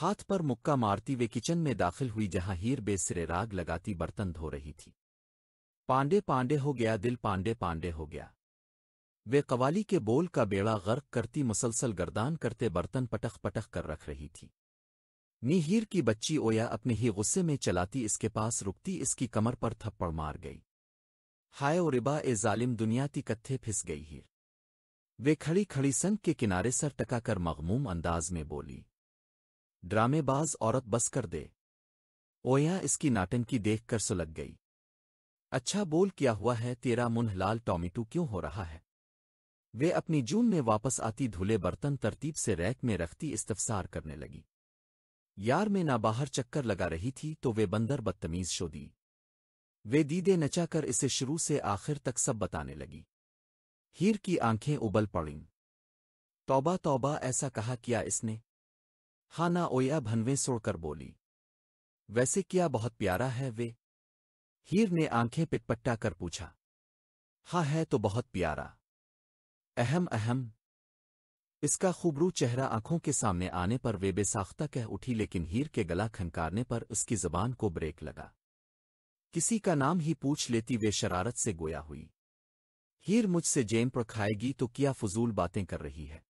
हाथ पर मुक्का मारती वे किचन में दाखिल हुई जहां हीर बेसरे राग लगाती बर्तन धो रही थी पांडे पांडे हो गया दिल पांडे पांडे हो गया वे कवाली के बोल का बेड़ा गर्क करती मुसलसल गर्दान करते बर्तन पटख पटख कर रख रही थी नी की बच्ची ओया अपने ही गुस्से में चलाती इसके पास रुकती इसकी कमर पर थप्पड़ मार गई हाय ओ रिबा ए जालिम दुनिया की कत्थे फिस गई ही वे खड़ी खड़ी संग के किनारे सर टकाकर मगमूम अंदाज में बोली ड्रामेबाज औरत बस कर दे ओया इसकी नाटन की देख कर सुलग गई अच्छा बोल क्या हुआ है तेरा मुन्ह लाल टॉमिटू क्यों हो रहा है वे अपनी जून में वापस आती धुले बर्तन तरतीब से रैक में रखती इस्तफसार करने लगी यार में ना बाहर चक्कर लगा रही थी तो वे बंदर बदतमीज शो दी वे दीदे नचाकर इसे शुरू से आखिर तक सब बताने लगी हीर की आंखें उबल पड़ीं तौबा तौबा ऐसा कहा किया इसने हाना ओया भनवे सोड़कर बोली वैसे क्या बहुत प्यारा है वे हीर ने आंखें पिटपट्टा कर पूछा हा है तो बहुत प्यारा अहम अहम इसका खूबरू चेहरा आंखों के सामने आने पर वे बेसाख्ता कह उठी लेकिन हीर के गला खनकारने पर उसकी जबान को ब्रेक लगा किसी का नाम ही पूछ लेती वे शरारत से गोया हुई हीर मुझसे जेम पर खाएगी तो क्या फजूल बातें कर रही है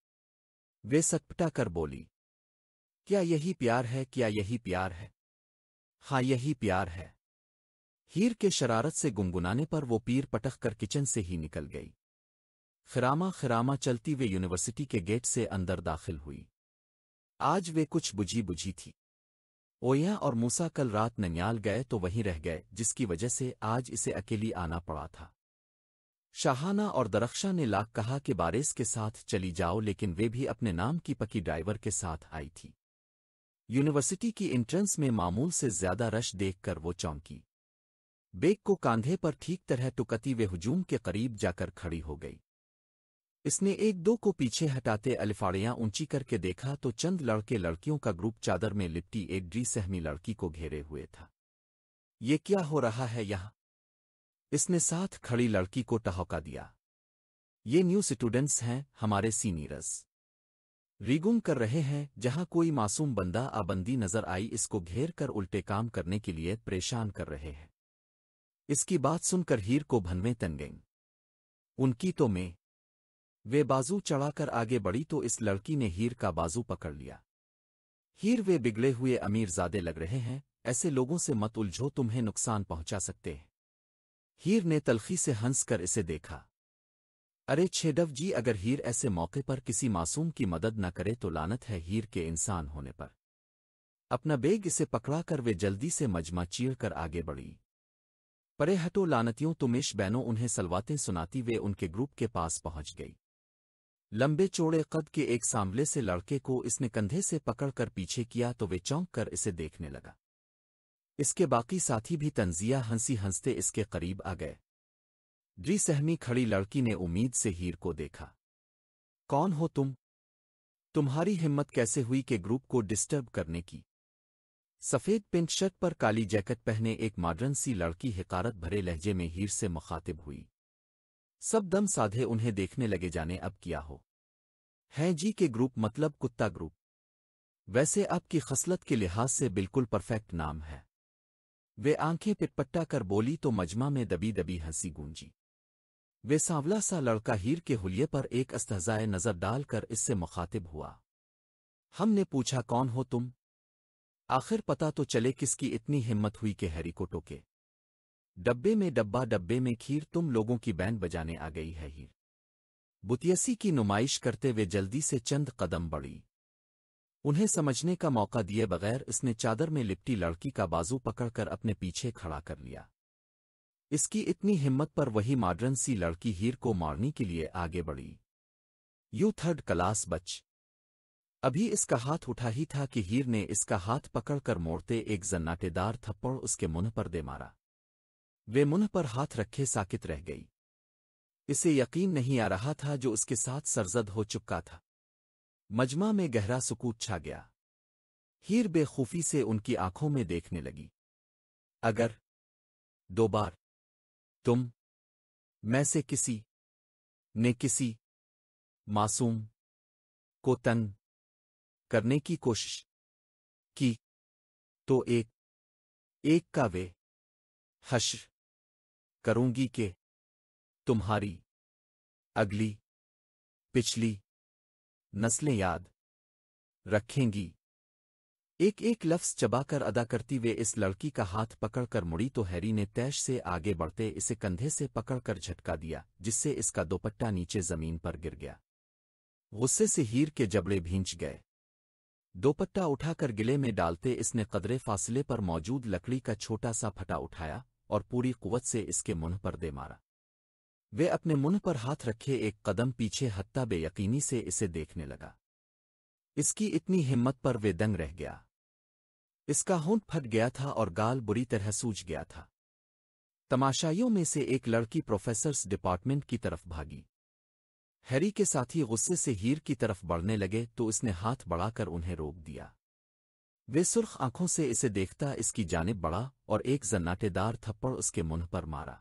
वे सकपटा कर बोली क्या यही प्यार है क्या यही प्यार है हाँ यही प्यार है हीर के शरारत से गुनगुनाने पर वो पीर पटख कर किचन से ही निकल गई खिरामा खिरामा चलती वे यूनिवर्सिटी के गेट से अंदर दाखिल हुई आज वे कुछ बुझी बुझी थी ओया और मूसा कल रात ननियाल गए तो वहीं रह गए जिसकी वजह से आज इसे अकेली आना पड़ा था शाहाना और दरख्शा ने लाख कहा कि बारिस के साथ चली जाओ लेकिन वे भी अपने नाम की पकी ड्राइवर के साथ आई थी यूनिवर्सिटी की एंट्रेंस में मामूल से ज्यादा रश देखकर वो चौंकी बेग को कांधे पर ठीक तरह टुकती वे हुजूम के करीब जाकर खड़ी हो गई इसने एक दो को पीछे हटाते अलिफाड़ियां ऊंची करके देखा तो चंद लड़के लड़कियों का ग्रुप चादर में लिपटी एक ड्री सहमी लड़की को घेरे हुए था ये क्या हो रहा है यहां इसने साथ खड़ी लड़की को टहौका दिया ये न्यू स्टूडेंट्स हैं हमारे सीनियर्स रिगुंग कर रहे हैं जहां कोई मासूम बंदा आबंदी नजर आई इसको घेर कर उल्टे काम करने के लिए परेशान कर रहे हैं इसकी बात सुनकर हीर को भनवे तन गई उनकी तो मैं वे बाजू चढ़ाकर आगे बढ़ी तो इस लड़की ने हीर का बाजू पकड़ लिया हीर वे बिगड़े हुए अमीर ज्यादे लग रहे हैं ऐसे लोगों से मत उलझो तुम्हें नुकसान पहुंचा सकते हैं हीर ने तलखी से हंसकर इसे देखा अरे छेडव जी अगर हीर ऐसे मौके पर किसी मासूम की मदद न करे तो लानत है हीर के इंसान होने पर अपना बेग इसे पकड़ा कर वे जल्दी से मजमा चीर कर आगे बढ़ी परे हटो लानतियों तुमेश बैनो उन्हें सलवाते सुनाती वे उनके ग्रुप के पास पहुंच गई लंबे चौड़े कद के एक सांवले से लड़के को इसने कंधे से पकड़कर पीछे किया तो वे चौंक कर इसे देखने लगा इसके बाकी साथी भी तंजिया हंसी हंसते इसके करीब आ गए ड्री सहमी खड़ी लड़की ने उम्मीद से हीर को देखा कौन हो तुम तुम्हारी हिम्मत कैसे हुई के ग्रुप को डिस्टर्ब करने की सफ़ेद पिंट शर्ट पर काली जैकेट पहने एक मॉडर्न सी लड़की हिकारत भरे लहजे में हीर से मुखातिब हुई सब दम साधे उन्हें देखने लगे जाने अब किया हो है जी के ग्रुप मतलब कुत्ता ग्रुप वैसे आपकी खसलत के लिहाज से बिल्कुल परफेक्ट नाम है वे आंखें पिटपट्टा कर बोली तो मजमा में दबी दबी हंसी गूंजी वे सांवला सा लड़का हीर के हुलिये पर एक अस्तजाए नजर डालकर इससे मुखातिब हुआ हमने पूछा कौन हो तुम आखिर पता तो चले किसकी इतनी हिम्मत हुई कि हैरी को टोके डब्बे में डब्बा डब्बे में खीर तुम लोगों की बैंड बजाने आ गई है ही बुतियसी की नुमाइश करते हुए जल्दी से चंद कदम बढ़ी उन्हें समझने का मौका दिए बगैर इसने चादर में लिपटी लड़की का बाजू पकड़कर अपने पीछे खड़ा कर लिया इसकी इतनी हिम्मत पर वही मॉडर्न सी लड़की हीर को मारने के लिए आगे बढ़ी यू थर्ड क्लास बच अभी इसका हाथ उठा ही था कि हीर ने इसका हाथ पकड़कर मोड़ते एक जन्नाटेदार थप्पड़ उसके मुंह पर दे मारा वे मुंह पर हाथ रखे साकित रह गई इसे यकीन नहीं आ रहा था जो उसके साथ सरजद हो चुका था मजमा में गहरा सुकूत छा गया हीर बेखूफी से उनकी आंखों में देखने लगी अगर दो बार तुम मैं से किसी ने किसी मासूम को तंग करने की कोशिश की तो एक एक का वे हश्र करूंगी के तुम्हारी अगली पिछली नस्लें याद रखेंगी एक एक लफ्ज चबाकर अदा करती वे इस लड़की का हाथ पकड़कर मुड़ी तो हैरी ने तैश से आगे बढ़ते इसे कंधे से पकड़कर झटका दिया जिससे इसका दोपट्टा नीचे जमीन पर गिर गया गुस्से से हीर के जबड़े भींच गए दोपट्टा उठाकर गिले में डालते इसने कदरे फासले पर मौजूद लकड़ी का छोटा सा फटा उठाया और पूरी कुवत से इसके मुंह पर दे मारा वे अपने मुंह पर हाथ रखे एक कदम पीछे हत्ता बेयकीनी से इसे देखने लगा इसकी इतनी हिम्मत पर वे दंग रह गया इसका होंठ फट गया था और गाल बुरी तरह सूज गया था तमाशाइयों में से एक लड़की प्रोफेसर्स डिपार्टमेंट की तरफ भागी हैरी के साथी गुस्से से हीर की तरफ बढ़ने लगे तो उसने हाथ बढ़ाकर उन्हें रोक दिया वे सुर्ख आंखों से इसे देखता इसकी जानब बढ़ा और एक जन्नाटेदार थप्पड़ उसके मुंह पर मारा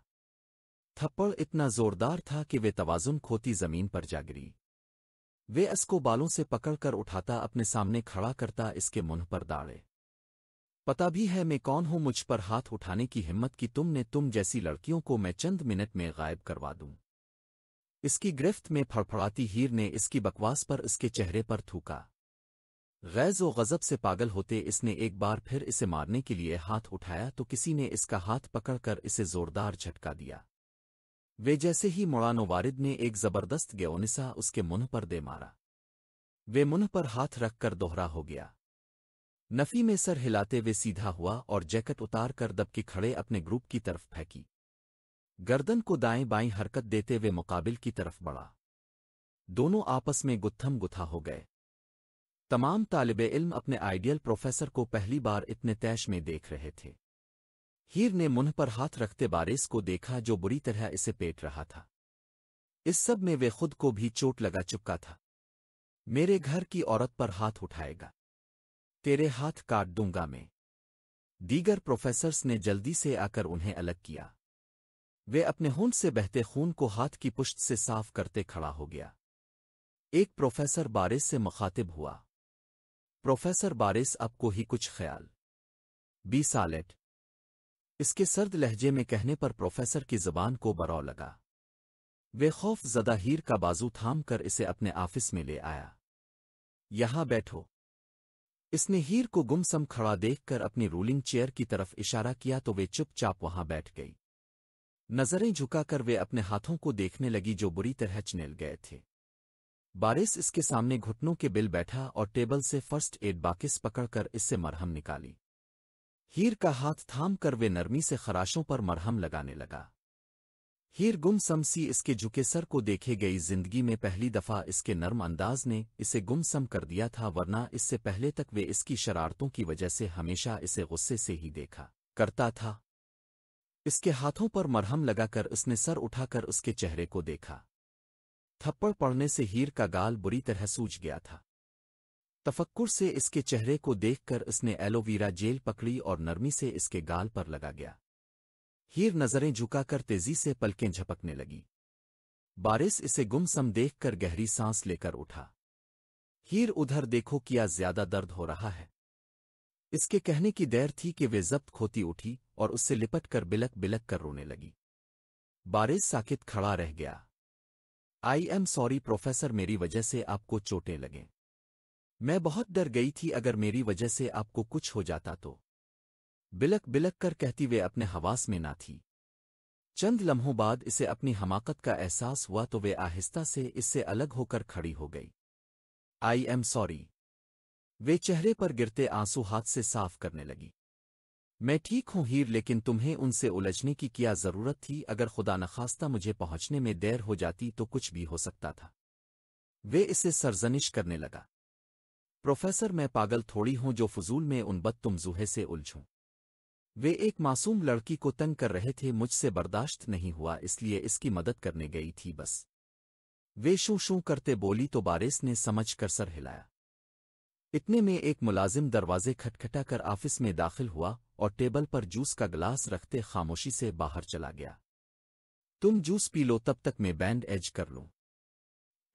थप्पड़ इतना जोरदार था कि वे तवाजुन खोती जमीन पर जा गिरी वे इसको बालों से पकड़कर उठाता अपने सामने खड़ा करता इसके मुंह पर दाड़े पता भी है मैं कौन हूं मुझ पर हाथ उठाने की हिम्मत कि तुमने तुम जैसी लड़कियों को मैं चंद मिनट में गायब करवा दूं इसकी गिरफ्त में फड़फड़ाती हीर ने इसकी बकवास पर इसके चेहरे पर थूका गैज़ व गज़ब से पागल होते इसने एक बार फिर इसे मारने के लिए हाथ उठाया तो किसी ने इसका हाथ पकड़कर इसे जोरदार झटका दिया वे जैसे ही मोड़ानो वारिद ने एक जबरदस्त गेओनिसा उसके मुंह पर दे मारा वे मुंह पर हाथ रखकर दोहरा हो गया नफ़ी में सर हिलाते वे सीधा हुआ और जैकेट उतार कर दबके खड़े अपने ग्रुप की तरफ फेंकी गर्दन को दाएं बाएं हरकत देते वे मुकाबिल की तरफ बढ़ा दोनों आपस में गुत्थम गुथा हो गए तमाम तालब इल्म अपने आइडियल प्रोफेसर को पहली बार इतने तैश में देख रहे थे हीर ने मुंह पर हाथ रखते बारिस को देखा जो बुरी तरह इसे पेट रहा था इस सब में वे खुद को भी चोट लगा चुका था मेरे घर की औरत पर हाथ उठाएगा तेरे हाथ काट दूंगा मैं दीगर प्रोफेसर्स ने जल्दी से आकर उन्हें अलग किया वे अपने होंठ से बहते खून को हाथ की पुश्त से साफ करते खड़ा हो गया एक प्रोफेसर बारिश से मुखातिब हुआ प्रोफेसर बारिस आपको ही कुछ ख्याल बी सालेट इसके सर्द लहजे में कहने पर प्रोफेसर की जबान को बरौ लगा वे खौफ जदा हीर का बाजू थाम कर इसे अपने ऑफिस में ले आया यहां बैठो इसने हीर को गुमसम खड़ा देखकर अपनी रूलिंग चेयर की तरफ इशारा किया तो वे चुपचाप वहां बैठ गई नज़रें झुकाकर वे अपने हाथों को देखने लगी जो बुरी तरह चनेल गए थे बारिस इसके सामने घुटनों के बिल बैठा और टेबल से फर्स्ट एड बाकिस पकड़कर इससे मरहम निकाली हीर का हाथ थाम कर वे नरमी से खराशों पर मरहम लगाने लगा हीर गुम समसी इसके झुके सर को देखे गई जिंदगी में पहली दफा इसके नर्म अंदाज ने इसे गुमसम कर दिया था वरना इससे पहले तक वे इसकी शरारतों की वजह से हमेशा इसे गुस्से से ही देखा करता था इसके हाथों पर मरहम लगाकर उसने सर उठाकर उसके चेहरे को देखा थप्पड़ पड़ने से हीर का गाल बुरी तरह सूज गया था तफक्कुर से इसके चेहरे को देखकर उसने एलोवीरा जेल पकड़ी और नरमी से इसके गाल पर लगा गया हीर नज़रें झुकाकर तेजी से पलकें झपकने लगी बारिस इसे गुमसम देखकर गहरी सांस लेकर उठा हीर उधर देखो किया ज्यादा दर्द हो रहा है इसके कहने की देर थी कि वे जब्त खोती उठी और उससे लिपट कर बिलक बिलक कर रोने लगी बारिश साकित खड़ा रह गया आई एम सॉरी प्रोफेसर मेरी वजह से आपको चोटें लगे मैं बहुत डर गई थी अगर मेरी वजह से आपको कुछ हो जाता तो बिलक बिलक कर कहती वे अपने हवास में ना थी चंद लम्हों बाद इसे अपनी हमाकत का एहसास हुआ तो वे आहिस्ता से इससे अलग होकर खड़ी हो गई आई एम सॉरी वे चेहरे पर गिरते आंसू हाथ से साफ करने लगी मैं ठीक हूँ हीर लेकिन तुम्हें उनसे उलझने की क्या जरूरत थी अगर खुदा नखास्ता मुझे पहुंचने में देर हो जाती तो कुछ भी हो सकता था वे इसे सरजनिश करने लगा प्रोफेसर मैं पागल थोड़ी हूं जो फजूल में उन बद तुम जूहे से उलझूं वे एक मासूम लड़की को तंग कर रहे थे मुझसे बर्दाश्त नहीं हुआ इसलिए इसकी मदद करने गई थी बस वे शू शू करते बोली तो बारिस ने समझ कर सर हिलाया इतने में एक मुलाजिम दरवाजे खटखटा कर ऑफिस में दाखिल हुआ और टेबल पर जूस का गिलास रखते खामोशी से बाहर चला गया तुम जूस पी लो तब तक मैं बैंड एज कर लूं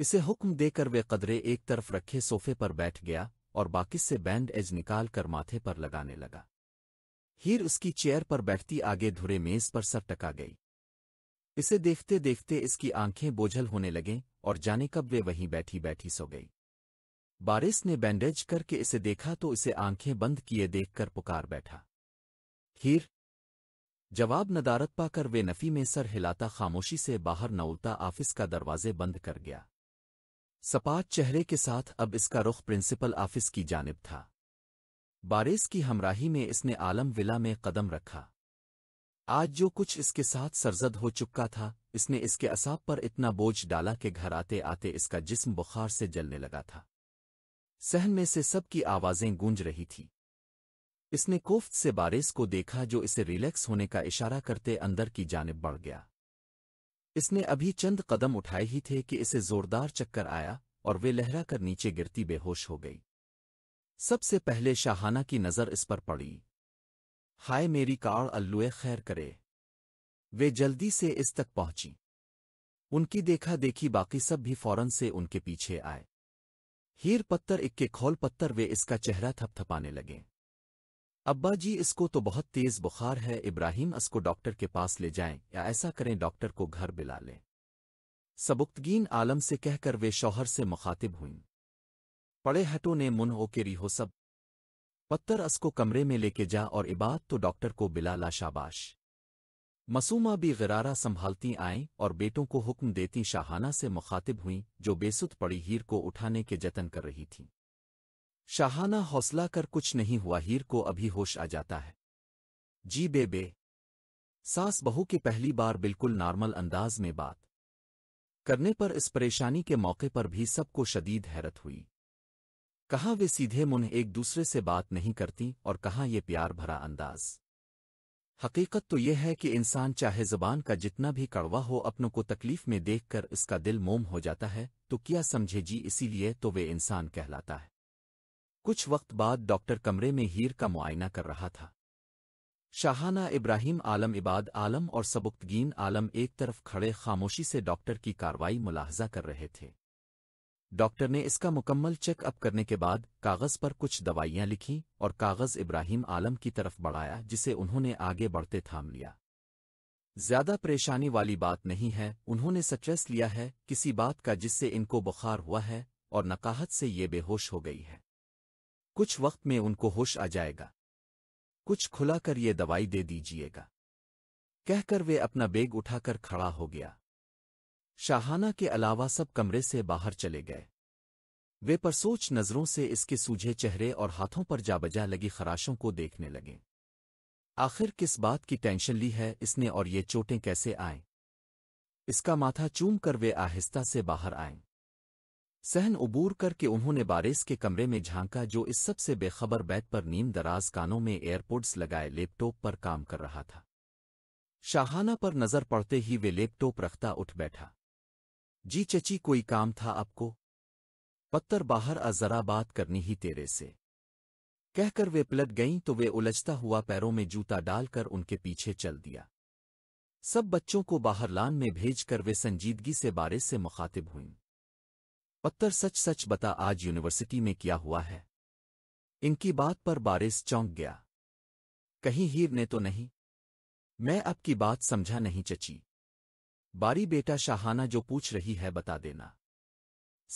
इसे हुक्म देकर वे कदरे एक तरफ रखे सोफे पर बैठ गया और बाकी से बैंड एज निकाल कर माथे पर लगाने लगा हीर उसकी चेयर पर बैठती आगे धुरे मेज पर सर टका गई इसे देखते देखते इसकी आंखें बोझल होने लगें और जाने कब वे वहीं बैठी बैठी सो गई बारिस ने बैंडेज करके इसे देखा तो इसे आंखें बंद किए देखकर पुकार बैठा हीर जवाब नदारत पाकर वे नफ़ी में सर हिलाता खामोशी से बाहर न उलता ऑफिस का दरवाजे बंद कर गया सपाट चेहरे के साथ अब इसका रुख प्रिंसिपल ऑफिस की जानब था बारिश की हमराही में इसने आलम विला में कदम रखा आज जो कुछ इसके साथ सरजद हो चुका था इसने इसके असाब पर इतना बोझ डाला कि घर आते आते इसका जिस्म बुखार से जलने लगा था सहन में से सबकी आवाज़ें गूंज रही थी इसने कोफ्त से बारिस को देखा जो इसे रिलैक्स होने का इशारा करते अंदर की जानब बढ़ गया इसने अभी चंद कदम उठाए ही थे कि इसे जोरदार चक्कर आया और वे लहरा कर नीचे गिरती बेहोश हो गई सबसे पहले शाहाना की नज़र इस पर पड़ी हाय मेरी काड़ अल्लुए खैर करे वे जल्दी से इस तक पहुंची उनकी देखा देखी बाकी सब भी फौरन से उनके पीछे आए हीर पत्थर इक्के खोल पत्थर वे इसका चेहरा थपथपाने लगे अब्बा जी इसको तो बहुत तेज बुखार है इब्राहिम इसको डॉक्टर के पास ले जाएं या ऐसा करें डॉक्टर को घर बिला लें सबुक्तगीन आलम से कहकर वे शौहर से मुखातिब हुईं पड़े हटों ने मुन हो के रिहो सब पत्थर इसको कमरे में लेके जा और इबाद तो डॉक्टर को बिला ला शाबाश मसूमा भी गरारा संभालती आईं और बेटों को हुक्म देती शाहाना से मुखातिब हुईं जो बेसुत पड़ी हीर को उठाने के जतन कर रही थीं शाहाना हौसला कर कुछ नहीं हुआ हीर को अभी होश आ जाता है जी बेबे सास बहू की पहली बार बिल्कुल नॉर्मल अंदाज में बात करने पर इस परेशानी के मौके पर भी सबको शदीद हैरत हुई कहाँ वे सीधे मुन एक दूसरे से बात नहीं करती और कहाँ ये प्यार भरा अंदाज हकीकत तो यह है कि इंसान चाहे जबान का जितना भी कड़वा हो अपनों को तकलीफ में देखकर इसका दिल मोम हो जाता है तो क्या समझे जी इसीलिए तो वे इंसान कहलाता है कुछ वक्त बाद डॉक्टर कमरे में हीर का मुआयना कर रहा था शाहाना इब्राहिम आलम इबाद आलम और सबुक्तगीन आलम एक तरफ खड़े खामोशी से डॉक्टर की कार्रवाई मुलाहजा कर रहे थे डॉक्टर ने इसका मुकम्मल चेकअप करने के बाद कागज़ पर कुछ दवाइयां लिखीं और कागज़ इब्राहिम आलम की तरफ बढ़ाया जिसे उन्होंने आगे बढ़ते थाम लिया ज्यादा परेशानी वाली बात नहीं है उन्होंने स्ट्रेस लिया है किसी बात का जिससे इनको बुखार हुआ है और नकाहत से ये बेहोश हो गई है कुछ वक्त में उनको होश आ जाएगा कुछ खुला कर ये दवाई दे दीजिएगा कहकर वे अपना बेग उठाकर खड़ा हो गया शाहाना के अलावा सब कमरे से बाहर चले गए वे परसोच नज़रों से इसके सूझे चेहरे और हाथों पर जाबजा लगी खराशों को देखने लगे आखिर किस बात की टेंशन ली है इसने और ये चोटें कैसे आए इसका माथा चूम कर वे आहिस्ता से बाहर आएं। सहन उबूर करके उन्होंने बारिस के कमरे में झांका जो इस सबसे बेखबर बैग पर नीम दराज कानों में एयरपोर्ट्स लगाए लैपटॉप पर काम कर रहा था शाहाना पर नजर पड़ते ही वे लैपटॉप रखता उठ बैठा जी चची कोई काम था आपको पत्थर बाहर आ जरा बात करनी ही तेरे से कहकर वे पलट गईं तो वे उलझता हुआ पैरों में जूता डालकर उनके पीछे चल दिया सब बच्चों को बाहर लान में भेजकर वे संजीदगी से बारिश से मुखातिब हुईं पत्थर सच सच बता आज यूनिवर्सिटी में क्या हुआ है इनकी बात पर बारिश चौंक गया कहीं हीर ने तो नहीं मैं अब की बात समझा नहीं चची बारी बेटा शाहाना जो पूछ रही है बता देना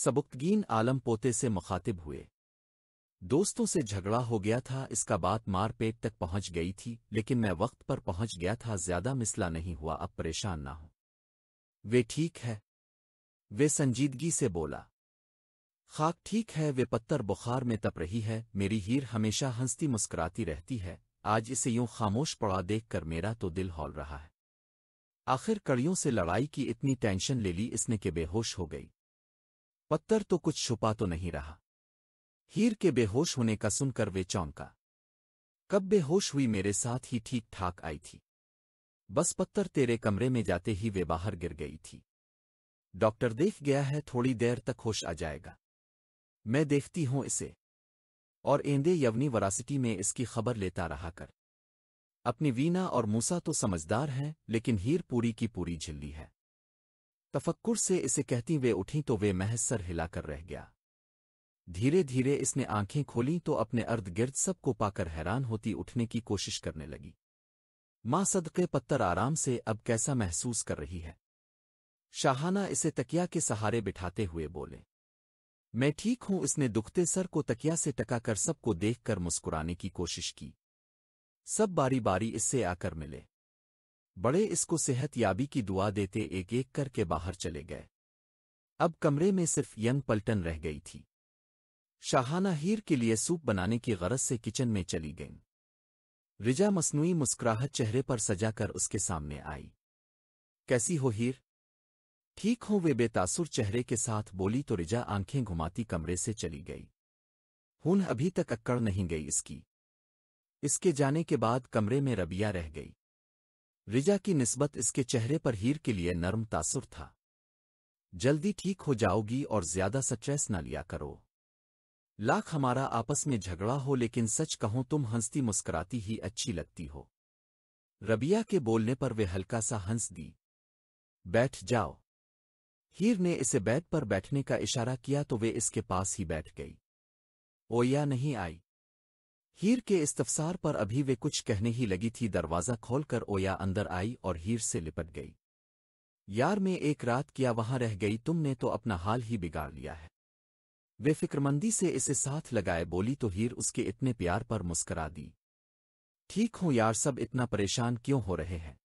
सबुक्तगीन आलम पोते से मुखातिब हुए दोस्तों से झगड़ा हो गया था इसका बात मारपेट तक पहुंच गई थी लेकिन मैं वक्त पर पहुंच गया था ज्यादा मिसला नहीं हुआ अब परेशान ना हो वे ठीक है वे संजीदगी से बोला खाक ठीक है वे पत्थर बुखार में तप रही है मेरी हीर हमेशा हंसती मुस्कुराती रहती है आज इसे यूं खामोश पड़ा देख कर मेरा तो दिल हौल रहा है आखिर कड़ियों से लड़ाई की इतनी टेंशन ले ली इसने के बेहोश हो गई पत्थर तो कुछ छुपा तो नहीं रहा हीर के बेहोश होने का सुनकर वे चौंका कब बेहोश हुई मेरे साथ ही ठीक ठाक आई थी बस पत्थर तेरे कमरे में जाते ही वे बाहर गिर गई थी डॉक्टर देख गया है थोड़ी देर तक होश आ जाएगा मैं देखती हूं इसे और एंदे यवनी वरासिटी में इसकी खबर लेता रहा कर अपनी वीना और मूसा तो समझदार हैं लेकिन हीर पूरी की पूरी झिल्ली है तफक्कुर से इसे कहती वे उठी तो वे महसर हिलाकर रह गया धीरे धीरे इसने आंखें खोली तो अपने अर्ध गिर्द सबको पाकर हैरान होती उठने की कोशिश करने लगी मां सदके पत्थर आराम से अब कैसा महसूस कर रही है शाहाना इसे तकिया के सहारे बिठाते हुए बोले मैं ठीक हूं इसने दुखते सर को तकिया से टका कर सबको देखकर मुस्कुराने की कोशिश की सब बारी बारी इससे आकर मिले बड़े इसको सेहत याबी की दुआ देते एक एक करके बाहर चले गए अब कमरे में सिर्फ यंग पलटन रह गई थी शाहाना हीर के लिए सूप बनाने की गरज से किचन में चली गईं रिजा मसनू मुस्कुराहट चेहरे पर सजाकर उसके सामने आई कैसी हो हीर ठीक हो वे बेतासुर चेहरे के साथ बोली तो रिजा आंखें घुमाती कमरे से चली गई हुन अभी तक अक्कड़ नहीं गई इसकी इसके जाने के बाद कमरे में रबिया रह गई रिजा की निस्बत इसके चेहरे पर हीर के लिए नर्म तासुर था जल्दी ठीक हो जाओगी और ज्यादा सचैस न लिया करो लाख हमारा आपस में झगड़ा हो लेकिन सच कहो तुम हंसती मुस्कुराती ही अच्छी लगती हो रबिया के बोलने पर वे हल्का सा हंस दी बैठ जाओ हीर ने इसे बेड पर बैठने का इशारा किया तो वे इसके पास ही बैठ गई ओया नहीं आई हीर के इस्तफसार पर अभी वे कुछ कहने ही लगी थी दरवाज़ा खोलकर ओया अंदर आई और हीर से लिपट गई यार मैं एक रात किया वहां रह गई तुमने तो अपना हाल ही बिगाड़ लिया है वे फिक्रमंदी से इसे साथ लगाए बोली तो हीर उसके इतने प्यार पर मुस्करा दी ठीक हूं यार सब इतना परेशान क्यों हो रहे हैं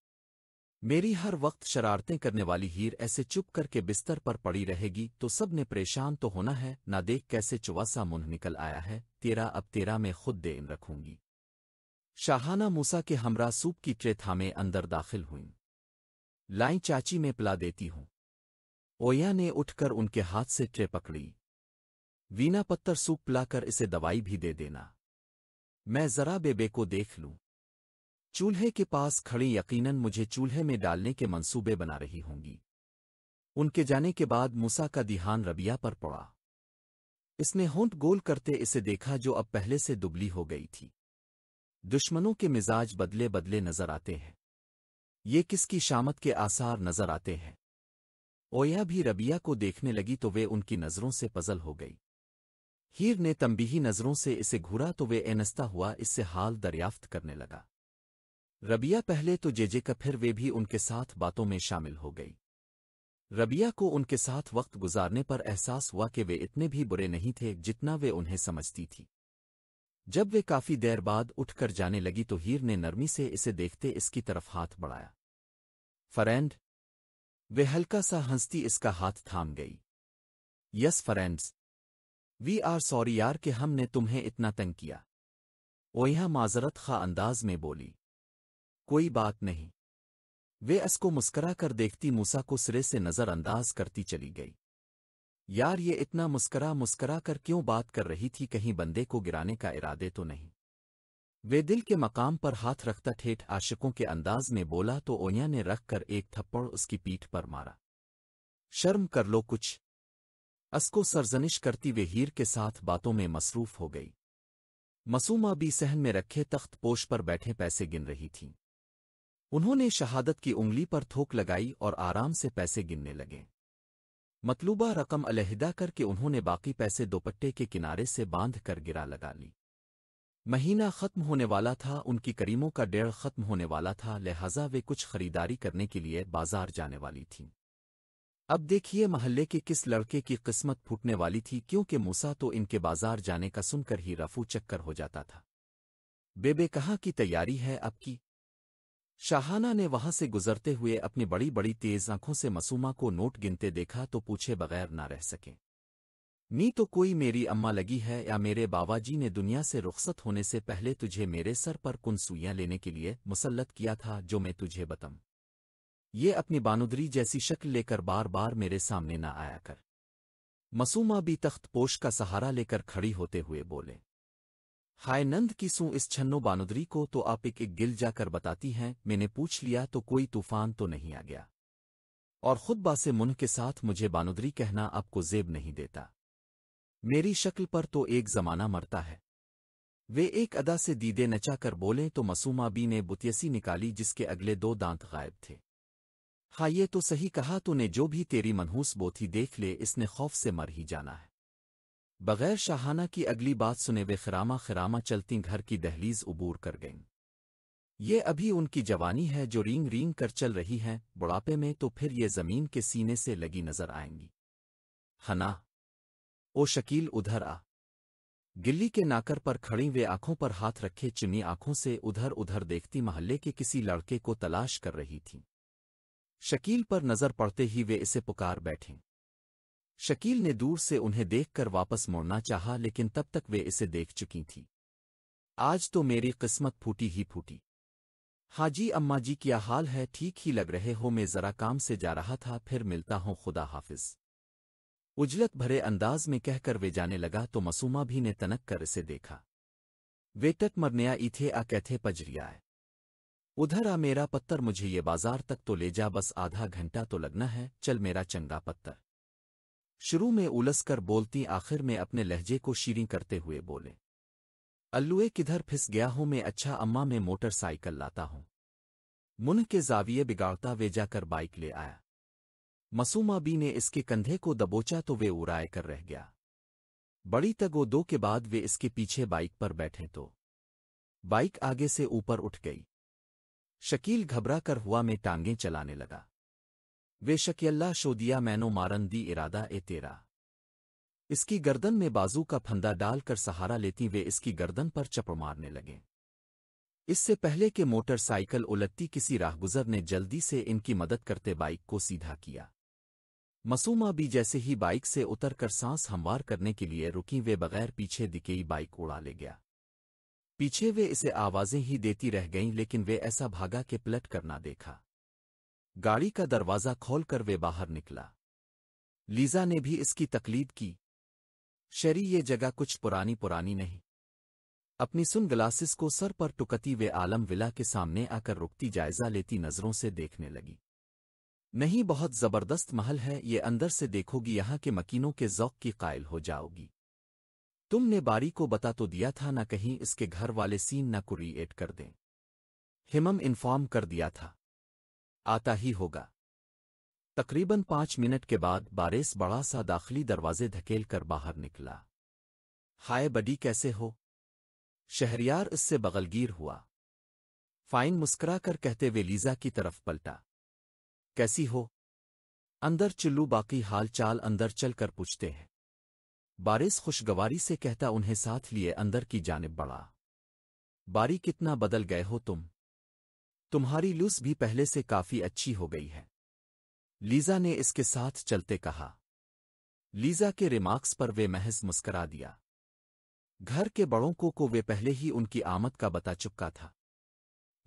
मेरी हर वक्त शरारतें करने वाली हीर ऐसे चुप करके बिस्तर पर पड़ी रहेगी तो सब ने परेशान तो होना है ना देख कैसे चुवासा मुंह निकल आया है तेरा अब तेरा मैं खुद देन रखूंगी शाहाना मूसा के हमरा सूप की ट्रे थामे अंदर दाखिल हुईं लाई चाची में पिला देती हूं ओया ने उठकर उनके हाथ से ट्रे पकड़ी वीना पत्थर सूप पिलाकर इसे दवाई भी दे देना मैं जरा बेबे को देख लूं चूल्हे के पास खड़ी यकीनन मुझे चूल्हे में डालने के मंसूबे बना रही होंगी उनके जाने के बाद मूसा का दिहान रबिया पर पड़ा इसने होंट गोल करते इसे देखा जो अब पहले से दुबली हो गई थी दुश्मनों के मिजाज बदले बदले नजर आते हैं ये किसकी शामत के आसार नजर आते हैं ओया भी रबिया को देखने लगी तो वे उनकी नज़रों से पजल हो गई हीर ने तंबीही नज़रों से इसे घूरा तो वे एनस्ता हुआ इससे हाल दरियाफ्त करने लगा रबिया पहले तो जेजे का फिर वे भी उनके साथ बातों में शामिल हो गई रबिया को उनके साथ वक्त गुजारने पर एहसास हुआ कि वे इतने भी बुरे नहीं थे जितना वे उन्हें समझती थी जब वे काफी देर बाद उठकर जाने लगी तो हीर ने नरमी से इसे देखते इसकी तरफ हाथ बढ़ाया फरेंड वे हल्का सा हंसती इसका हाथ थाम गई yes friends we are sorry यार के हमने तुम्हें इतना तंग किया ओया माजरत खा अंदाज में बोली कोई बात नहीं वे असको मुस्करा कर देखती मूसा को सिरे से नज़रअंदाज करती चली गई यार ये इतना मुस्करा मुस्करा कर क्यों बात कर रही थी कहीं बंदे को गिराने का इरादे तो नहीं वे दिल के मकाम पर हाथ रखता ठेठ आशिकों के अंदाज में बोला तो ओनिया ने रख कर एक थप्पड़ उसकी पीठ पर मारा शर्म कर लो कुछ असको सरजनिश करती वे हीर के साथ बातों में मसरूफ हो गई मसूमा भी सहन में रखे तख्त पोश पर बैठे पैसे गिन रही थीं उन्होंने शहादत की उंगली पर थोक लगाई और आराम से पैसे गिनने लगे मतलूबा रकम अलहदा करके उन्होंने बाकी पैसे दोपट्टे के किनारे से बांध कर गिरा लगा ली महीना खत्म होने वाला था उनकी करीमों का डेढ़ खत्म होने वाला था लिहाजा वे कुछ खरीदारी करने के लिए बाजार जाने वाली थीं अब देखिए महल्ले के किस लड़के की किस्मत फूटने वाली थी क्योंकि मूसा तो इनके बाजार जाने का सुनकर ही रफू चक्कर हो जाता था बेबे कहाँ की तैयारी है अब की शाहाना ने वहां से गुजरते हुए अपनी बड़ी बड़ी तेज आंखों से मसूमा को नोट गिनते देखा तो पूछे बगैर ना रह सके नी तो कोई मेरी अम्मा लगी है या मेरे बाबाजी ने दुनिया से रुखसत होने से पहले तुझे मेरे सर पर कुनसुइयाँ लेने के लिए मुसलत किया था जो मैं तुझे बतम ये अपनी बानुदरी जैसी शक्ल लेकर बार बार मेरे सामने न आया कर मसूमा भी तख्त पोश का सहारा लेकर खड़ी होते हुए बोले हाय नंद की सू इस छन्नो बानुदरी को तो आप एक एक गिल जाकर बताती हैं मैंने पूछ लिया तो कोई तूफान तो नहीं आ गया और खुद बासे मुन्ह के साथ मुझे बानुदरी कहना आपको जेब नहीं देता मेरी शक्ल पर तो एक जमाना मरता है वे एक अदा से दीदे नचा कर बोले तो मसूमा बी ने बुतियसी निकाली जिसके अगले दो दांत गायब थे हाँ ये तो सही कहा तूने जो भी तेरी मनहूस बोथी देख ले इसने खौफ से मर ही जाना है बगैर शाहाना की अगली बात सुने वे खिरामा खिरामा चलती घर की दहलीज उबूर कर गईं ये अभी उनकी जवानी है जो रींग रींग कर चल रही है बुढ़ापे में तो फिर ये जमीन के सीने से लगी नजर आएंगी हना ओ शकील उधर आ गिल्ली के नाकर पर खड़ी वे आंखों पर हाथ रखे चुनी आंखों से उधर उधर देखती मोहल्ले के किसी लड़के को तलाश कर रही थीं शकील पर नजर पड़ते ही वे इसे पुकार बैठें शकील ने दूर से उन्हें देखकर वापस मोड़ना चाहा लेकिन तब तक वे इसे देख चुकी थीं आज तो मेरी किस्मत फूटी ही फूटी हाजी अम्मा जी क्या हाल है ठीक ही लग रहे हो मैं जरा काम से जा रहा था फिर मिलता हूं खुदा हाफिज उजलत भरे अंदाज में कहकर वे जाने लगा तो मसूमा भी ने तनक कर इसे देखा वे मरने आ इथे आ कैथे है उधर आ मेरा पत्थर मुझे ये बाजार तक तो ले जा बस आधा घंटा तो लगना है चल मेरा चंगा पत्थर शुरू में उलस कर बोलती आखिर में अपने लहजे को शीरी करते हुए बोले अल्लुए किधर फिस गया हूं मैं अच्छा अम्मा मैं मोटरसाइकिल लाता हूं मुन के जाविये बिगाड़ता वे जाकर बाइक ले आया मसूमा बी ने इसके कंधे को दबोचा तो वे उराय कर रह गया बड़ी तगो दो के बाद वे इसके पीछे बाइक पर बैठे तो बाइक आगे से ऊपर उठ गई शकील घबरा कर हुआ में टांगें चलाने लगा वे शक्यल्ला शोदिया मैनो मारन दी इरादा ए तेरा इसकी गर्दन में बाजू का फंदा डालकर सहारा लेती वे इसकी गर्दन पर चप मारने लगे इससे पहले के मोटरसाइकिल उलटती किसी राहगुजर ने जल्दी से इनकी मदद करते बाइक को सीधा किया मसूमा भी जैसे ही बाइक से उतरकर सांस हमवार करने के लिए रुकी वे बगैर पीछे दिखेई बाइक उड़ा ले गया पीछे वे इसे आवाज़ें ही देती रह गईं लेकिन वे ऐसा भागा कि पलट करना देखा गाड़ी का दरवाज़ा खोलकर वे बाहर निकला लीजा ने भी इसकी तकलीद की शरी ये जगह कुछ पुरानी पुरानी नहीं अपनी सुन ग्लासेस को सर पर टुकती वे आलम विला के सामने आकर रुकती जायजा लेती नज़रों से देखने लगी नहीं बहुत ज़बरदस्त महल है ये अंदर से देखोगी यहां के मकीनों के जौक की कायल हो जाओगी तुमने बारी को बता तो दिया था न कहीं इसके घर वाले सीन न एट कर दें हिमम इन्फॉर्म कर दिया था आता ही होगा तकरीबन पांच मिनट के बाद बारिस बड़ा सा दाखिली दरवाजे धकेल कर बाहर निकला हाय बडी कैसे हो शहरियार इससे बगलगीर हुआ फाइन मुस्करा कर कहते हुए लीजा की तरफ पलटा कैसी हो अंदर चिल्लू बाकी हालचाल अंदर चल कर पूछते हैं बारिस खुशगवारी से कहता उन्हें साथ लिए अंदर की जानब बढ़ा बारी कितना बदल गए हो तुम तुम्हारी लूस भी पहले से काफी अच्छी हो गई है लीजा ने इसके साथ चलते कहा लीजा के रिमार्क्स पर वे महज मुस्करा दिया घर के बड़ों को को वे पहले ही उनकी आमद का बता चुका था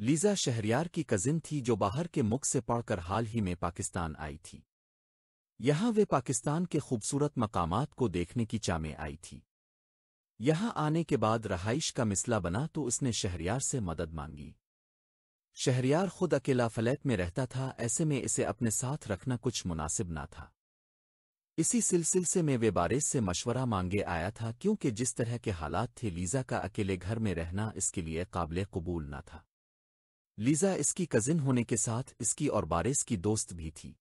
लीजा शहरियार की कजिन थी जो बाहर के मुख से पढ़कर हाल ही में पाकिस्तान आई थी यहां वे पाकिस्तान के खूबसूरत मकामात को देखने की चामे आई थी यहां आने के बाद रहाइश का मिसला बना तो उसने शहरियार से मदद मांगी शहरियार खुद अकेला फ्लैट में रहता था ऐसे में इसे अपने साथ रखना कुछ मुनासिब ना था इसी सिलसिले में वे बारिश से मशवरा मांगे आया था क्योंकि जिस तरह के हालात थे लीजा का अकेले घर में रहना इसके लिए काबिल कबूल न था लीजा इसकी कजिन होने के साथ इसकी और बारिश की दोस्त भी थी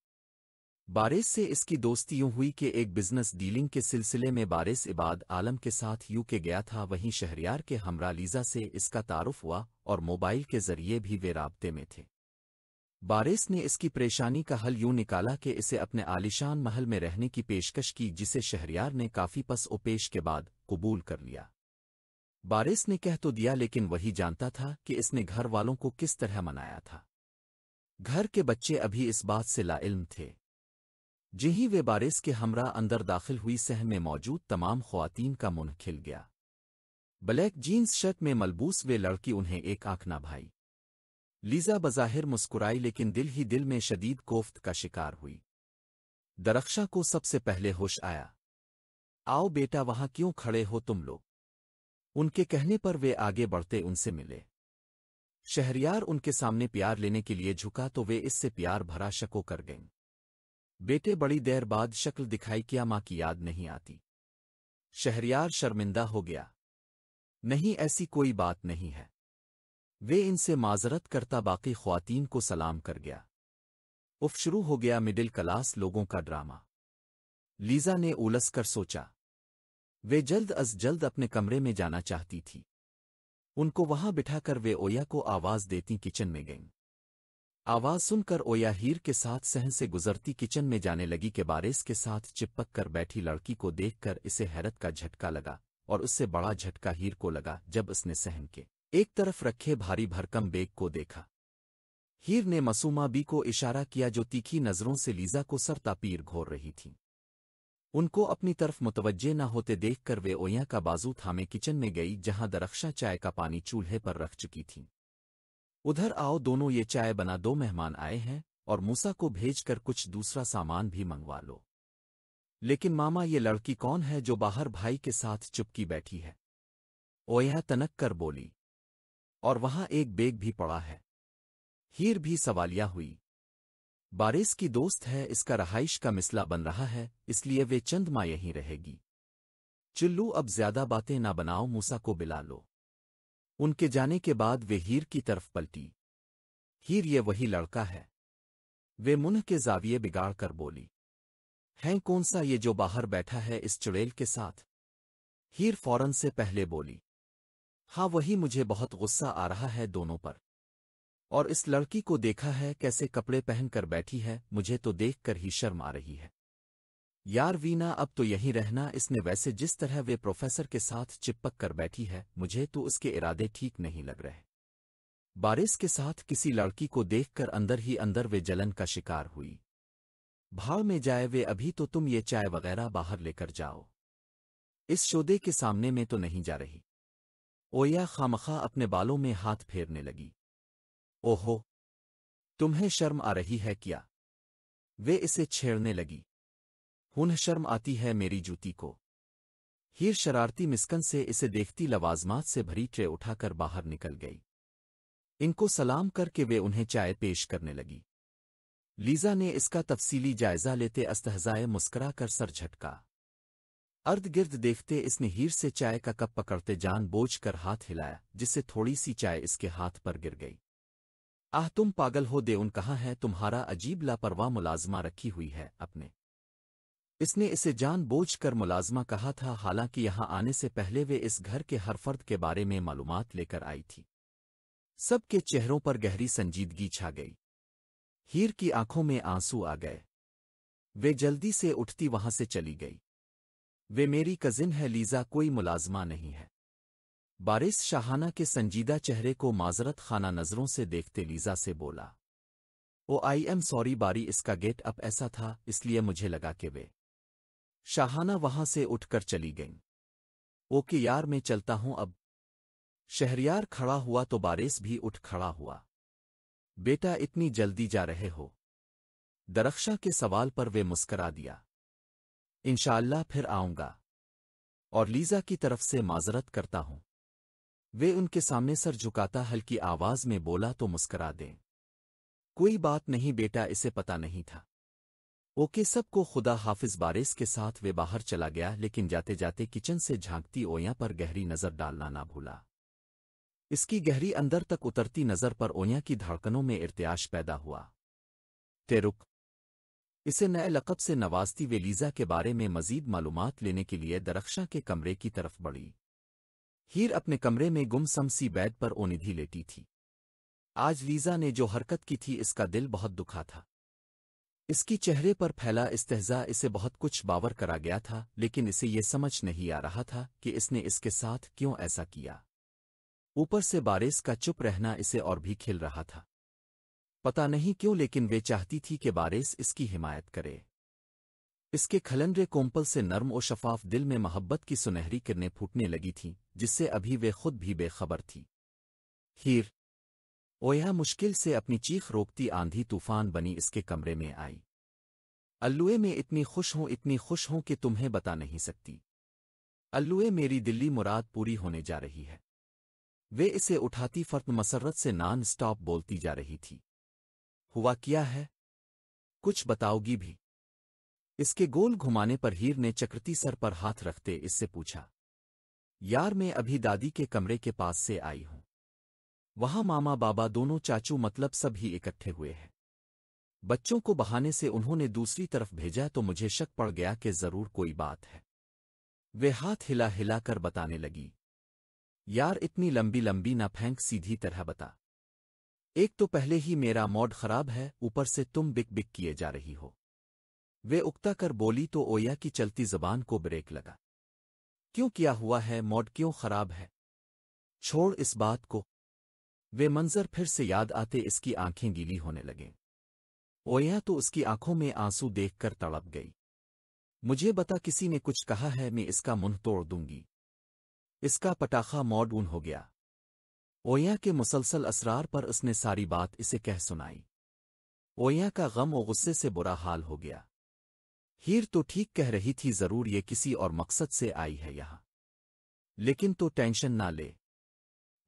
बारिस से इसकी दोस्ती यूं हुई कि एक बिजनेस डीलिंग के सिलसिले में बारिस इबाद आलम के साथ यू के गया था वहीं शहरियार के हमरा लीजा से इसका तारुफ हुआ और मोबाइल के जरिए भी वे रबते में थे बारिस ने इसकी परेशानी का हल यूं निकाला कि इसे अपने आलिशान महल में रहने की पेशकश की जिसे शहरियार ने काफ़ी पस उपेश के बाद कबूल कर लिया बारिस ने कह तो दिया लेकिन वही जानता था कि इसने घर वालों को किस तरह मनाया था घर के बच्चे अभी इस बात से लाइल्म थे जिही वे बारिस के हमरा अंदर दाखिल हुई सह में मौजूद तमाम खुवान का मुंह खिल गया ब्लैक जीन्स शर्ट में मलबूस वे लड़की उन्हें एक आंख ना भाई लीजा बज़ाहिर मुस्कुराई लेकिन दिल ही दिल में शदीद कोफ्त का शिकार हुई दरख्शा को सबसे पहले होश आया आओ बेटा वहां क्यों खड़े हो तुम लोग उनके कहने पर वे आगे बढ़ते उनसे मिले शहरियार उनके सामने प्यार लेने के लिए झुका तो वे इससे प्यार भरा शको कर गईं बेटे बड़ी देर बाद शक्ल दिखाई क्या माँ की याद नहीं आती शहरियार शर्मिंदा हो गया नहीं ऐसी कोई बात नहीं है वे इनसे माजरत करता बाकी खुवान को सलाम कर गया उफ शुरू हो गया मिडिल क्लास लोगों का ड्रामा लीजा ने उलस कर सोचा वे जल्द अज जल्द अपने कमरे में जाना चाहती थी उनको वहां बिठाकर वे ओया को आवाज देती किचन में गईं आवाज सुनकर ओया हीर के साथ सहन से गुजरती किचन में जाने लगी के बारिश के साथ चिपक कर बैठी लड़की को देखकर इसे हैरत का झटका लगा और उससे बड़ा झटका हीर को लगा जब उसने सहन के एक तरफ रखे भारी भरकम बेग को देखा हीर ने मसूमा बी को इशारा किया जो तीखी नज़रों से लीजा को सरतापीर घोर रही थीं उनको अपनी तरफ मुतवजे न होते देखकर वे ओया का बाजू थामे किचन में गई जहां दरख्शा चाय का पानी चूल्हे पर रख चुकी थीं उधर आओ दोनों ये चाय बना दो मेहमान आए हैं और मूसा को भेजकर कुछ दूसरा सामान भी मंगवा लो लेकिन मामा ये लड़की कौन है जो बाहर भाई के साथ चुपकी बैठी है ओया तनक कर बोली और वहां एक बेग भी पड़ा है हीर भी सवालिया हुई बारिश की दोस्त है इसका रहाइश का मिसला बन रहा है इसलिए वे चंद माँ यहीं रहेगी चुल्लू अब ज्यादा बातें ना बनाओ मूसा को बिला लो उनके जाने के बाद वे हीर की तरफ पलटी हीर ये वही लड़का है वे मुन्ह के जाविये बिगाड़ कर बोली हैं कौन सा ये जो बाहर बैठा है इस चुड़ैल के साथ हीर फौरन से पहले बोली हाँ वही मुझे बहुत गुस्सा आ रहा है दोनों पर और इस लड़की को देखा है कैसे कपड़े पहनकर बैठी है मुझे तो देखकर ही शर्म आ रही है यार वीना अब तो यहीं रहना इसने वैसे जिस तरह वे प्रोफेसर के साथ चिपक कर बैठी है मुझे तो उसके इरादे ठीक नहीं लग रहे बारिश के साथ किसी लड़की को देखकर अंदर ही अंदर वे जलन का शिकार हुई भाव में जाए वे अभी तो तुम ये चाय वगैरह बाहर लेकर जाओ इस शोदे के सामने में तो नहीं जा रही ओया खामखा अपने बालों में हाथ फेरने लगी ओहो तुम्हें शर्म आ रही है क्या वे इसे छेड़ने लगी हुन शर्म आती है मेरी जूती को हीर शरारती मिस्कन से इसे देखती लवाजमात से भरी ट्रे उठाकर बाहर निकल गई इनको सलाम करके वे उन्हें चाय पेश करने लगी लीजा ने इसका तफसीली जायजा लेते अस्तहजाए मुस्करा कर सर झटका अर्द गिर्द देखते इसने हीर से चाय का कप पकड़ते जान बोझ कर हाथ हिलाया जिससे थोड़ी सी चाय इसके हाथ पर गिर गई आह तुम पागल हो देउन कहाँ है तुम्हारा अजीब लापरवाह मुलाजमा रखी हुई है अपने इसने इसे जान बोझ कर मुलाजमा कहा था हालांकि यहां आने से पहले वे इस घर के हर फर्द के बारे में मालूम लेकर आई थी सबके चेहरों पर गहरी संजीदगी छा गई हीर की आंखों में आंसू आ गए वे जल्दी से उठती वहां से चली गई वे मेरी कजिन है लीजा कोई मुलाजमा नहीं है बारिस शाहाना के संजीदा चेहरे को माजरत खाना नज़रों से देखते लीजा से बोला ओ आई एम सॉरी बारी इसका गेट अप ऐसा था इसलिए मुझे लगा कि वे शाहाना वहां से उठकर चली गईं ओके यार मैं चलता हूं अब शहरियार खड़ा हुआ तो बारिस भी उठ खड़ा हुआ बेटा इतनी जल्दी जा रहे हो दरख्शा के सवाल पर वे मुस्करा दिया इंशाल्लाह फिर आऊंगा और लीजा की तरफ से माजरत करता हूं वे उनके सामने सर झुकाता हल्की आवाज में बोला तो मुस्करा दें कोई बात नहीं बेटा इसे पता नहीं था ओके सब को खुदा हाफिज बारिस के साथ वे बाहर चला गया लेकिन जाते जाते किचन से झांकती ओया पर गहरी नज़र डालना ना भूला इसकी गहरी अंदर तक उतरती नज़र पर ओया की धड़कनों में इर्त्याश पैदा हुआ तेरुक इसे नए लकब से नवाजती वे लीजा के बारे में मजीद मालूम लेने के लिए दरख्शा के कमरे की तरफ बढ़ी हीर अपने कमरे में गुमसम सी बेड पर ओनिधि लेटी थी आज लीजा ने जो हरकत की थी इसका दिल बहुत दुखा था इसकी चेहरे पर फैला इस्तेजा इसे बहुत कुछ बावर करा गया था लेकिन इसे ये समझ नहीं आ रहा था कि इसने इसके साथ क्यों ऐसा किया ऊपर से बारिश का चुप रहना इसे और भी खिल रहा था पता नहीं क्यों लेकिन वे चाहती थी कि बारिश इसकी हिमायत करे इसके खलनरे कोम्पल से नर्म और शफाफ दिल में मोहब्बत की सुनहरी किरणें फूटने लगी थीं जिससे अभी वे खुद भी बेखबर थी हीर ओया मुश्किल से अपनी चीख रोकती आंधी तूफान बनी इसके कमरे में आई अल्लुए में इतनी खुश हूं इतनी खुश हूं कि तुम्हें बता नहीं सकती अल्लुए मेरी दिल्ली मुराद पूरी होने जा रही है वे इसे उठाती फर्त मसरत से नॉन स्टॉप बोलती जा रही थी हुआ क्या है कुछ बताओगी भी इसके गोल घुमाने पर हीर ने चक्रती सर पर हाथ रखते इससे पूछा यार मैं अभी दादी के कमरे के पास से आई हूं वहाँ मामा बाबा दोनों चाचू मतलब सब ही इकट्ठे हुए हैं बच्चों को बहाने से उन्होंने दूसरी तरफ भेजा तो मुझे शक पड़ गया कि जरूर कोई बात है वे हाथ हिला हिला कर बताने लगी यार इतनी लंबी लंबी ना फेंक सीधी तरह बता एक तो पहले ही मेरा मॉड खराब है ऊपर से तुम बिक बिक किए जा रही हो वे उगता कर बोली तो ओया की चलती जबान को ब्रेक लगा क्यों किया हुआ है मॉड क्यों खराब है छोड़ इस बात को वे मंजर फिर से याद आते इसकी आंखें गीली होने लगे ओया तो उसकी आंखों में आंसू देखकर तड़प गई मुझे बता किसी ने कुछ कहा है मैं इसका मुंह तोड़ दूंगी इसका पटाखा मॉड ऊन हो गया ओया के मुसलसल असरार पर उसने सारी बात इसे कह सुनाई ओया का गम और गुस्से से बुरा हाल हो गया हीर तो ठीक कह रही थी जरूर ये किसी और मकसद से आई है यहां लेकिन तो टेंशन ना ले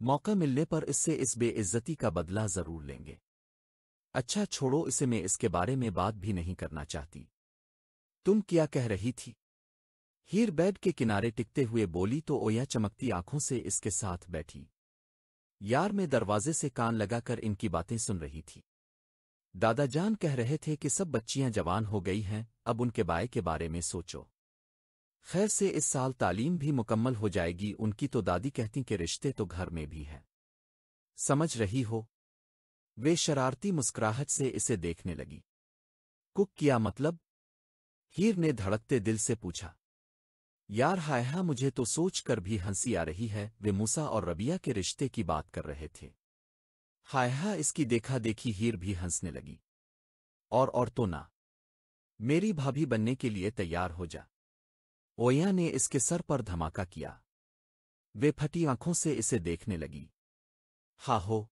मौका मिलने पर इससे इस बेइज्जती का बदला जरूर लेंगे अच्छा छोड़ो इसे मैं इसके बारे में बात भी नहीं करना चाहती तुम क्या कह रही थी हीर बेड के किनारे टिकते हुए बोली तो ओया चमकती आंखों से इसके साथ बैठी यार मैं दरवाजे से कान लगाकर इनकी बातें सुन रही थी दादाजान कह रहे थे कि सब बच्चियां जवान हो गई हैं अब उनके बाय के बारे में सोचो खैर से इस साल तालीम भी मुकम्मल हो जाएगी उनकी तो दादी कहती कि रिश्ते तो घर में भी हैं समझ रही हो वे शरारती मुस्कुराहट से इसे देखने लगी कुक किया मतलब हीर ने धड़कते दिल से पूछा यार हाय हा मुझे तो सोचकर भी हंसी आ रही है वे मूसा और रबिया के रिश्ते की बात कर रहे थे हाय हा इसकी देखा देखी हीर भी हंसने लगी और और तो ना मेरी भाभी बनने के लिए तैयार हो जा ओया ने इसके सर पर धमाका किया वे फटी आंखों से इसे देखने लगी हा हो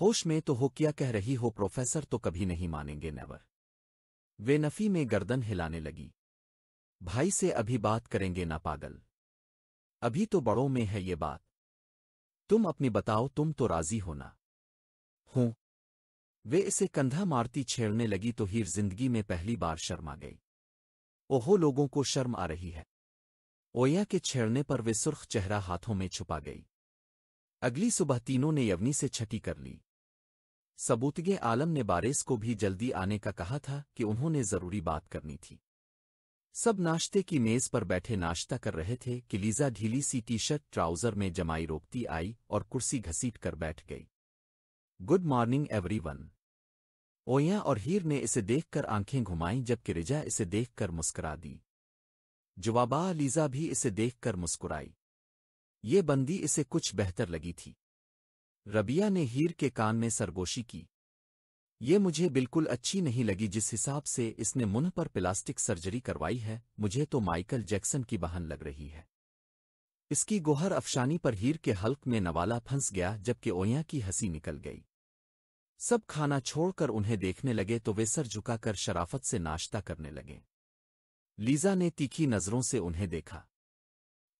होश में तो हो क्या कह रही हो प्रोफेसर तो कभी नहीं मानेंगे नेवर वे नफी में गर्दन हिलाने लगी भाई से अभी बात करेंगे ना पागल अभी तो बड़ों में है ये बात तुम अपनी बताओ तुम तो राजी ना हूं वे इसे कंधा मारती छेड़ने लगी तो हीर जिंदगी में पहली बार शर्मा गई ओहो लोगों को शर्म आ रही है ओया के छेड़ने पर वे सुर्ख चेहरा हाथों में छुपा गई अगली सुबह तीनों ने यवनी से छठी कर ली सबूतगे आलम ने बारिस को भी जल्दी आने का कहा था कि उन्होंने जरूरी बात करनी थी सब नाश्ते की मेज पर बैठे नाश्ता कर रहे थे कि लीजा ढीली सी टी शर्ट ट्राउजर में जमाई रोकती आई और कुर्सी घसीट कर बैठ गई गुड मॉर्निंग एवरीवन ओया और हीर ने इसे देखकर आंखें घुमाईं जबकि रिजा इसे देखकर मुस्कुरा दी जवाबा लीजा भी इसे देखकर मुस्कुराई ये बंदी इसे कुछ बेहतर लगी थी रबिया ने हीर के कान में सरगोशी की ये मुझे बिल्कुल अच्छी नहीं लगी जिस हिसाब से इसने मुंह पर प्लास्टिक सर्जरी करवाई है मुझे तो माइकल जैक्सन की बहन लग रही है इसकी गोहर अफशानी पर हीर के हल्क में नवाला फंस गया जबकि ओया की हंसी निकल गई सब खाना छोड़कर उन्हें देखने लगे तो वे सर झुकाकर शराफत से नाश्ता करने लगे लीजा ने तीखी नज़रों से उन्हें देखा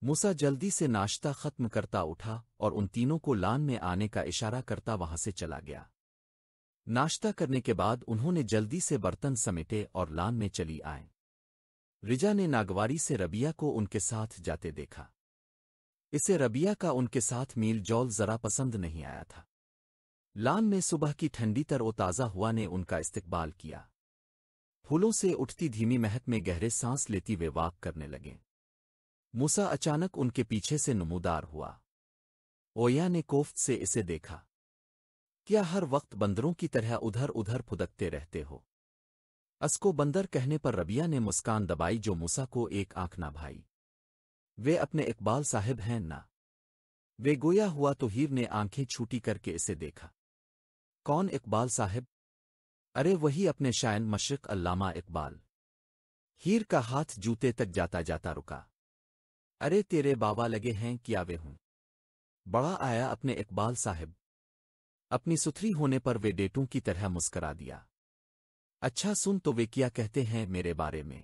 मूसा जल्दी से नाश्ता खत्म करता उठा और उन तीनों को लान में आने का इशारा करता वहां से चला गया नाश्ता करने के बाद उन्होंने जल्दी से बर्तन समेटे और लान में चली आए रिजा ने नागवारी से रबिया को उनके साथ जाते देखा इसे रबिया का उनके साथ मील जौल जरा पसंद नहीं आया था लान में सुबह की ठंडी तर ताज़ा हुआ ने उनका इस्तकबाल किया फूलों से उठती धीमी महक में गहरे सांस लेती वे वाक करने लगे मूसा अचानक उनके पीछे से नमूदार हुआ ओया ने कोफ्त से इसे देखा क्या हर वक्त बंदरों की तरह उधर उधर फुदकते रहते हो असको बंदर कहने पर रबिया ने मुस्कान दबाई जो मूसा को एक आंख ना भाई वे अपने इकबाल साहिब हैं ना वे गोया हुआ तो हीर ने आंखें छूटी करके इसे देखा कौन इकबाल साहब अरे वही अपने शायन मशरक अल्लामा इकबाल हीर का हाथ जूते तक जाता जाता रुका अरे तेरे बाबा लगे हैं कि आवे हूं बड़ा आया अपने इकबाल साहब अपनी सुथरी होने पर वे डेटों की तरह मुस्करा दिया अच्छा सुन तो वे क्या कहते हैं मेरे बारे में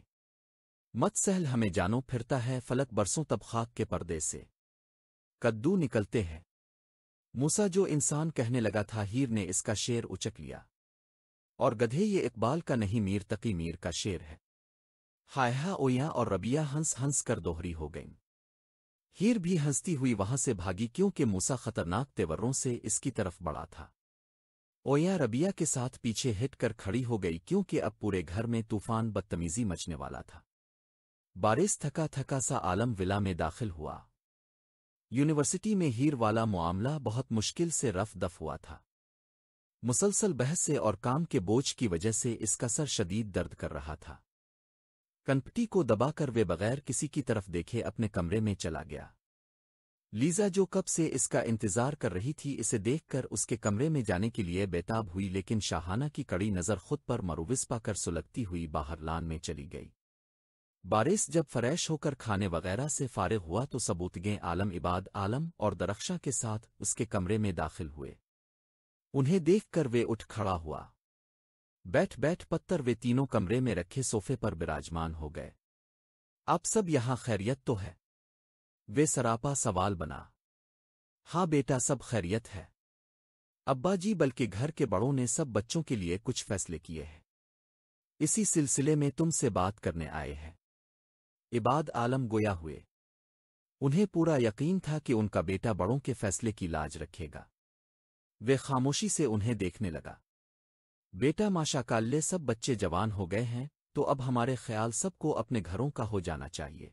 मत सहल हमें जानो फिरता है फलक बरसों तब खाक के पर्दे से कद्दू निकलते हैं मूसा जो इंसान कहने लगा था हीर ने इसका शेर उचक लिया और गधे ये इकबाल का नहीं मीर तकी मीर का शेर है हायहा ओया और रबिया हंस हंस कर दोहरी हो गईं हीर भी हंसती हुई वहां से भागी क्योंकि मूसा खतरनाक तेवरों से इसकी तरफ बढ़ा था ओया रबिया के साथ पीछे हिट कर खड़ी हो गई क्योंकि अब पूरे घर में तूफान बदतमीजी मचने वाला था बारिश थका थका सा आलम विला में दाखिल हुआ यूनिवर्सिटी में हीर वाला मामला बहुत मुश्किल से रफ दफ हुआ था मुसलसल बहस से और काम के बोझ की वजह से इसका सर शदीद दर्द कर रहा था कनपटी को दबाकर वे बगैर किसी की तरफ देखे अपने कमरे में चला गया लीजा जो कब से इसका इंतजार कर रही थी इसे देखकर उसके कमरे में जाने के लिए बेताब हुई लेकिन शाहाना की कड़ी नज़र खुद पर मरुविस पाकर सुलगती हुई बाहर लान में चली गई बारिस जब फ्रेश होकर खाने वगैरह से फारे हुआ तो सबूतगें आलम इबाद आलम और दरख्शा के साथ उसके कमरे में दाखिल हुए उन्हें देखकर वे उठ खड़ा हुआ बैठ बैठ पत्थर वे तीनों कमरे में रखे सोफे पर विराजमान हो गए आप सब यहां खैरियत तो है वे सरापा सवाल बना हाँ बेटा सब खैरियत है अब्बा जी बल्कि घर के बड़ों ने सब बच्चों के लिए कुछ फैसले किए हैं इसी सिलसिले में तुमसे बात करने आए हैं इबाद आलम गोया हुए उन्हें पूरा यकीन था कि उनका बेटा बड़ों के फैसले की लाज रखेगा वे खामोशी से उन्हें देखने लगा बेटा माशाकाल्य सब बच्चे जवान हो गए हैं तो अब हमारे ख्याल सबको अपने घरों का हो जाना चाहिए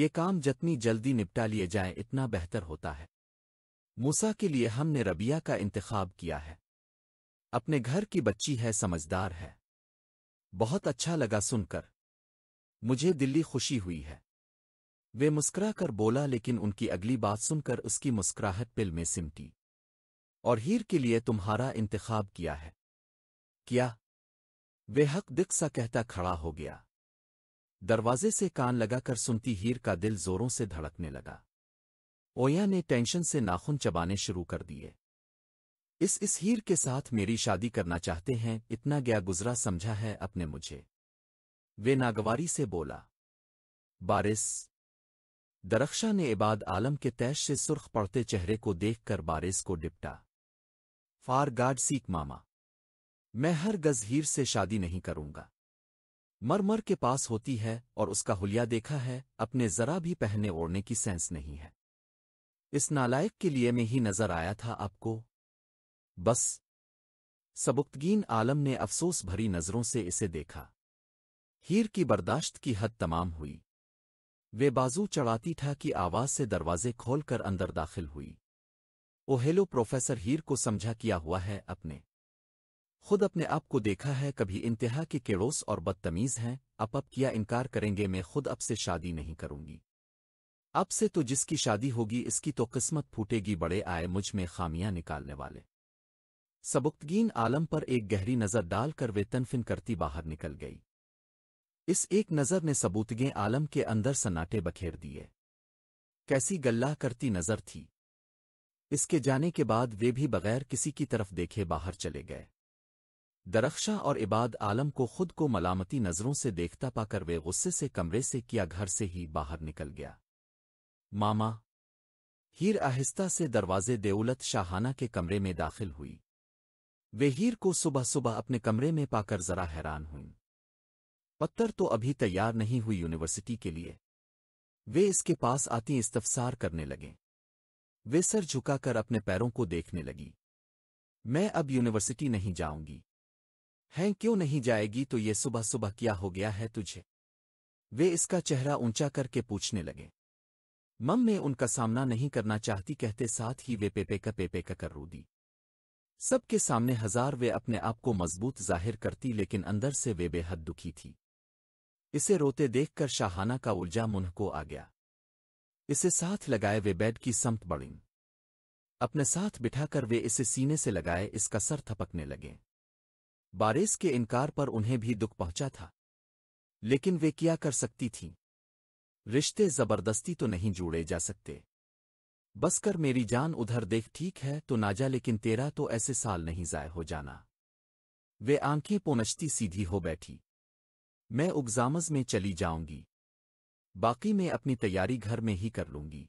ये काम जितनी जल्दी निपटा लिए जाए इतना बेहतर होता है मूसा के लिए हमने रबिया का इंतखाब किया है अपने घर की बच्ची है समझदार है बहुत अच्छा लगा सुनकर मुझे दिल्ली खुशी हुई है वे मुस्कुरा कर बोला लेकिन उनकी अगली बात सुनकर उसकी मुस्कुराहट पिल में सिमटी और हीर के लिए तुम्हारा इंतखाब किया है क्या वे हक दिख सा कहता खड़ा हो गया दरवाजे से कान लगाकर सुनती हीर का दिल जोरों से धड़कने लगा ओया ने टेंशन से नाखून चबाने शुरू कर दिए इस इस हीर के साथ मेरी शादी करना चाहते हैं इतना गया गुजरा समझा है अपने मुझे वे नागवारी से बोला बारिस दरख्शा ने इबाद आलम के तैश से सुर्ख पड़ते चेहरे को देखकर बारिस को डिपटा फार गार्ड सीख मामा मैं हर गजहीर से शादी नहीं करूंगा मरमर के पास होती है और उसका हुलिया देखा है अपने जरा भी पहने ओढ़ने की सेंस नहीं है इस नालायक के लिए में ही नजर आया था आपको बस सबुक्तगीन आलम ने अफसोस भरी नज़रों से इसे देखा हीर की बर्दाश्त की हद तमाम हुई वे बाजू चढ़ाती ठा कि आवाज से दरवाजे खोलकर अंदर दाखिल हुई ओहेलो प्रोफेसर हीर को समझा किया हुआ है अपने खुद अपने आप को देखा है कभी इंतहा के केड़ोस और बदतमीज हैं अब अब किया इनकार करेंगे मैं खुद अब से शादी नहीं करूंगी अब से तो जिसकी शादी होगी इसकी तो किस्मत फूटेगी बड़े आए मुझ में खामियां निकालने वाले सबुक्तगीन आलम पर एक गहरी नजर डालकर वे तनफिन करती बाहर निकल गई इस एक नज़र ने सबूतगे आलम के अंदर सन्नाटे बखेर दिए कैसी गल्ला करती नज़र थी इसके जाने के बाद वे भी बगैर किसी की तरफ देखे बाहर चले गए दरख्शा और इबाद आलम को खुद को मलामती नज़रों से देखता पाकर वे गुस्से से कमरे से किया घर से ही बाहर निकल गया मामा हीर आहिस्ता से दरवाजे देउलत शाहाना के कमरे में दाखिल हुई वे हीर को सुबह सुबह अपने कमरे में पाकर जरा हैरान हुईं पत्तर तो अभी तैयार नहीं हुई यूनिवर्सिटी के लिए वे इसके पास आती इस्तफसार करने लगे वे सर झुकाकर अपने पैरों को देखने लगी मैं अब यूनिवर्सिटी नहीं जाऊंगी हैं क्यों नहीं जाएगी तो ये सुबह सुबह क्या हो गया है तुझे वे इसका चेहरा ऊंचा करके पूछने लगे मम में उनका सामना नहीं करना चाहती कहते साथ ही वे पेपे का पेपे का कर रू दी सबके सामने हजार वे अपने आप को मजबूत जाहिर करती लेकिन अंदर से वे बेहद दुखी थी इसे रोते देखकर शाहाना का ऊर्जा मुन्ह को आ गया इसे साथ लगाए वे बेड की संप बढ़ी अपने साथ बिठाकर वे इसे सीने से लगाए इसका सर थपकने लगे बारिश के इनकार पर उन्हें भी दुख पहुंचा था लेकिन वे क्या कर सकती थीं रिश्ते जबरदस्ती तो नहीं जोड़े जा सकते बस कर मेरी जान उधर देख ठीक है तो ना जा लेकिन तेरा तो ऐसे साल नहीं जाय हो जाना वे आंखें पोनचती सीधी हो बैठी मैं उगजामज में चली जाऊंगी बाकी मैं अपनी तैयारी घर में ही कर लूंगी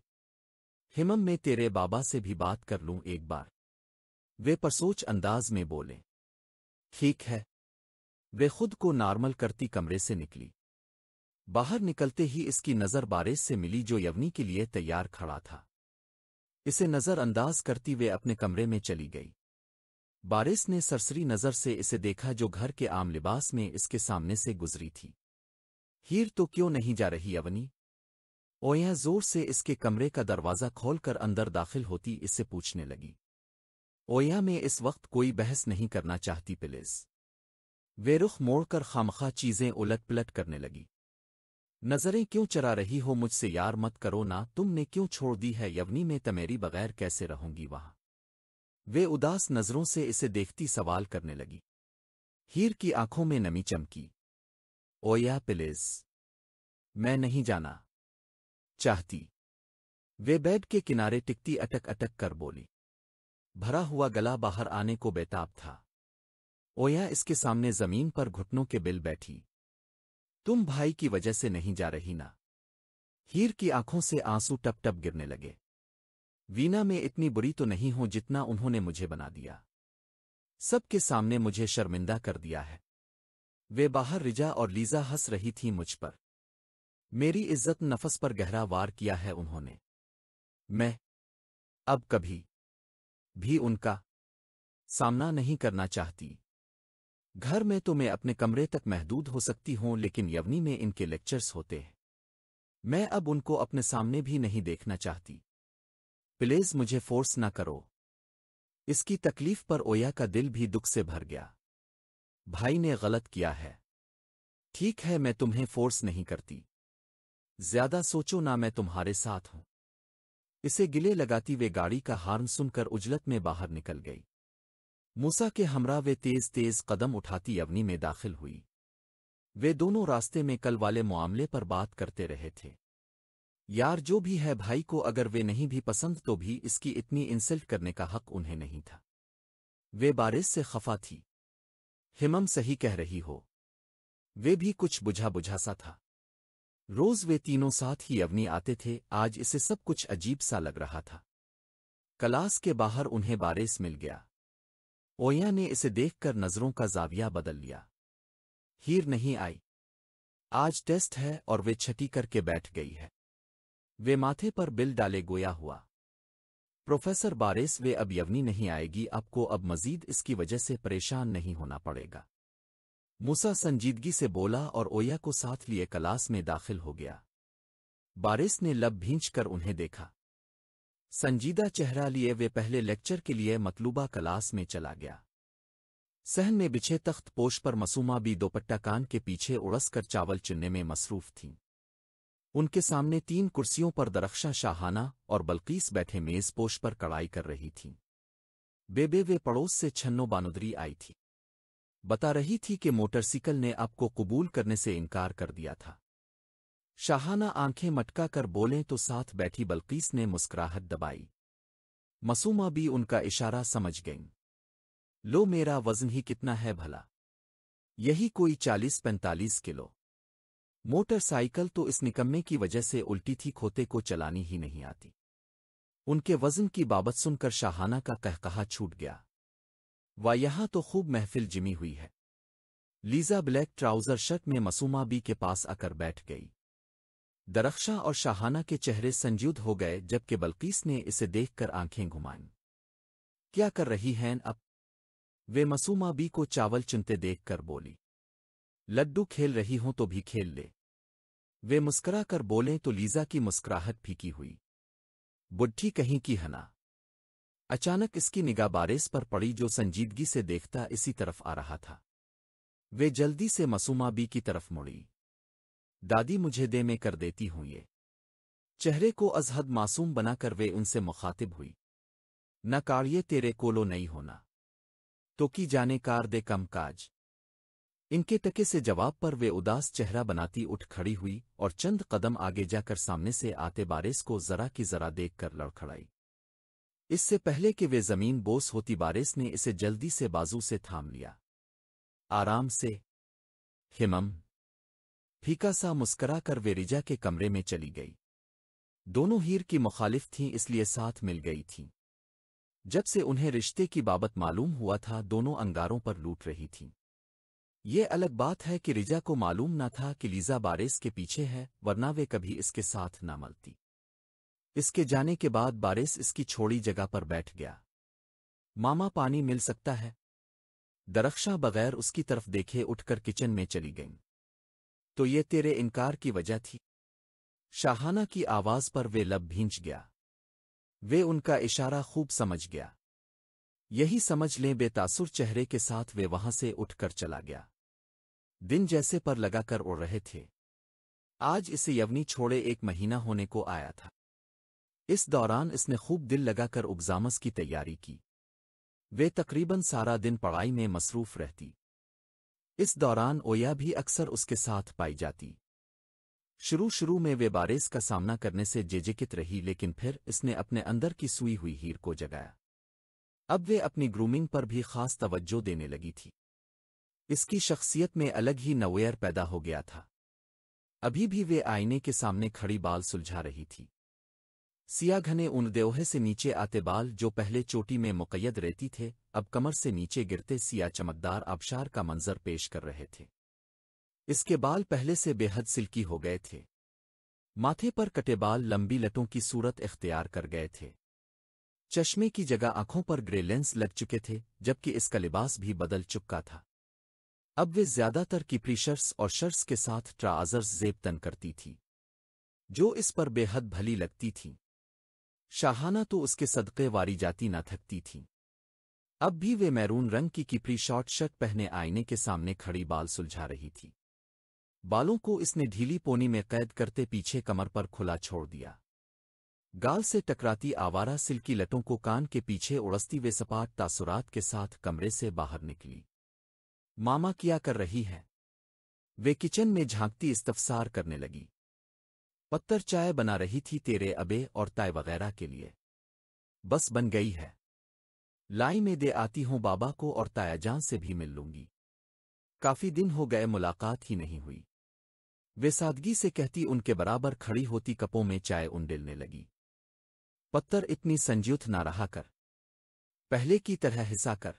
हिमम मैं तेरे बाबा से भी बात कर लूं एक बार वे परसोच अंदाज में बोले ठीक है वे खुद को नॉर्मल करती कमरे से निकली बाहर निकलते ही इसकी नज़र बारिश से मिली जो यवनी के लिए तैयार खड़ा था इसे नज़रअंदाज करती वे अपने कमरे में चली गई बारिस ने सरसरी नज़र से इसे देखा जो घर के आम लिबास में इसके सामने से गुजरी थी हीर तो क्यों नहीं जा रही अवनी ओया यह जोर से इसके कमरे का दरवाज़ा खोलकर अंदर दाखिल होती इससे पूछने लगी ओया में इस वक्त कोई बहस नहीं करना चाहती प्लीज वे रुख मोड़कर खामखा चीज़ें उलट पलट करने लगी नज़रें क्यों चरा रही हो मुझसे यार मत करो ना तुमने क्यों छोड़ दी है यवनी में तमेरी बगैर कैसे रहूंगी वहां वे उदास नज़रों से इसे देखती सवाल करने लगी हीर की आंखों में नमी चमकी ओया प्लीज मैं नहीं जाना चाहती वे बेड के किनारे टिकती अटक अटक कर बोली भरा हुआ गला बाहर आने को बेताब था ओया इसके सामने जमीन पर घुटनों के बिल बैठी तुम भाई की वजह से नहीं जा रही ना हीर की आंखों से आंसू टप टप गिरने लगे वीना में इतनी बुरी तो नहीं हूं जितना उन्होंने मुझे बना दिया सबके सामने मुझे शर्मिंदा कर दिया है वे बाहर रिजा और लीजा हंस रही थी मुझ पर मेरी इज्जत नफस पर गहरा वार किया है उन्होंने मैं अब कभी भी उनका सामना नहीं करना चाहती घर में तो मैं अपने कमरे तक महदूद हो सकती हूं लेकिन यवनी में इनके लेक्चर्स होते हैं मैं अब उनको अपने सामने भी नहीं देखना चाहती प्लीज मुझे फोर्स ना करो इसकी तकलीफ पर ओया का दिल भी दुख से भर गया भाई ने गलत किया है ठीक है मैं तुम्हें फोर्स नहीं करती ज्यादा सोचो ना मैं तुम्हारे साथ हूं इसे गिले लगाती वे गाड़ी का हार्न सुनकर उजलत में बाहर निकल गई मूसा के हमरा वे तेज तेज कदम उठाती अवनी में दाखिल हुई वे दोनों रास्ते में कल वाले मामले पर बात करते रहे थे यार जो भी है भाई को अगर वे नहीं भी पसंद तो भी इसकी इतनी इंसल्ट करने का हक उन्हें नहीं था वे बारिश से खफा थी हिमम सही कह रही हो वे भी कुछ बुझा बुझा सा था रोज वे तीनों साथ ही अवनी आते थे आज इसे सब कुछ अजीब सा लग रहा था क्लास के बाहर उन्हें बारिश मिल गया ओया ने इसे देखकर नज़रों का जाविया बदल लिया हीर नहीं आई आज टेस्ट है और वे छटी करके बैठ गई है वे माथे पर बिल डाले गोया हुआ प्रोफेसर बारेस वे अब यवनी नहीं आएगी आपको अब मजीद इसकी वजह से परेशान नहीं होना पड़ेगा मूसा संजीदगी से बोला और ओया को साथ लिए क्लास में दाखिल हो गया बारिस ने लब भींच कर उन्हें देखा संजीदा चेहरा लिए वे पहले लेक्चर के लिए मतलूबा क्लास में चला गया सहन में बिछे तख्त पोश पर मसूमा भी दोपट्टा कान के पीछे उड़स कर चावल चुनने में मसरूफ थीं उनके सामने तीन कुर्सियों पर दरख्शा शाहाना और बल्कीस बैठे मेजपोश पर कड़ाई कर रही थीं बेबे वे पड़ोस से छन्नो बानुदरी आई थी बता रही थी कि मोटरसाइकिल ने आपको कबूल करने से इनकार कर दिया था शाहाना आंखें मटका कर बोले तो साथ बैठी बल्कीस ने मुस्कुराहट दबाई मसूमा भी उनका इशारा समझ गईं लो मेरा वजन ही कितना है भला यही कोई चालीस पैंतालीस किलो मोटरसाइकिल तो इस निकम्मे की वजह से उल्टी थी खोते को चलानी ही नहीं आती उनके वजन की बाबत सुनकर शाहाना का कहकहा छूट गया वा यहां तो खूब महफिल जिमी हुई है लीजा ब्लैक ट्राउज़र शर्ट में मसूमा बी के पास आकर बैठ गई दरख्शा और शाहाना के चेहरे संजुद हो गए जबकि बल्कीस ने इसे देखकर आंखें घुमाईं क्या कर रही हैं अब वे मसूमा बी को चावल चुनते देखकर बोली लड्डू खेल रही हूं तो भी खेल ले वे मुस्करा कर बोले तो लीजा की मुस्कुराहट फीकी हुई बुढ़ी कहीं की हना अचानक इसकी निगाह बारेस पर पड़ी जो संजीदगी से देखता इसी तरफ आ रहा था वे जल्दी से मसूमा बी की तरफ मुड़ी दादी मुझे दे में कर देती हूं ये चेहरे को अजहद मासूम बनाकर वे उनसे मुखातिब हुई न कार्य तेरे कोलो नहीं होना तो की जाने कार दे कम काज इनके टके से जवाब पर वे उदास चेहरा बनाती उठ खड़ी हुई और चंद कदम आगे जाकर सामने से आते बारिश को जरा की जरा देख कर लड़खड़ाई इससे पहले कि वे जमीन बोस होती बारिश ने इसे जल्दी से बाजू से थाम लिया आराम से हिमम फीका सा मुस्करा कर वे रिजा के कमरे में चली गई दोनों हीर की मुखालिफ थीं इसलिए साथ मिल गई थीं जब से उन्हें रिश्ते की बाबत मालूम हुआ था दोनों अंगारों पर लूट रही थीं ये अलग बात है कि रिजा को मालूम न था कि लीजा बारिस के पीछे है वरना वे कभी इसके साथ न मलती इसके जाने के बाद बारिस इसकी छोड़ी जगह पर बैठ गया मामा पानी मिल सकता है दरख्शा बगैर उसकी तरफ देखे उठकर किचन में चली गईं तो ये तेरे इनकार की वजह थी शाहाना की आवाज़ पर वे लब भींच गया वे उनका इशारा खूब समझ गया यही समझ लें बेतासुर चेहरे के साथ वे वहां से उठकर चला गया दिन जैसे पर लगाकर उड़ रहे थे आज इसे यवनी छोड़े एक महीना होने को आया था इस दौरान इसने खूब दिल लगाकर उग्जामस की तैयारी की वे तकरीबन सारा दिन पढ़ाई में मसरूफ रहती इस दौरान ओया भी अक्सर उसके साथ पाई जाती शुरू शुरू में वे बारिश का सामना करने से जेजेकित रही लेकिन फिर इसने अपने अंदर की सुई हुई हीर को जगाया अब वे अपनी ग्रूमिंग पर भी खास तवज्जो देने लगी थी इसकी शख्सियत में अलग ही नवेयर पैदा हो गया था अभी भी वे आईने के सामने खड़ी बाल सुलझा रही थी सिया घने उन देवहे से नीचे आते बाल जो पहले चोटी में मुकैद रहती थे अब कमर से नीचे गिरते सिया चमकदार आबशार का मंजर पेश कर रहे थे इसके बाल पहले से बेहद सिल्की हो गए थे माथे पर कटे बाल लंबी लटों की सूरत इख्तियार कर गए थे चश्मे की जगह आंखों पर ग्रे लेंस लग चुके थे जबकि इसका लिबास भी बदल चुका था अब वे ज्यादातर कीपरी शर्ट्स और शर्ट्स के साथ ट्राउजर्स जेब तन करती थी जो इस पर बेहद भली लगती थी शाहाना तो उसके सदक़े वारी जाती न थकती थी अब भी वे मैरून रंग की किपरी शॉर्ट शर्ट पहने आईने के सामने खड़ी बाल सुलझा रही थी बालों को इसने ढीली पोनी में कैद करते पीछे कमर पर खुला छोड़ दिया गाल से टकराती आवारा सिल्की लटों को कान के पीछे उड़सती वे सपाट तासुरात के साथ कमरे से बाहर निकली मामा किया कर रही है वे किचन में झांकती इस्तफसार करने लगी पत्थर चाय बना रही थी तेरे अबे और ताय वगैरह के लिए बस बन गई है लाई में दे आती हूँ बाबा को और तायाजान से भी मिल लूंगी काफी दिन हो गए मुलाकात ही नहीं हुई वे सादगी से कहती उनके बराबर खड़ी होती कपों में चाय उंडेलने लगी पत्थर इतनी संयुक्त ना रहा कर पहले की तरह हिस्सा कर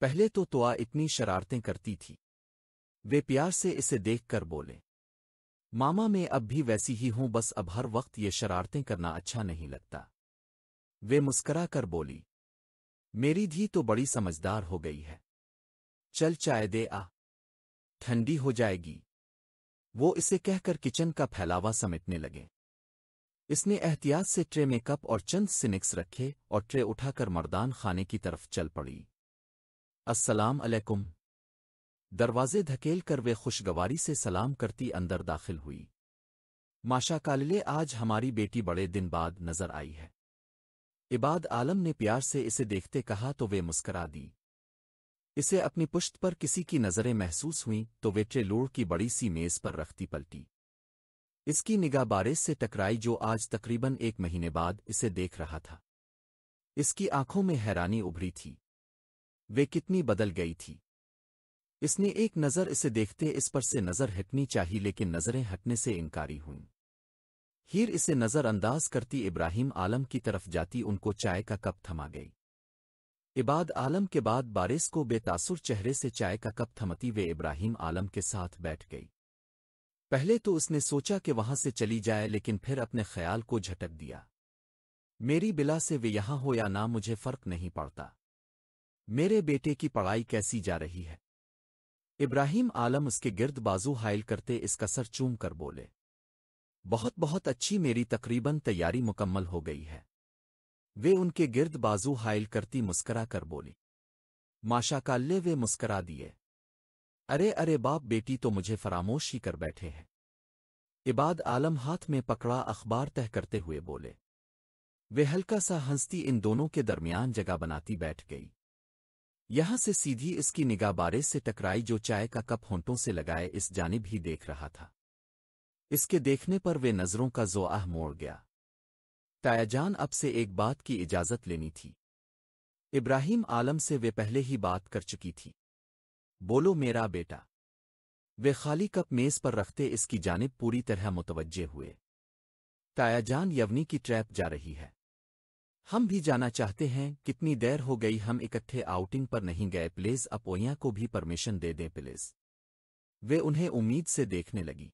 पहले तो तोआ इतनी शरारतें करती थी वे प्यार से इसे देखकर बोले मामा मैं अब भी वैसी ही हूं बस अब हर वक्त ये शरारतें करना अच्छा नहीं लगता वे मुस्करा कर बोली मेरी धी तो बड़ी समझदार हो गई है चल चाय दे आ ठंडी हो जाएगी वो इसे कहकर किचन का फैलावा समेटने लगे इसने एहतियात से ट्रे में कप और चंद सिनिक्स रखे और ट्रे उठाकर मर्दान खाने की तरफ चल पड़ी अस्सलाम अलैकुम दरवाजे धकेल कर वे खुशगवारी से सलाम करती अंदर दाखिल हुई माशा कालिले आज हमारी बेटी बड़े दिन बाद नजर आई है इबाद आलम ने प्यार से इसे देखते कहा तो वे मुस्करा दी इसे अपनी पुश्त पर किसी की नज़रें महसूस हुईं तो वे ट्रे लोड़ की बड़ी सी मेज पर रखती पलटी इसकी निगाह बारिश से टकराई जो आज तकरीबन एक महीने बाद इसे देख रहा था इसकी आंखों में हैरानी उभरी थी वे कितनी बदल गई थी इसने एक नज़र इसे देखते इस पर से नज़र हटनी चाहिए लेकिन नज़रें हटने से इनकारी हुईं हीर इसे नज़रअंदाज करती इब्राहिम आलम की तरफ जाती उनको चाय का कप थमा गई इबाद आलम के बाद बारिस को बेतासुर चेहरे से चाय का कप थमती वे इब्राहिम आलम के साथ बैठ गई पहले तो उसने सोचा कि वहां से चली जाए लेकिन फिर अपने ख्याल को झटक दिया मेरी बिला से वे यहां हो या ना मुझे फर्क नहीं पड़ता मेरे बेटे की पढ़ाई कैसी जा रही है इब्राहिम आलम उसके गिर्द बाजू हायल करते इसका सर चूम कर बोले बहुत बहुत अच्छी मेरी तकरीबन तैयारी मुकम्मल हो गई है वे उनके गिर्द बाजू हायल करती मुस्करा कर बोली माशाकाल्ले वे मुस्करा दिए अरे अरे बाप बेटी तो मुझे फरामोश ही कर बैठे हैं इबाद आलम हाथ में पकड़ा अखबार तह करते हुए बोले वे हल्का सा हंसती इन दोनों के दरमियान जगह बनाती बैठ गई यहां से सीधी इसकी निगाह बारे से टकराई जो चाय का कप होंटों से लगाए इस जानिब ही देख रहा था इसके देखने पर वे नज़रों का जोआह मोड़ गया तायाजान अब से एक बात की इजाज़त लेनी थी इब्राहिम आलम से वे पहले ही बात कर चुकी थी बोलो मेरा बेटा वे खाली कप मेज पर रखते इसकी जानब पूरी तरह मुतवजे हुए तायाजान यवनी की ट्रैप जा रही है हम भी जाना चाहते हैं कितनी देर हो गई हम इकट्ठे आउटिंग पर नहीं गए प्लीज अपोया को भी परमिशन दे दें प्लीज वे उन्हें उम्मीद से देखने लगी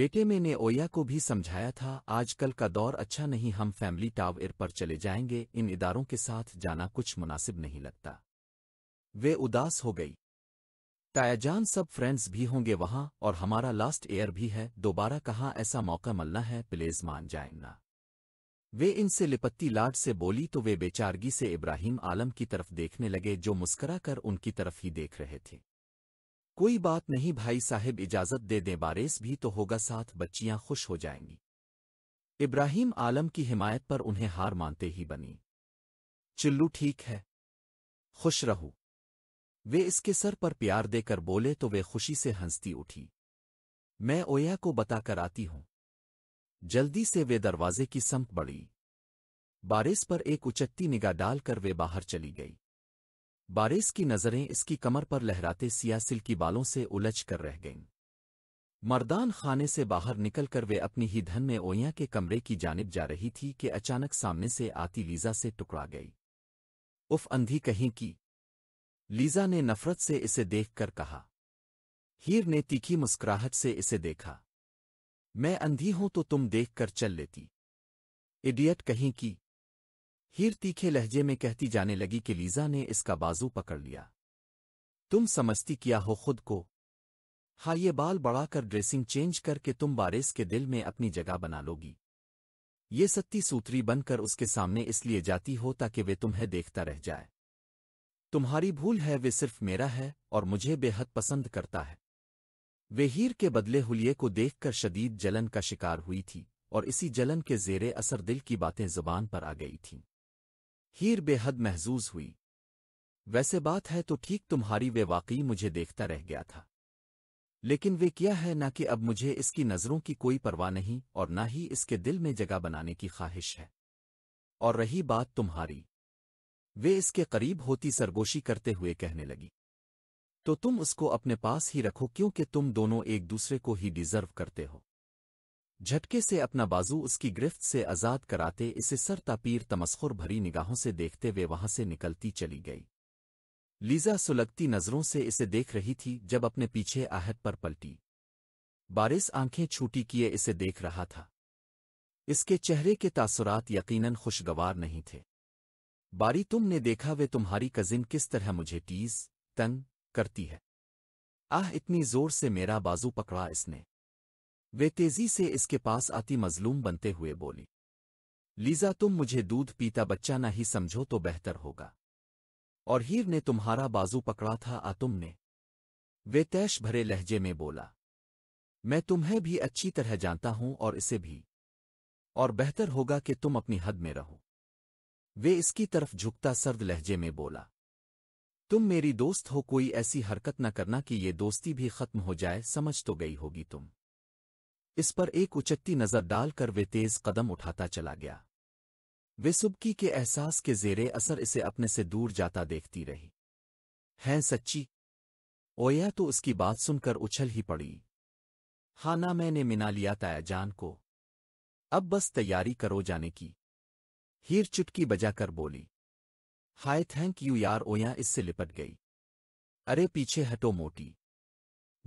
बेटे मैंने ओया को भी समझाया था आजकल का दौर अच्छा नहीं हम फैमिली टावर पर चले जाएंगे इन इदारों के साथ जाना कुछ मुनासिब नहीं लगता वे उदास हो गई टायाजान सब फ्रेंड्स भी होंगे वहां और हमारा लास्ट एयर भी है दोबारा कहाँ ऐसा मौका मिलना है प्लेज मान जाएंगा वे इनसे लिपत्ती लाड से बोली तो वे बेचारगी से इब्राहिम आलम की तरफ देखने लगे जो मुस्करा कर उनकी तरफ ही देख रहे थे कोई बात नहीं भाई साहब इजाज़त दे दें बारेस भी तो होगा साथ बच्चियां खुश हो जाएंगी इब्राहिम आलम की हिमायत पर उन्हें हार मानते ही बनी चिल्लू ठीक है खुश रहू वे इसके सर पर प्यार देकर बोले तो वे खुशी से हंसती उठी मैं ओया को बताकर आती हूं जल्दी से वे दरवाजे की संप बढ़ी बारिस पर एक उचकती निगाह डालकर वे बाहर चली गई बारिस की नज़रें इसकी कमर पर लहराते सियासिल की बालों से उलझ कर रह गईं मर्दान खाने से बाहर निकलकर वे अपनी ही धन में ओया के कमरे की जानब जा रही थी कि अचानक सामने से आती लीजा से टुकड़ा गई उफ अंधी कहीं की लीजा ने नफरत से इसे देखकर कहा हीर ने तीखी मुस्कुराहट से इसे देखा मैं अंधी हूं तो तुम देखकर चल लेती इडियट कहीं की हीर तीखे लहजे में कहती जाने लगी कि लीजा ने इसका बाजू पकड़ लिया तुम समझती किया हो खुद को हाँ ये बाल बढ़ाकर ड्रेसिंग चेंज करके तुम बारिश के दिल में अपनी जगह बना लोगी ये सत्ती सूत्री बनकर उसके सामने इसलिए जाती हो ताकि वे तुम्हें देखता रह जाए तुम्हारी भूल है वे सिर्फ मेरा है और मुझे बेहद पसंद करता है वे हीर के बदले हुलिये को देखकर शदीद जलन का शिकार हुई थी और इसी जलन के जेरे असर दिल की बातें जुबान पर आ गई थीं हीर बेहद महजूज हुई वैसे बात है तो ठीक तुम्हारी वे वाकई मुझे देखता रह गया था लेकिन वे किया है न कि अब मुझे इसकी नज़रों की कोई परवाह नहीं और न ही इसके दिल में जगह बनाने की ख्वाहिश है और रही बात तुम्हारी वे इसके करीब होती सरगोशी करते हुए कहने लगी तो तुम उसको अपने पास ही रखो क्योंकि तुम दोनों एक दूसरे को ही डिजर्व करते हो झटके से अपना बाजू उसकी गिरफ्त से आज़ाद कराते इसे सरतापीर तमस्खुर भरी निगाहों से देखते हुए वहां से निकलती चली गई लीजा सुलगती नज़रों से इसे देख रही थी जब अपने पीछे आहट पर पलटी बारिस आंखें छूटी किए इसे देख रहा था इसके चेहरे के तासुरात यकीनन खुशगवार नहीं थे बारी तुमने देखा वे तुम्हारी कजिन किस तरह मुझे टीज तंग करती है आह इतनी जोर से मेरा बाजू पकड़ा इसने वे तेजी से इसके पास आती मजलूम बनते हुए बोली लीजा तुम मुझे दूध पीता बच्चा ना ही समझो तो बेहतर होगा और हीर ने तुम्हारा बाजू पकड़ा था आ तुमने वे तैश भरे लहजे में बोला मैं तुम्हें भी अच्छी तरह जानता हूं और इसे भी और बेहतर होगा कि तुम अपनी हद में रहो वे इसकी तरफ झुकता सर्द लहजे में बोला तुम मेरी दोस्त हो कोई ऐसी हरकत न करना कि ये दोस्ती भी खत्म हो जाए समझ तो गई होगी तुम इस पर एक उचकती नजर डालकर वे तेज कदम उठाता चला गया वे सुबकी के एहसास के जेरे असर इसे अपने से दूर जाता देखती रही हैं सच्ची ओया तो उसकी बात सुनकर उछल ही पड़ी हाना मैंने मिना लिया ताया जान को अब बस तैयारी करो जाने की हीर चुटकी बजाकर बोली हाय थैंक यू यार ओया इससे लिपट गई अरे पीछे हटो मोटी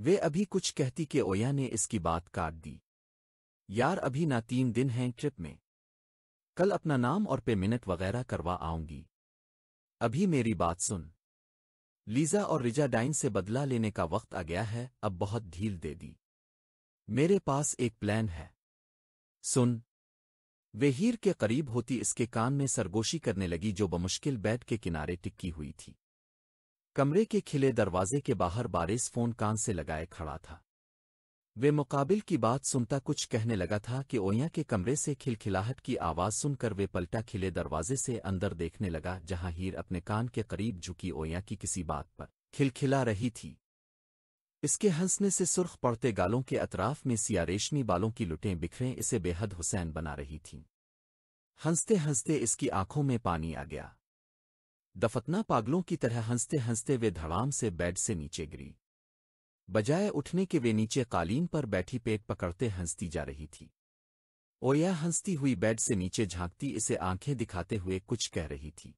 वे अभी कुछ कहती कि ओया ने इसकी बात काट दी यार अभी ना तीन दिन हैं ट्रिप में कल अपना नाम और पे मिनट वगैरह करवा आऊंगी अभी मेरी बात सुन लीजा और रिजाडाइन से बदला लेने का वक्त आ गया है अब बहुत ढील दे दी मेरे पास एक प्लान है सुन वे हीर के करीब होती इसके कान में सरगोशी करने लगी जो बमुश्किल बेड के किनारे टिक्की हुई थी कमरे के खिले दरवाजे के बाहर बारिस फोन कान से लगाए खड़ा था वे मुकाबिल की बात सुनता कुछ कहने लगा था कि ओया के कमरे से खिलखिलाहट की आवाज़ सुनकर वे पलटा खिले दरवाजे से अंदर देखने लगा जहां हीर अपने कान के करीब झुकी ओया की किसी बात पर खिलखिला रही थी इसके हंसने से सुर्ख पड़ते गालों के अतराफ में सिया रेशमी बालों की लुटें बिखरें इसे बेहद हुसैन बना रही थीं हंसते हंसते इसकी आंखों में पानी आ गया दफतना पागलों की तरह हंसते हंसते वे धड़ाम से बेड से नीचे गिरी बजाय उठने के वे नीचे कालीन पर बैठी पेट पकड़ते हंसती जा रही थी ओया हंसती हुई बेड से नीचे झांकती इसे आंखें दिखाते हुए कुछ कह रही थी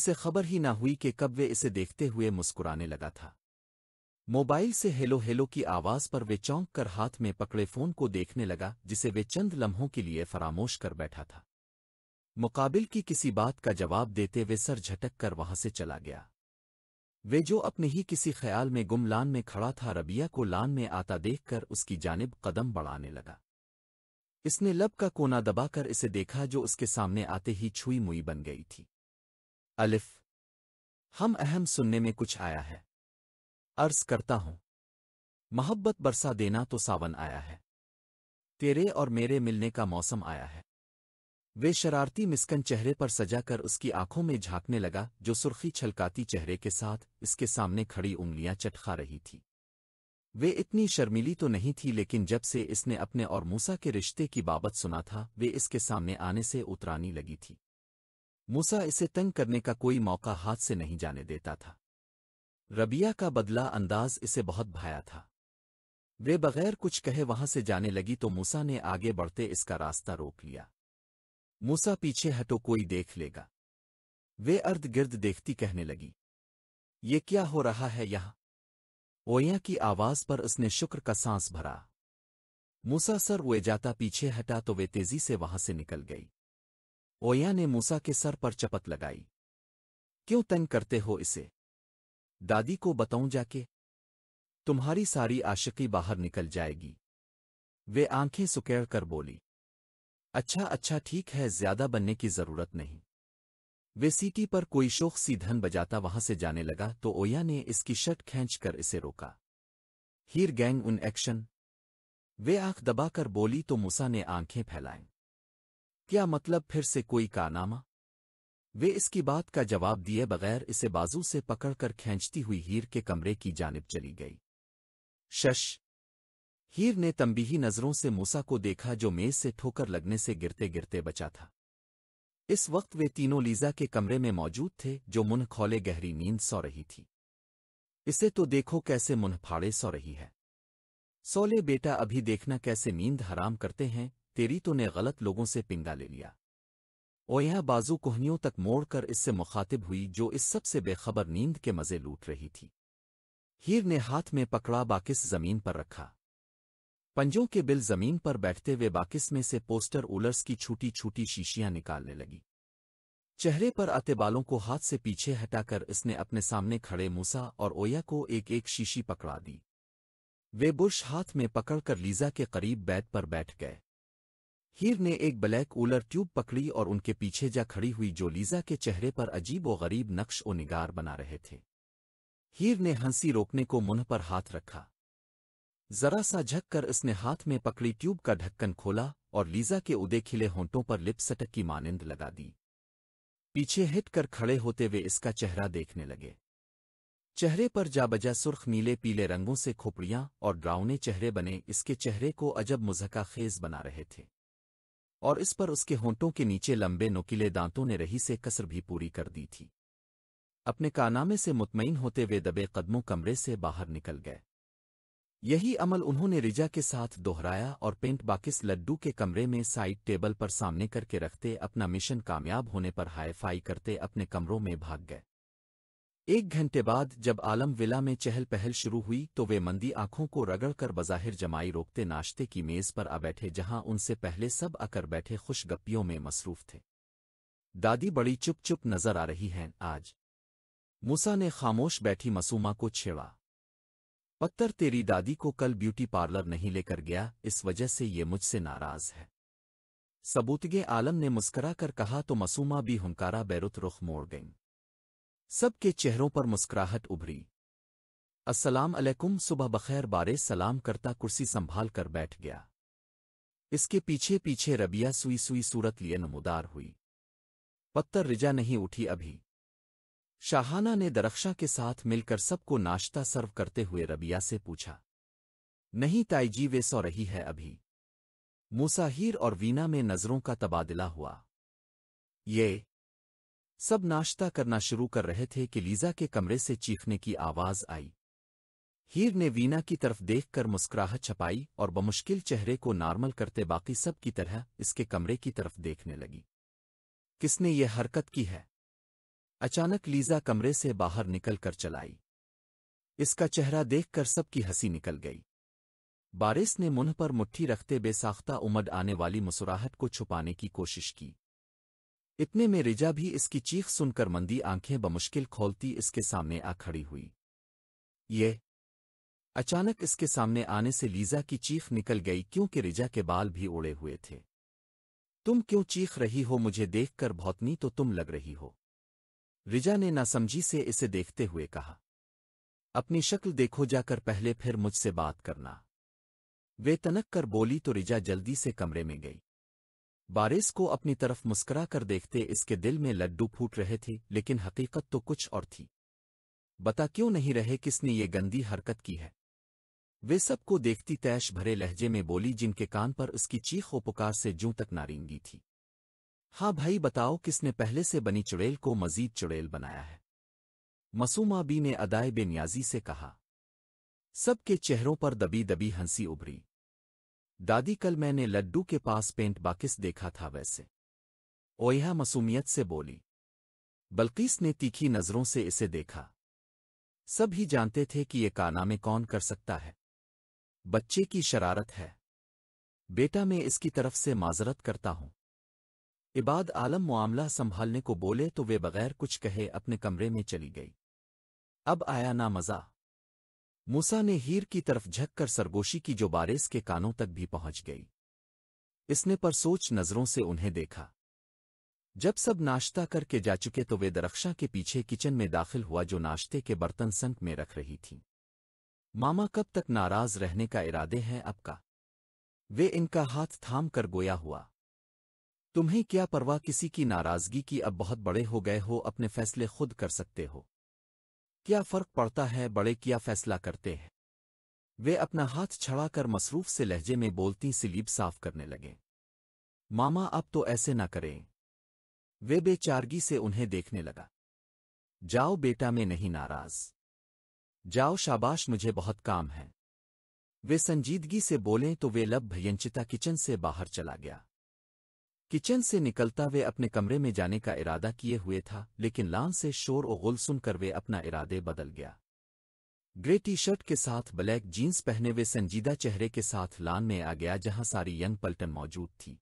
इसे खबर ही ना हुई कि कब वे इसे देखते हुए मुस्कुराने लगा था मोबाइल से हेलो हेलो की आवाज पर वे चौंक कर हाथ में पकड़े फोन को देखने लगा जिसे वे चंद लम्हों के लिए फरामोश कर बैठा था मुकाबिल की किसी बात का जवाब देते वे सर झटक कर वहां से चला गया वे जो अपने ही किसी ख्याल में गुम लान में खड़ा था रबिया को लान में आता देखकर उसकी जानब कदम बढ़ाने लगा इसने लब का कोना दबाकर इसे देखा जो उसके सामने आते ही छुई मुई बन गई थी अलिफ हम अहम सुनने में कुछ आया है अर्ज करता हूं मोहब्बत बरसा देना तो सावन आया है तेरे और मेरे मिलने का मौसम आया है वे शरारती मिसकन चेहरे पर सजा कर उसकी आंखों में झांकने लगा जो सुर्खी छलकाती चेहरे के साथ इसके सामने खड़ी उंगलियां चटखा रही थी वे इतनी शर्मिली तो नहीं थी लेकिन जब से इसने अपने और मूसा के रिश्ते की बाबत सुना था वे इसके सामने आने से उतरानी लगी थी मूसा इसे तंग करने का कोई मौका हाथ से नहीं जाने देता था रबिया का बदला अंदाज इसे बहुत भाया था वे बगैर कुछ कहे वहां से जाने लगी तो मूसा ने आगे बढ़ते इसका रास्ता रोक लिया मूसा पीछे हटो कोई देख लेगा वे अर्ध गिर्द देखती कहने लगी ये क्या हो रहा है यहां ओया की आवाज पर उसने शुक्र का सांस भरा मूसा सर वे जाता पीछे हटा तो वे तेजी से वहां से निकल गई ओया ने मूसा के सर पर चपत लगाई क्यों तंग करते हो इसे दादी को बताऊं जाके तुम्हारी सारी आशिकी बाहर निकल जाएगी वे आंखें सुकेड़ कर बोली अच्छा अच्छा ठीक है ज्यादा बनने की जरूरत नहीं वे सीटी पर कोई शोक सी धन बजाता वहां से जाने लगा तो ओया ने इसकी शर्ट खींचकर इसे रोका हीर गैंग उन एक्शन वे आंख दबाकर बोली तो मूसा ने आंखें फैलाएं क्या मतलब फिर से कोई कानामा वे इसकी बात का जवाब दिए बगैर इसे बाजू से पकड़कर खींचती हुई हीर के कमरे की जानब चली गई शश हीर ने तंबीही नज़रों से मूसा को देखा जो मेज से ठोकर लगने से गिरते गिरते बचा था इस वक्त वे तीनों लीजा के कमरे में मौजूद थे जो मुंह खोले गहरी नींद सौ रही थी इसे तो देखो कैसे मुंह फाड़े सौ रही है सोले बेटा अभी देखना कैसे नींद हराम करते हैं तेरी तो ने गलत लोगों से पिंगा ले लिया ओया बाजू कोहनियों तक मोड़कर इससे मुखातिब हुई जो इस सबसे बेखबर नींद के मजे लूट रही थी हीर ने हाथ में पकड़ा बाकिस जमीन पर रखा पंजों के बिल जमीन पर बैठते हुए बाकिस में से पोस्टर उलर्स की छोटी छोटी शीशियां निकालने लगी चेहरे पर आते बालों को हाथ से पीछे हटाकर इसने अपने सामने खड़े मूसा और ओया को एक एक शीशी पकड़ा दी वे बुश हाथ में पकड़कर लीजा के करीब बैद पर बैठ गए हीर ने एक ब्लैक कूलर ट्यूब पकड़ी और उनके पीछे जा खड़ी हुई जो लीज़ा के चेहरे पर अजीब व गरीब नक्श व निगार बना रहे थे हीर ने हंसी रोकने को मुंह पर हाथ रखा जरा सा झक कर उसने हाथ में पकड़ी ट्यूब का ढक्कन खोला और लीजा के उदे खिले होंटों पर लिपसटक की मानिंद लगा दी पीछे हिट कर खड़े होते वे इसका चेहरा देखने लगे चेहरे पर जाबजा सुर्ख नीले पीले रंगों से खोपड़ियां और ड्राउने चेहरे बने इसके चेहरे को अजब मुजहका खेज बना रहे थे और इस पर उसके होंटों के नीचे लंबे नोकीले दांतों ने रही से कसर भी पूरी कर दी थी अपने कानामे से मुतमिन होते हुए दबे कदमों कमरे से बाहर निकल गए यही अमल उन्होंने रिजा के साथ दोहराया और पेंट बाकिस लड्डू के कमरे में साइड टेबल पर सामने करके रखते अपना मिशन कामयाब होने पर हाई फाई करते अपने कमरों में भाग गए एक घंटे बाद जब आलम विला में चहल पहल शुरू हुई तो वे मंदी आंखों को रगड़कर बज़ाहिर जमाई रोकते नाश्ते की मेज़ पर आ बैठे जहां उनसे पहले सब आकर बैठे खुशगप्पियों में मसरूफ थे दादी बड़ी चुप चुप नज़र आ रही हैं आज मूसा ने खामोश बैठी मसूमा को छेड़ा पत्थर तेरी दादी को कल ब्यूटी पार्लर नहीं लेकर गया इस वजह से ये मुझसे नाराज़ है सबूतगे आलम ने मुस्करा कर कहा तो मसूमा भी हंकारा बैरुत रुख मोड़ गईं सबके चेहरों पर मुस्कुराहट उभरी अस्सलाम अलैकुम सुबह बखैर बारे सलाम करता कुर्सी संभाल कर बैठ गया इसके पीछे पीछे रबिया सुई सुई सूरत लिए नमोदार हुई पत्थर रिजा नहीं उठी अभी शाहाना ने दरख्शा के साथ मिलकर सबको नाश्ता सर्व करते हुए रबिया से पूछा नहीं ताईजी वे सौ रही है अभी मुसाहिर और वीना में नज़रों का तबादला हुआ ये सब नाश्ता करना शुरू कर रहे थे कि लीजा के कमरे से चीखने की आवाज़ आई हीर ने वीना की तरफ देखकर मुस्कुराहट छपाई और बमुश्किल चेहरे को नॉर्मल करते बाकी सब की तरह इसके कमरे की तरफ देखने लगी किसने ये हरकत की है अचानक लीजा कमरे से बाहर निकल कर चलाई इसका चेहरा देखकर सबकी हंसी निकल गई बारिस ने मुंह पर मुट्ठी रखते बेसाख्ता उमड़ आने वाली मुस्कुराहट को छुपाने की कोशिश की इतने में रिजा भी इसकी चीख सुनकर मंदी आंखें बमुश्किल खोलती इसके सामने आ खड़ी हुई ये अचानक इसके सामने आने से लीजा की चीख निकल गई क्योंकि रिजा के बाल भी उड़े हुए थे तुम क्यों चीख रही हो मुझे देखकर भौतनी तो तुम लग रही हो रिजा ने नासमझी से इसे देखते हुए कहा अपनी शक्ल देखो जाकर पहले फिर मुझसे बात करना वे तनक कर बोली तो रिजा जल्दी से कमरे में गई बारिस को अपनी तरफ मुस्करा कर देखते इसके दिल में लड्डू फूट रहे थे लेकिन हकीकत तो कुछ और थी बता क्यों नहीं रहे किसने ये गंदी हरकत की है वे सबको देखती तैश भरे लहजे में बोली जिनके कान पर उसकी चीख व पुकार से जूं तक नारींगी थी हाँ भाई बताओ किसने पहले से बनी चुड़ैल को मजीद चुड़ैल बनाया है मसूमा बी ने अदाय बेनियाजी से कहा सबके चेहरों पर दबी दबी हंसी उभरी दादी कल मैंने लड्डू के पास पेंट बाकिस देखा था वैसे ओया मसूमियत से बोली बल्किस ने तीखी नज़रों से इसे देखा सब ही जानते थे कि ये कारनामे कौन कर सकता है बच्चे की शरारत है बेटा मैं इसकी तरफ से माजरत करता हूं इबाद आलम मामला संभालने को बोले तो वे बगैर कुछ कहे अपने कमरे में चली गई अब आया ना मज़ा मूसा ने हीर की तरफ झक कर सरगोशी की जो बारिस के कानों तक भी पहुंच गई इसने पर सोच नज़रों से उन्हें देखा जब सब नाश्ता करके जा चुके तो वे दरख्शा के पीछे किचन में दाखिल हुआ जो नाश्ते के बर्तन संक में रख रही थीं मामा कब तक नाराज रहने का इरादे हैं अब का वे इनका हाथ थाम कर गोया हुआ तुम्हें क्या परवाह किसी की नाराजगी की अब बहुत बड़े हो गए हो अपने फैसले खुद कर सकते हो क्या फर्क पड़ता है बड़े क्या फैसला करते हैं वे अपना हाथ छड़ाकर मसरूफ से लहजे में बोलती सिलीब साफ करने लगे मामा अब तो ऐसे ना करें वे बेचारगी से उन्हें देखने लगा जाओ बेटा मैं नहीं नाराज जाओ शाबाश मुझे बहुत काम है वे संजीदगी से बोले तो वे लब भयंचिता किचन से बाहर चला गया किचन से निकलता वे अपने कमरे में जाने का इरादा किए हुए था लेकिन लान से शोर और गुल सुनकर वे अपना इरादे बदल गया ग्रे टी शर्ट के साथ ब्लैक जीन्स पहने हुए संजीदा चेहरे के साथ लान में आ गया जहां सारी यंग पल्टन मौजूद थी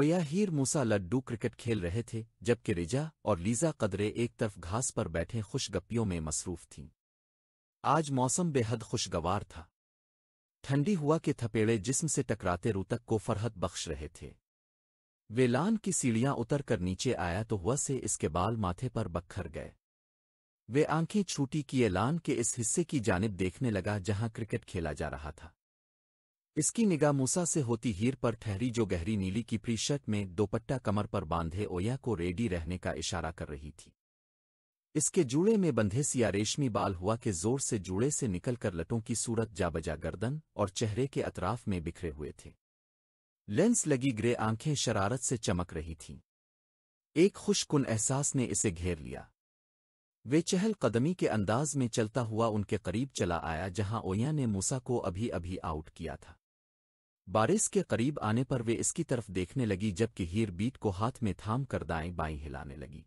ओया हीर मूसा लड्डू क्रिकेट खेल रहे थे जबकि रिजा और लीजा कदरे एक तरफ घास पर बैठे खुशगप्पियों में मसरूफ थीं आज मौसम बेहद खुशगवार था ठंडी हुआ के थपेड़े जिस्म से टकराते रूतक को फरहत बख्श रहे थे वेलान की सीढ़ियां उतर कर नीचे आया तो वह से इसके बाल माथे पर बखर गए वे आंखें छूटी किए लान के इस हिस्से की जानब देखने लगा जहां क्रिकेट खेला जा रहा था इसकी निगाह मूसा से होती हीर पर ठहरी जो गहरी नीली की प्रीशर्ट में दोपट्टा कमर पर बांधे ओया को रेडी रहने का इशारा कर रही थी इसके जूड़े में बंधे सिया रेशमी बाल हुआ के जोर से जूड़े से निकलकर लटों की सूरत जाबजा गर्दन और चेहरे के अतराफ में बिखरे हुए थे लेंस लगी ग्रे आंखें शरारत से चमक रही थीं एक खुशकुन एहसास ने इसे घेर लिया वे चहल कदमी के अंदाज में चलता हुआ उनके करीब चला आया जहां ओया ने मूसा को अभी अभी आउट किया था बारिस के करीब आने पर वे इसकी तरफ देखने लगी जबकि हीर बीट को हाथ में थाम कर दाएं बाई हिलाने लगी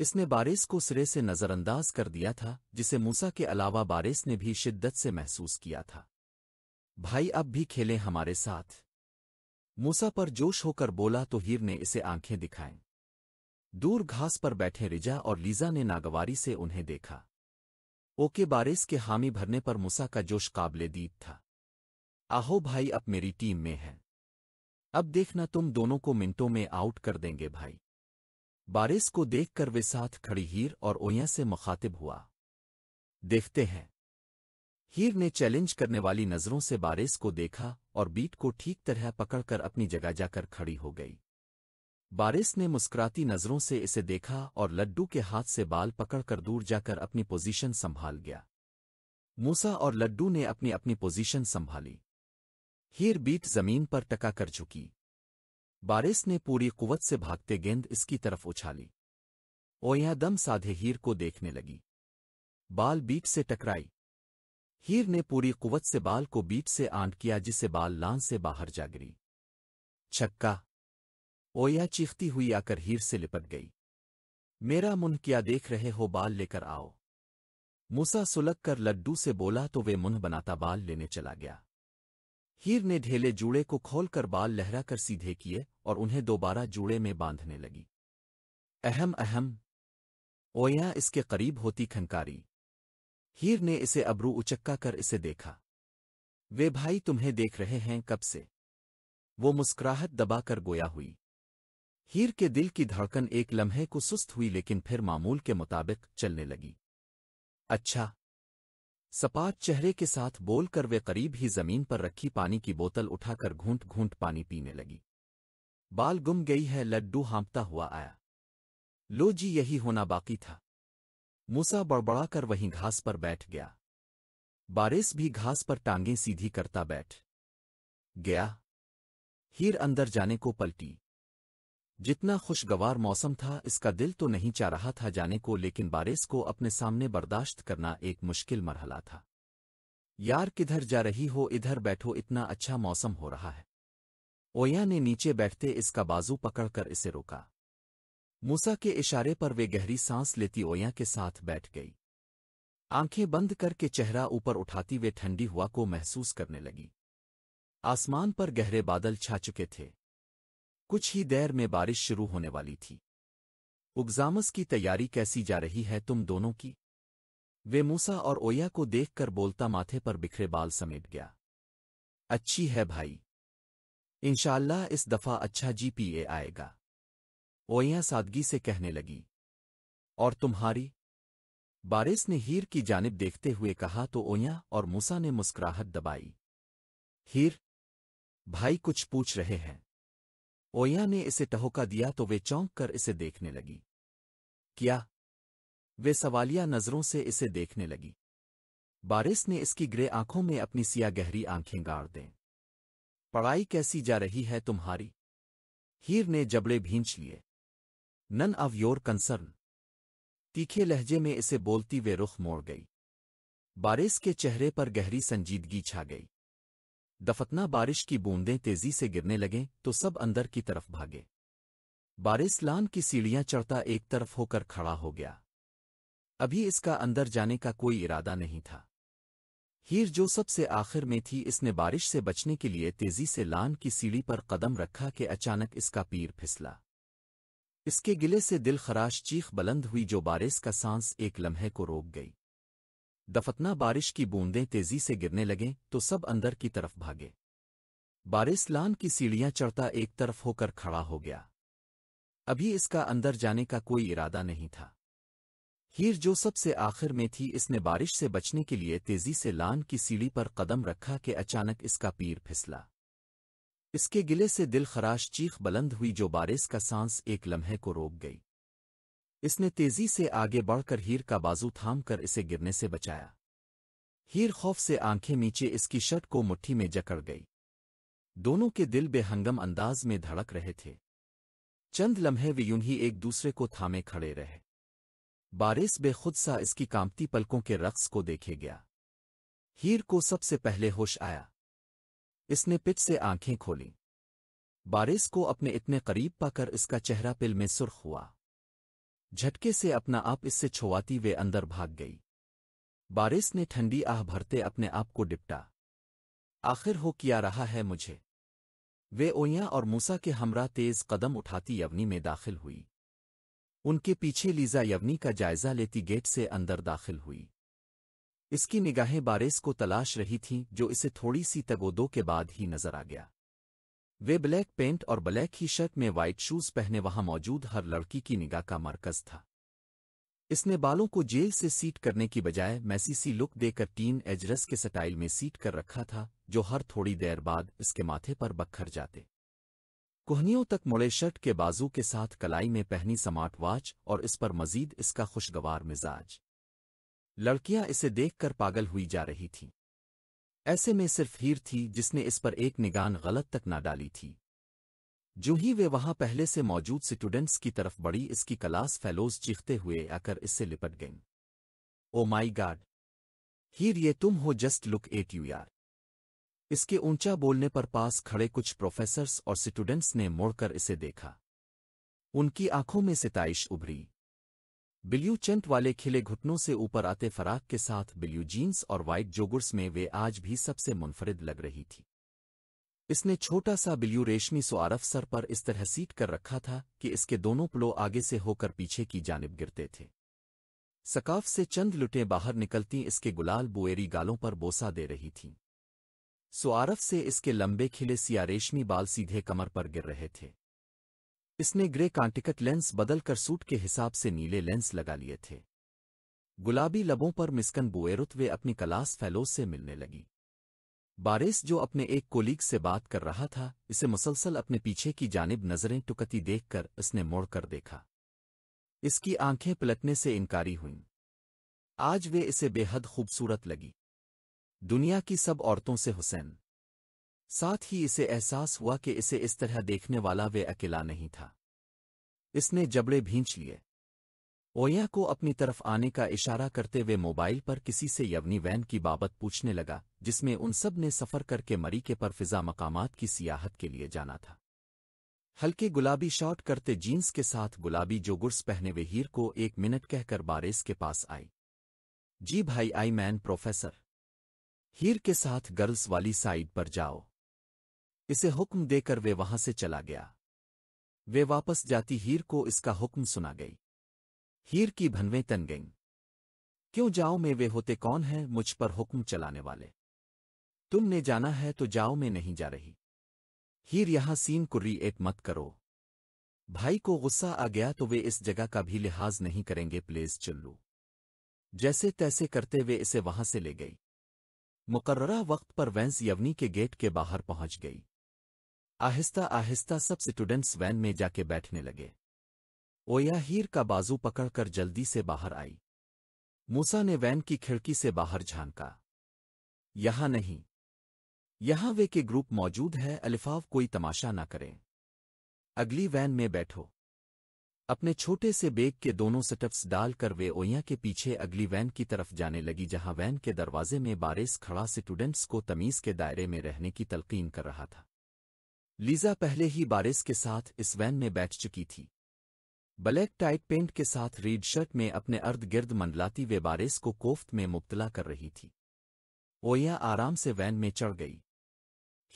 इसने बारिश को सिरे से नज़रअंदाज कर दिया था जिसे मूसा के अलावा बारिश ने भी शिद्दत से महसूस किया था भाई अब भी खेले हमारे साथ मूसा पर जोश होकर बोला तो हीर ने इसे आंखें दिखाई दूर घास पर बैठे रिजा और लीजा ने नागवारी से उन्हें देखा ओके बारिश के हामी भरने पर मूसा का जोश काबले दीप था आहो भाई अब मेरी टीम में है अब देखना तुम दोनों को मिनटों में आउट कर देंगे भाई बारिश को देखकर वे साथ खड़ी हीर और ओया से मुखातिब हुआ देखते हैं हीर ने चैलेंज करने वाली नज़रों से बारिस को देखा और बीट को ठीक तरह पकड़कर अपनी जगह जाकर खड़ी हो गई बारिस ने मुस्कुराती नज़रों से इसे देखा और लड्डू के हाथ से बाल पकड़कर दूर जाकर अपनी पोजीशन संभाल गया मूसा और लड्डू ने अपनी अपनी पोजीशन संभाली हीर बीट जमीन पर टका कर झुकी बारिस ने पूरी कुवत से भागते गेंद इसकी तरफ उछाली ओया दम साधे हीर को देखने लगी बाल बीट से टकराई हीर ने पूरी कुवत से बाल को बीट से आंट किया जिससे बाल लान से बाहर जा गिरी छक्का ओया चीखती हुई आकर हीर से लिपट गई मेरा मुंह क्या देख रहे हो बाल लेकर आओ मूसा सुलग कर लड्डू से बोला तो वे मुंह बनाता बाल लेने चला गया हीर ने ढेले जूड़े को खोलकर बाल लहरा कर सीधे किए और उन्हें दोबारा जूड़े में बांधने लगी अहम अहम ओया इसके करीब होती खनकारी हीर ने इसे अबरू उचक्का कर इसे देखा वे भाई तुम्हें देख रहे हैं कब से वो मुस्कुराहट दबाकर गोया हुई हीर के दिल की धड़कन एक लम्हे को सुस्त हुई लेकिन फिर मामूल के मुताबिक चलने लगी अच्छा सपाट चेहरे के साथ बोलकर वे करीब ही जमीन पर रखी पानी की बोतल उठाकर घूंट घूंट पानी पीने लगी बाल गुम गई है लड्डू हाँपता हुआ आया लो जी यही होना बाकी था मूसा बड़बड़ा कर वहीं घास पर बैठ गया बारिस भी घास पर टांगे सीधी करता बैठ गया हीर अंदर जाने को पलटी जितना खुशगवार मौसम था इसका दिल तो नहीं चाह रहा था जाने को लेकिन बारिस को अपने सामने बर्दाश्त करना एक मुश्किल मरहला था यार किधर जा रही हो इधर बैठो इतना अच्छा मौसम हो रहा है ओया ने नीचे बैठते इसका बाजू पकड़कर इसे रोका मूसा के इशारे पर वे गहरी सांस लेती ओया के साथ बैठ गई आंखें बंद करके चेहरा ऊपर उठाती वे ठंडी हुआ को महसूस करने लगी आसमान पर गहरे बादल छा चुके थे कुछ ही देर में बारिश शुरू होने वाली थी उग्जामस की तैयारी कैसी जा रही है तुम दोनों की वे मूसा और ओया को देखकर बोलता माथे पर बिखरे बाल समेट गया अच्छी है भाई इंशाल्लाह इस दफा अच्छा जीपीए आएगा ओया सादगी से कहने लगी और तुम्हारी बारिस ने हीर की जानब देखते हुए कहा तो ओया और मूसा ने मुस्कुराहट दबाई हीर भाई कुछ पूछ रहे हैं ओया ने इसे टहोका दिया तो वे चौंक कर इसे देखने लगी क्या वे सवालिया नज़रों से इसे देखने लगी बारिस ने इसकी ग्रे आंखों में अपनी सिया गहरी आंखें गाड़ दें पढ़ाई कैसी जा रही है तुम्हारी हीर ने जबड़े भींच लिए नन ऑफ योर कंसर्न तीखे लहजे में इसे बोलती वे रुख मोड़ गई बारिश के चेहरे पर गहरी संजीदगी छा गई दफतना बारिश की बूंदें तेजी से गिरने लगें तो सब अंदर की तरफ भागे बारिश लान की सीढ़ियां चढ़ता एक तरफ होकर खड़ा हो गया अभी इसका अंदर जाने का कोई इरादा नहीं था हीर जो सबसे आखिर में थी इसने बारिश से बचने के लिए तेजी से लान की सीढ़ी पर कदम रखा कि अचानक इसका पीर फिसला इसके गिले से दिल खराश चीख बुलंद हुई जो बारिश का सांस एक लम्हे को रोक गई दफतना बारिश की बूंदें तेजी से गिरने लगें तो सब अंदर की तरफ भागे बारिश लान की सीढ़ियां चढ़ता एक तरफ होकर खड़ा हो गया अभी इसका अंदर जाने का कोई इरादा नहीं था हीर जो सबसे आखिर में थी इसने बारिश से बचने के लिए तेजी से लान की सीढ़ी पर कदम रखा कि अचानक इसका पीर फिसला इसके गिले से दिल खराश चीख बुलंद हुई जो बारिस का सांस एक लम्हे को रोक गई इसने तेजी से आगे बढ़कर हीर का बाजू थाम कर इसे गिरने से बचाया हीर खौफ से आंखें नीचे इसकी शर्ट को मुट्ठी में जकड़ गई दोनों के दिल बेहंगम अंदाज में धड़क रहे थे चंद लम्हे वे यूं ही एक दूसरे को थामे खड़े रहे बारिश बेखुद सा इसकी कांपती पलकों के रक्स को देखे गया हीर को सबसे पहले होश आया इसने पिच से आंखें खोली बारिस को अपने इतने करीब पाकर इसका चेहरा पिल में सुर्ख हुआ झटके से अपना आप इससे छुआती वे अंदर भाग गई बारिस ने ठंडी आह भरते अपने आप को डिपटा आखिर हो किया रहा है मुझे वे ओया और मूसा के हमरा तेज कदम उठाती यवनी में दाखिल हुई उनके पीछे लीजा यवनी का जायजा लेती गेट से अंदर दाखिल हुई इसकी निगाहें बारिस को तलाश रही थीं जो इसे थोड़ी सी तगोदो के बाद ही नजर आ गया वे ब्लैक पेंट और ब्लैक ही शर्ट में व्हाइट शूज पहने वहां मौजूद हर लड़की की निगाह का मरकज था इसने बालों को जेल से सीट करने की बजाय मैसी सी लुक देकर टीन एजरस के स्टाइल में सीट कर रखा था जो हर थोड़ी देर बाद इसके माथे पर बखर जाते कोहनियों तक मुड़े शर्ट के बाजू के साथ कलाई में पहनी स्मार्ट वॉच और इस पर मजीद इसका खुशगवार मिजाज लड़कियां इसे देखकर पागल हुई जा रही थीं ऐसे में सिर्फ हीर थी जिसने इस पर एक निगान गलत तक ना डाली थी जो ही वे वहां पहले से मौजूद स्टूडेंट्स की तरफ बढ़ी इसकी क्लास फेलोज चीखते हुए आकर इससे लिपट गईं ओ माई गाड हीर ये तुम हो जस्ट लुक एट यू यार इसके ऊंचा बोलने पर पास खड़े कुछ प्रोफेसर्स और स्टूडेंट्स ने मुड़कर इसे देखा उनकी आंखों में सिताइश उभरी बिल्यू चेंट वाले खिले घुटनों से ऊपर आते फराक के साथ बिल्यू जीन्स और वाइट जोगुर्स में वे आज भी सबसे मुनफरिद लग रही थी इसने छोटा सा बिल्यू रेशमी सोआरफ सर पर इस तरह सीट कर रखा था कि इसके दोनों प्लो आगे से होकर पीछे की जानब गिरते थे सकाफ से चंद लुटें बाहर निकलती इसके गुलाल बुएरी गालों पर बोसा दे रही थीं। सोआरफ से इसके लंबे खिले सिया रेशमी बाल सीधे कमर पर गिर रहे थे इसने ग्रे कांटिकट लेंस बदलकर सूट के हिसाब से नीले लेंस लगा लिए थे गुलाबी लबों पर मिस्कन बुएरुत वे अपनी कलास फैलोज से मिलने लगी बारिस जो अपने एक कोलीग से बात कर रहा था इसे मुसलसल अपने पीछे की जानब नज़रें टुकती देखकर इसने मोड़कर देखा इसकी आंखें पलटने से इनकारी हुईं आज वे इसे बेहद खूबसूरत लगी दुनिया की सब औरतों से हुसैन साथ ही इसे एहसास हुआ कि इसे इस तरह देखने वाला वे अकेला नहीं था इसने जबड़े भींच लिए ओया को अपनी तरफ आने का इशारा करते हुए मोबाइल पर किसी से यवनी वैन की बाबत पूछने लगा जिसमें उन सब ने सफ़र करके मरीके पर फिजा मकामात की सियाहत के लिए जाना था हल्के गुलाबी शॉर्ट करते जीन्स के साथ गुलाबी जोगुर्स पहने हुए हीर को एक मिनट कहकर बारेस के पास आई जी भाई आई मैन प्रोफेसर हीर के साथ गर्ल्स वाली साइड पर जाओ इसे हुक्म देकर वे वहां से चला गया वे वापस जाती हीर को इसका हुक्म सुना गई हीर की भनवें तन गईं क्यों जाओ में वे होते कौन हैं मुझ पर हुक्म चलाने वाले तुमने जाना है तो जाओ में नहीं जा रही हीर यहां सीन को एक मत करो भाई को गुस्सा आ गया तो वे इस जगह का भी लिहाज नहीं करेंगे प्लेज चुल्लू जैसे तैसे करते वे इसे वहां से ले गई मुकर्रा वक्त पर वैंस यवनी के गेट के बाहर पहुंच गई आहिस्ता आहिस्ता सब स्टूडेंट्स वैन में जाके बैठने लगे ओया हीर का बाजू पकड़कर जल्दी से बाहर आई मूसा ने वैन की खिड़की से बाहर झांका यहां नहीं यहां वे के ग्रुप मौजूद है अलिफाव कोई तमाशा ना करें अगली वैन में बैठो अपने छोटे से बेग के दोनों सेटअप्स डालकर वे ओया के पीछे अगली वैन की तरफ जाने लगी जहां वैन के दरवाजे में बारिश खड़ा स्टूडेंट्स को तमीज के दायरे में रहने की तलकीन कर रहा था लीजा पहले ही बारिस के साथ इस वैन में बैठ चुकी थी ब्लैक टाइट पेंट के साथ रीड शर्ट में अपने अर्ध गिर्द मंडलाती वे बारिस को कोफ्त में मुब्तला कर रही थी ओया आराम से वैन में चढ़ गई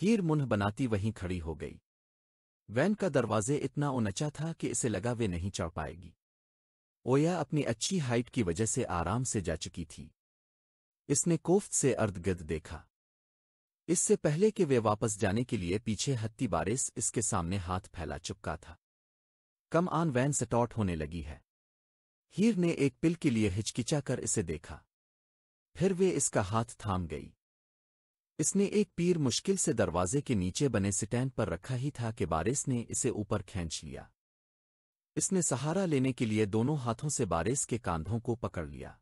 हीर मुन्ह बनाती वहीं खड़ी हो गई वैन का दरवाजे इतना उनचा था कि इसे लगा वे नहीं चढ़ पाएगी ओया अपनी अच्छी हाइट की वजह से आराम से जा चुकी थी इसने कोफ्त से अर्धगिर्द देखा इससे पहले कि वे वापस जाने के लिए पीछे हत्ती बारिस इसके सामने हाथ फैला चुका था कम आन वैन सटॉट होने लगी है हीर ने एक पिल के लिए हिचकिचा कर इसे देखा फिर वे इसका हाथ थाम गई इसने एक पीर मुश्किल से दरवाजे के नीचे बने स्टैंड पर रखा ही था कि बारिस ने इसे ऊपर खींच लिया इसने सहारा लेने के लिए दोनों हाथों से बारिस के कांधों को पकड़ लिया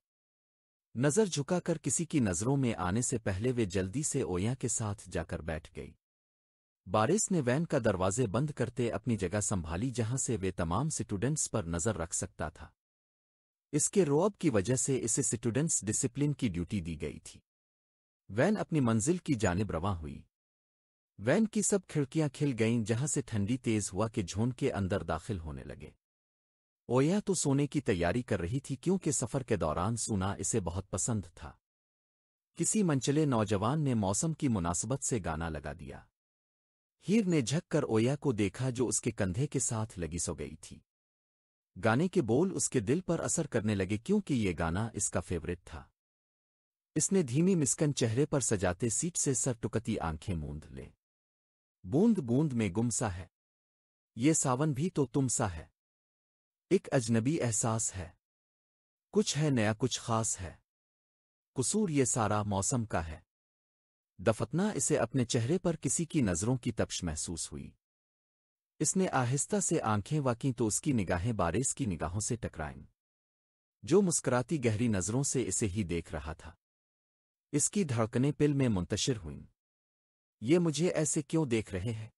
नज़र झुकाकर किसी की नज़रों में आने से पहले वे जल्दी से ओया के साथ जाकर बैठ गई बारिस ने वैन का दरवाजे बंद करते अपनी जगह संभाली जहां से वे तमाम स्टूडेंट्स पर नज़र रख सकता था इसके रोअब की वजह से इसे स्टूडेंट्स डिसिप्लिन की ड्यूटी दी गई थी वैन अपनी मंजिल की जानब रवा हुई वैन की सब खिड़कियां खिल गईं जहां से ठंडी तेज हुआ के झोंड के अंदर दाखिल होने लगे ओया तो सोने की तैयारी कर रही थी क्योंकि सफ़र के दौरान सुना इसे बहुत पसंद था किसी मंचले नौजवान ने मौसम की मुनासबत से गाना लगा दिया हीर ने झक कर ओया को देखा जो उसके कंधे के साथ लगी सो गई थी गाने के बोल उसके दिल पर असर करने लगे क्योंकि ये गाना इसका फेवरेट था इसने धीमी मिस्कन चेहरे पर सजाते सीट से सर टुकती आंखें मूंद ले बूंद बूंद में गुमसा है ये सावन भी तो तुम सा है एक अजनबी एहसास है कुछ है नया कुछ खास है कसूर ये सारा मौसम का है दफतना इसे अपने चेहरे पर किसी की नज़रों की तपश महसूस हुई इसने आहिस्ता से आंखें वाकी तो उसकी निगाहें बारिश की निगाहों से टकराईं जो मुस्कराती गहरी नज़रों से इसे ही देख रहा था इसकी धड़कने पिल में मुंतशिर हुईं ये मुझे ऐसे क्यों देख रहे हैं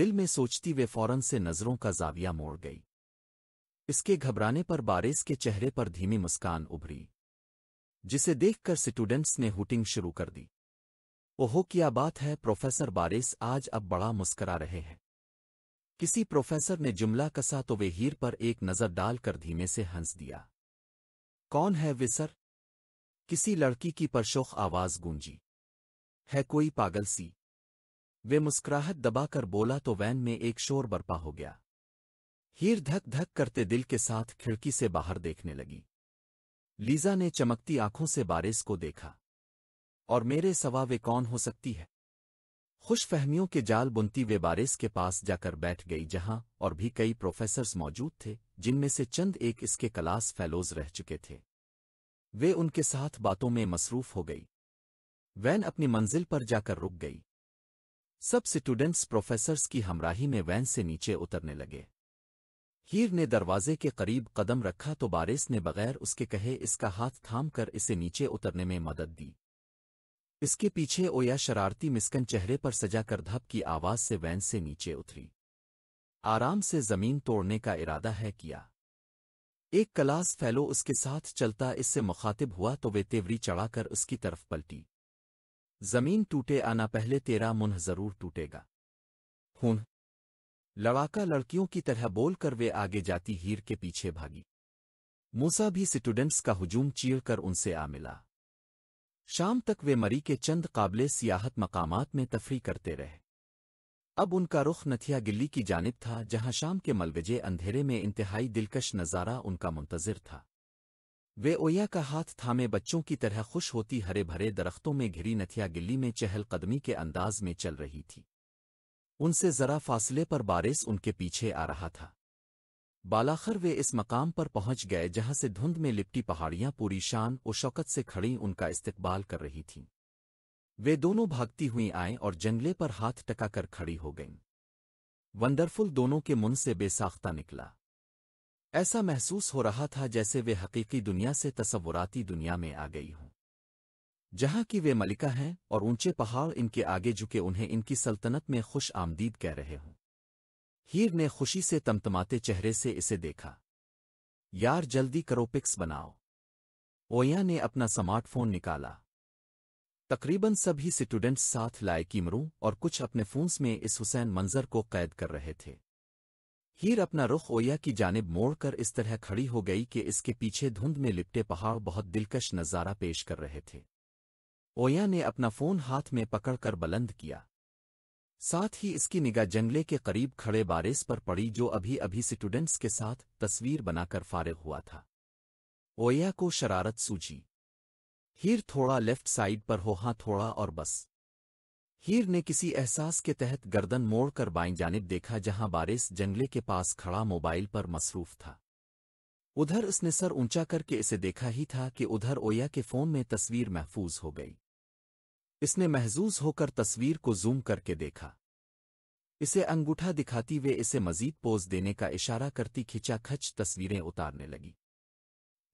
दिल में सोचती वे फौरन से नज़रों का जाविया मोड़ गई इसके घबराने पर बारिस के चेहरे पर धीमी मुस्कान उभरी जिसे देखकर स्टूडेंट्स ने हुटिंग शुरू कर दी ओहो क्या बात है प्रोफेसर बारिस आज अब बड़ा मुस्करा रहे हैं किसी प्रोफेसर ने जुमला कसा तो वे हीर पर एक नज़र डालकर धीमे से हंस दिया कौन है वे सर किसी लड़की की परशोख आवाज़ गूंजी है कोई पागल सी वे मुस्कुराहट दबाकर बोला तो वैन में एक शोर बर्पा हो गया हीर धक धक करते दिल के साथ खिड़की से बाहर देखने लगी लीजा ने चमकती आंखों से बारिश को देखा और मेरे सवा वे कौन हो सकती है खुशफहमियों के जाल बुनती वे बारिश के पास जाकर बैठ गई जहां और भी कई प्रोफेसर्स मौजूद थे जिनमें से चंद एक इसके क्लास फेलोज रह चुके थे वे उनके साथ बातों में मसरूफ हो गई वैन अपनी मंजिल पर जाकर रुक गई सब स्टूडेंट्स प्रोफेसर्स की हमराही में वैन से नीचे उतरने लगे हीर ने दरवाजे के करीब कदम रखा तो बारिस ने बगैर उसके कहे इसका हाथ थाम कर इसे नीचे उतरने में मदद दी इसके पीछे ओया शरारती मिस्कन चेहरे पर सजा कर धप की आवाज से वैन से नीचे उतरी आराम से जमीन तोड़ने का इरादा है किया एक कलास फैलो उसके साथ चलता इससे मुखातिब हुआ तो वे तेवरी चढ़ाकर उसकी तरफ पलटी जमीन टूटे आना पहले तेरा मुन्ह जरूर टूटेगा हूं लड़ाका लड़कियों की तरह बोलकर वे आगे जाती हीर के पीछे भागी मूसा भी स्टूडेंट्स का हुजूम चीर कर उनसे आ मिला शाम तक वे मरी के चंद काबले सियाहत मकामात में तफरी करते रहे अब उनका रुख नथिया गिल्ली की जानब था जहां शाम के मलबजे अंधेरे में इंतहाई दिलकश नज़ारा उनका मुंतजर था वे ओया का हाथ थामे बच्चों की तरह खुश होती हरे भरे दरख्तों में घिरी नथिया गिल्ली में चहलकदमी के अंदाज में चल रही थी उनसे ज़रा फासले पर बारिश उनके पीछे आ रहा था बालाखर वे इस मकाम पर पहुंच गए जहां से धुंध में लिपटी पहाड़ियां पूरी शान व शौकत से खड़ी उनका इस्तकबाल कर रही थीं वे दोनों भागती हुई आएं और जंगले पर हाथ टकाकर खड़ी हो गईं वंडरफुल दोनों के मुंह से बेसाख्ता निकला ऐसा महसूस हो रहा था जैसे वे हकीकी दुनिया से तस्वुराती दुनिया में आ गई हों जहाँ की वे मलिका हैं और ऊंचे पहाड़ इनके आगे झुके उन्हें इनकी सल्तनत में खुश आमदीद कह रहे हों हीर ने खुशी से तमतमाते चेहरे से इसे देखा यार जल्दी करो पिक्स बनाओ ओया ने अपना स्मार्टफोन निकाला तकरीबन सभी स्टूडेंट्स साथ लाए किमरू और कुछ अपने फोन्स में इस हुसैन मंजर को कैद कर रहे थे हीर अपना रुख ओया की जानब मोड़कर इस तरह खड़ी हो गई कि इसके पीछे धुंध में लिपटे पहाड़ बहुत दिलकश नज़ारा पेश कर रहे थे ओया ने अपना फोन हाथ में पकड़कर बुलंद किया साथ ही इसकी निगाह जंगले के करीब खड़े बारिस पर पड़ी जो अभी अभी स्टूडेंट्स के साथ तस्वीर बनाकर फारिग हुआ था ओया को शरारत सूझी हीर थोड़ा लेफ्ट साइड पर हो हाँ थोड़ा और बस हीर ने किसी एहसास के तहत गर्दन मोड़ कर बाई जानब देखा जहां बारिस जंगले के पास खड़ा मोबाइल पर मसरूफ था उधर उसने सर ऊंचा करके इसे देखा ही था कि उधर ओया के फोन में तस्वीर महफूज हो गई इसने महजूज होकर तस्वीर को जूम करके देखा इसे अंगूठा दिखाती वे इसे मजीद पोज देने का इशारा करती खिंचाखच तस्वीरें उतारने लगी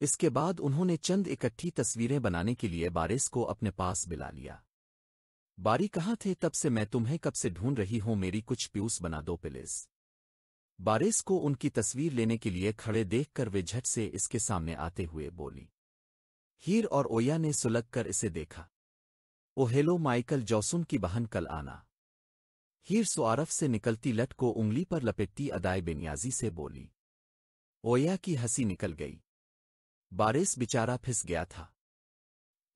इसके बाद उन्होंने चंद इकट्ठी तस्वीरें बनाने के लिए बारिस को अपने पास बिला लिया बारी कहाँ थे तब से मैं तुम्हें कब से ढूंढ रही हूं मेरी कुछ प्यूस बना दो प्लीज बारिस को उनकी तस्वीर लेने के लिए खड़े देखकर वे झट से इसके सामने आते हुए बोली हीर और ओया ने सुलग कर इसे देखा ओहेलो माइकल जॉसुन की बहन कल आना हीर सुआरफ से निकलती लट को उंगली पर लपेटती अदाय बेनियाजी से बोली ओया की हंसी निकल गई बारिस बिचारा फिस गया था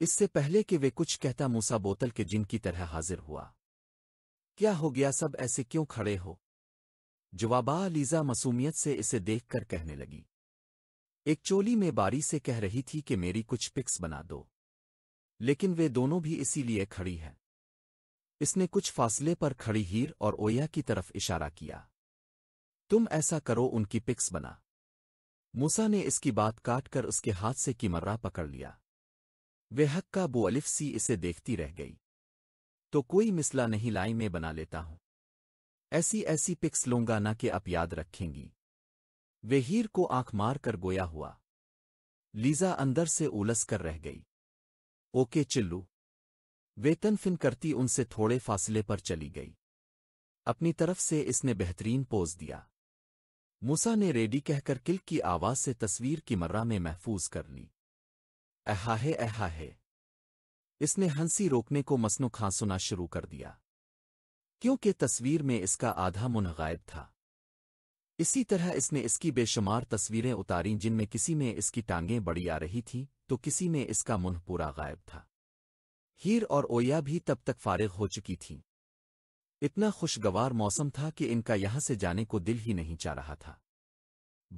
इससे पहले कि वे कुछ कहता मूसा बोतल के जिन की तरह हाजिर हुआ क्या हो गया सब ऐसे क्यों खड़े हो जवाबा अलीजा मसूमियत से इसे देखकर कहने लगी एक चोली में बारी से कह रही थी कि मेरी कुछ पिक्स बना दो लेकिन वे दोनों भी इसीलिए खड़ी हैं इसने कुछ फासले पर खड़ी हीर और ओया की तरफ इशारा किया तुम ऐसा करो उनकी पिक्स बना मूसा ने इसकी बात काटकर उसके हाथ से किमर्रा पकड़ लिया हक का बोअलिफ सी इसे देखती रह गई तो कोई मिसला नहीं लाई मैं बना लेता हूं ऐसी ऐसी पिक्स लूंगा ना कि आप याद रखेंगी वे हीर को आंख मार कर गोया हुआ लीजा अंदर से उलस कर रह गई ओके चिल्लू वेतन फिन करती उनसे थोड़े फासले पर चली गई अपनी तरफ से इसने बेहतरीन पोज दिया मूसा ने रेडी कहकर किल की आवाज से तस्वीर की मर्रा में महफूज कर ली अहाहे अहाहे इसने हंसी रोकने को मसनू खांसुना शुरू कर दिया क्योंकि तस्वीर में इसका आधा मुन गायब था इसी तरह इसने इसकी बेशुमार तस्वीरें उतारी जिनमें किसी में इसकी टांगें बड़ी आ रही थीं तो किसी में इसका मुंह पूरा गायब था हीर और ओया भी तब तक फारिग हो चुकी थीं इतना खुशगवार मौसम था कि इनका यहां से जाने को दिल ही नहीं चाह रहा था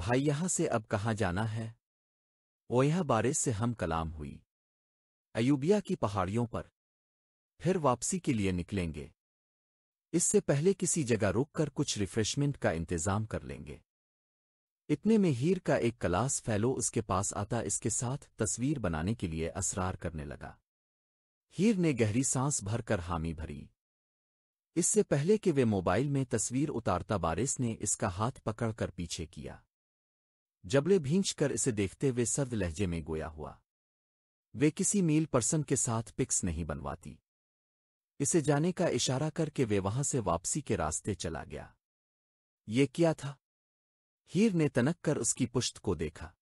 भाई यहां से अब कहाँ जाना है ओया बारे से हम कलाम हुई अयूबिया की पहाड़ियों पर फिर वापसी के लिए निकलेंगे इससे पहले किसी जगह रुककर कुछ रिफ्रेशमेंट का इंतजाम कर लेंगे इतने में हीर का एक क्लास फैलो उसके पास आता इसके साथ तस्वीर बनाने के लिए असरार करने लगा हीर ने गहरी सांस भरकर हामी भरी इससे पहले कि वे मोबाइल में तस्वीर उतारता बारिस ने इसका हाथ पकड़कर पीछे किया जबले भींच कर इसे देखते हुए सर्द लहजे में गोया हुआ वे किसी मील पर्सन के साथ पिक्स नहीं बनवाती इसे जाने का इशारा करके वे वहां से वापसी के रास्ते चला गया ये क्या था हीर ने तनक कर उसकी पुश्त को देखा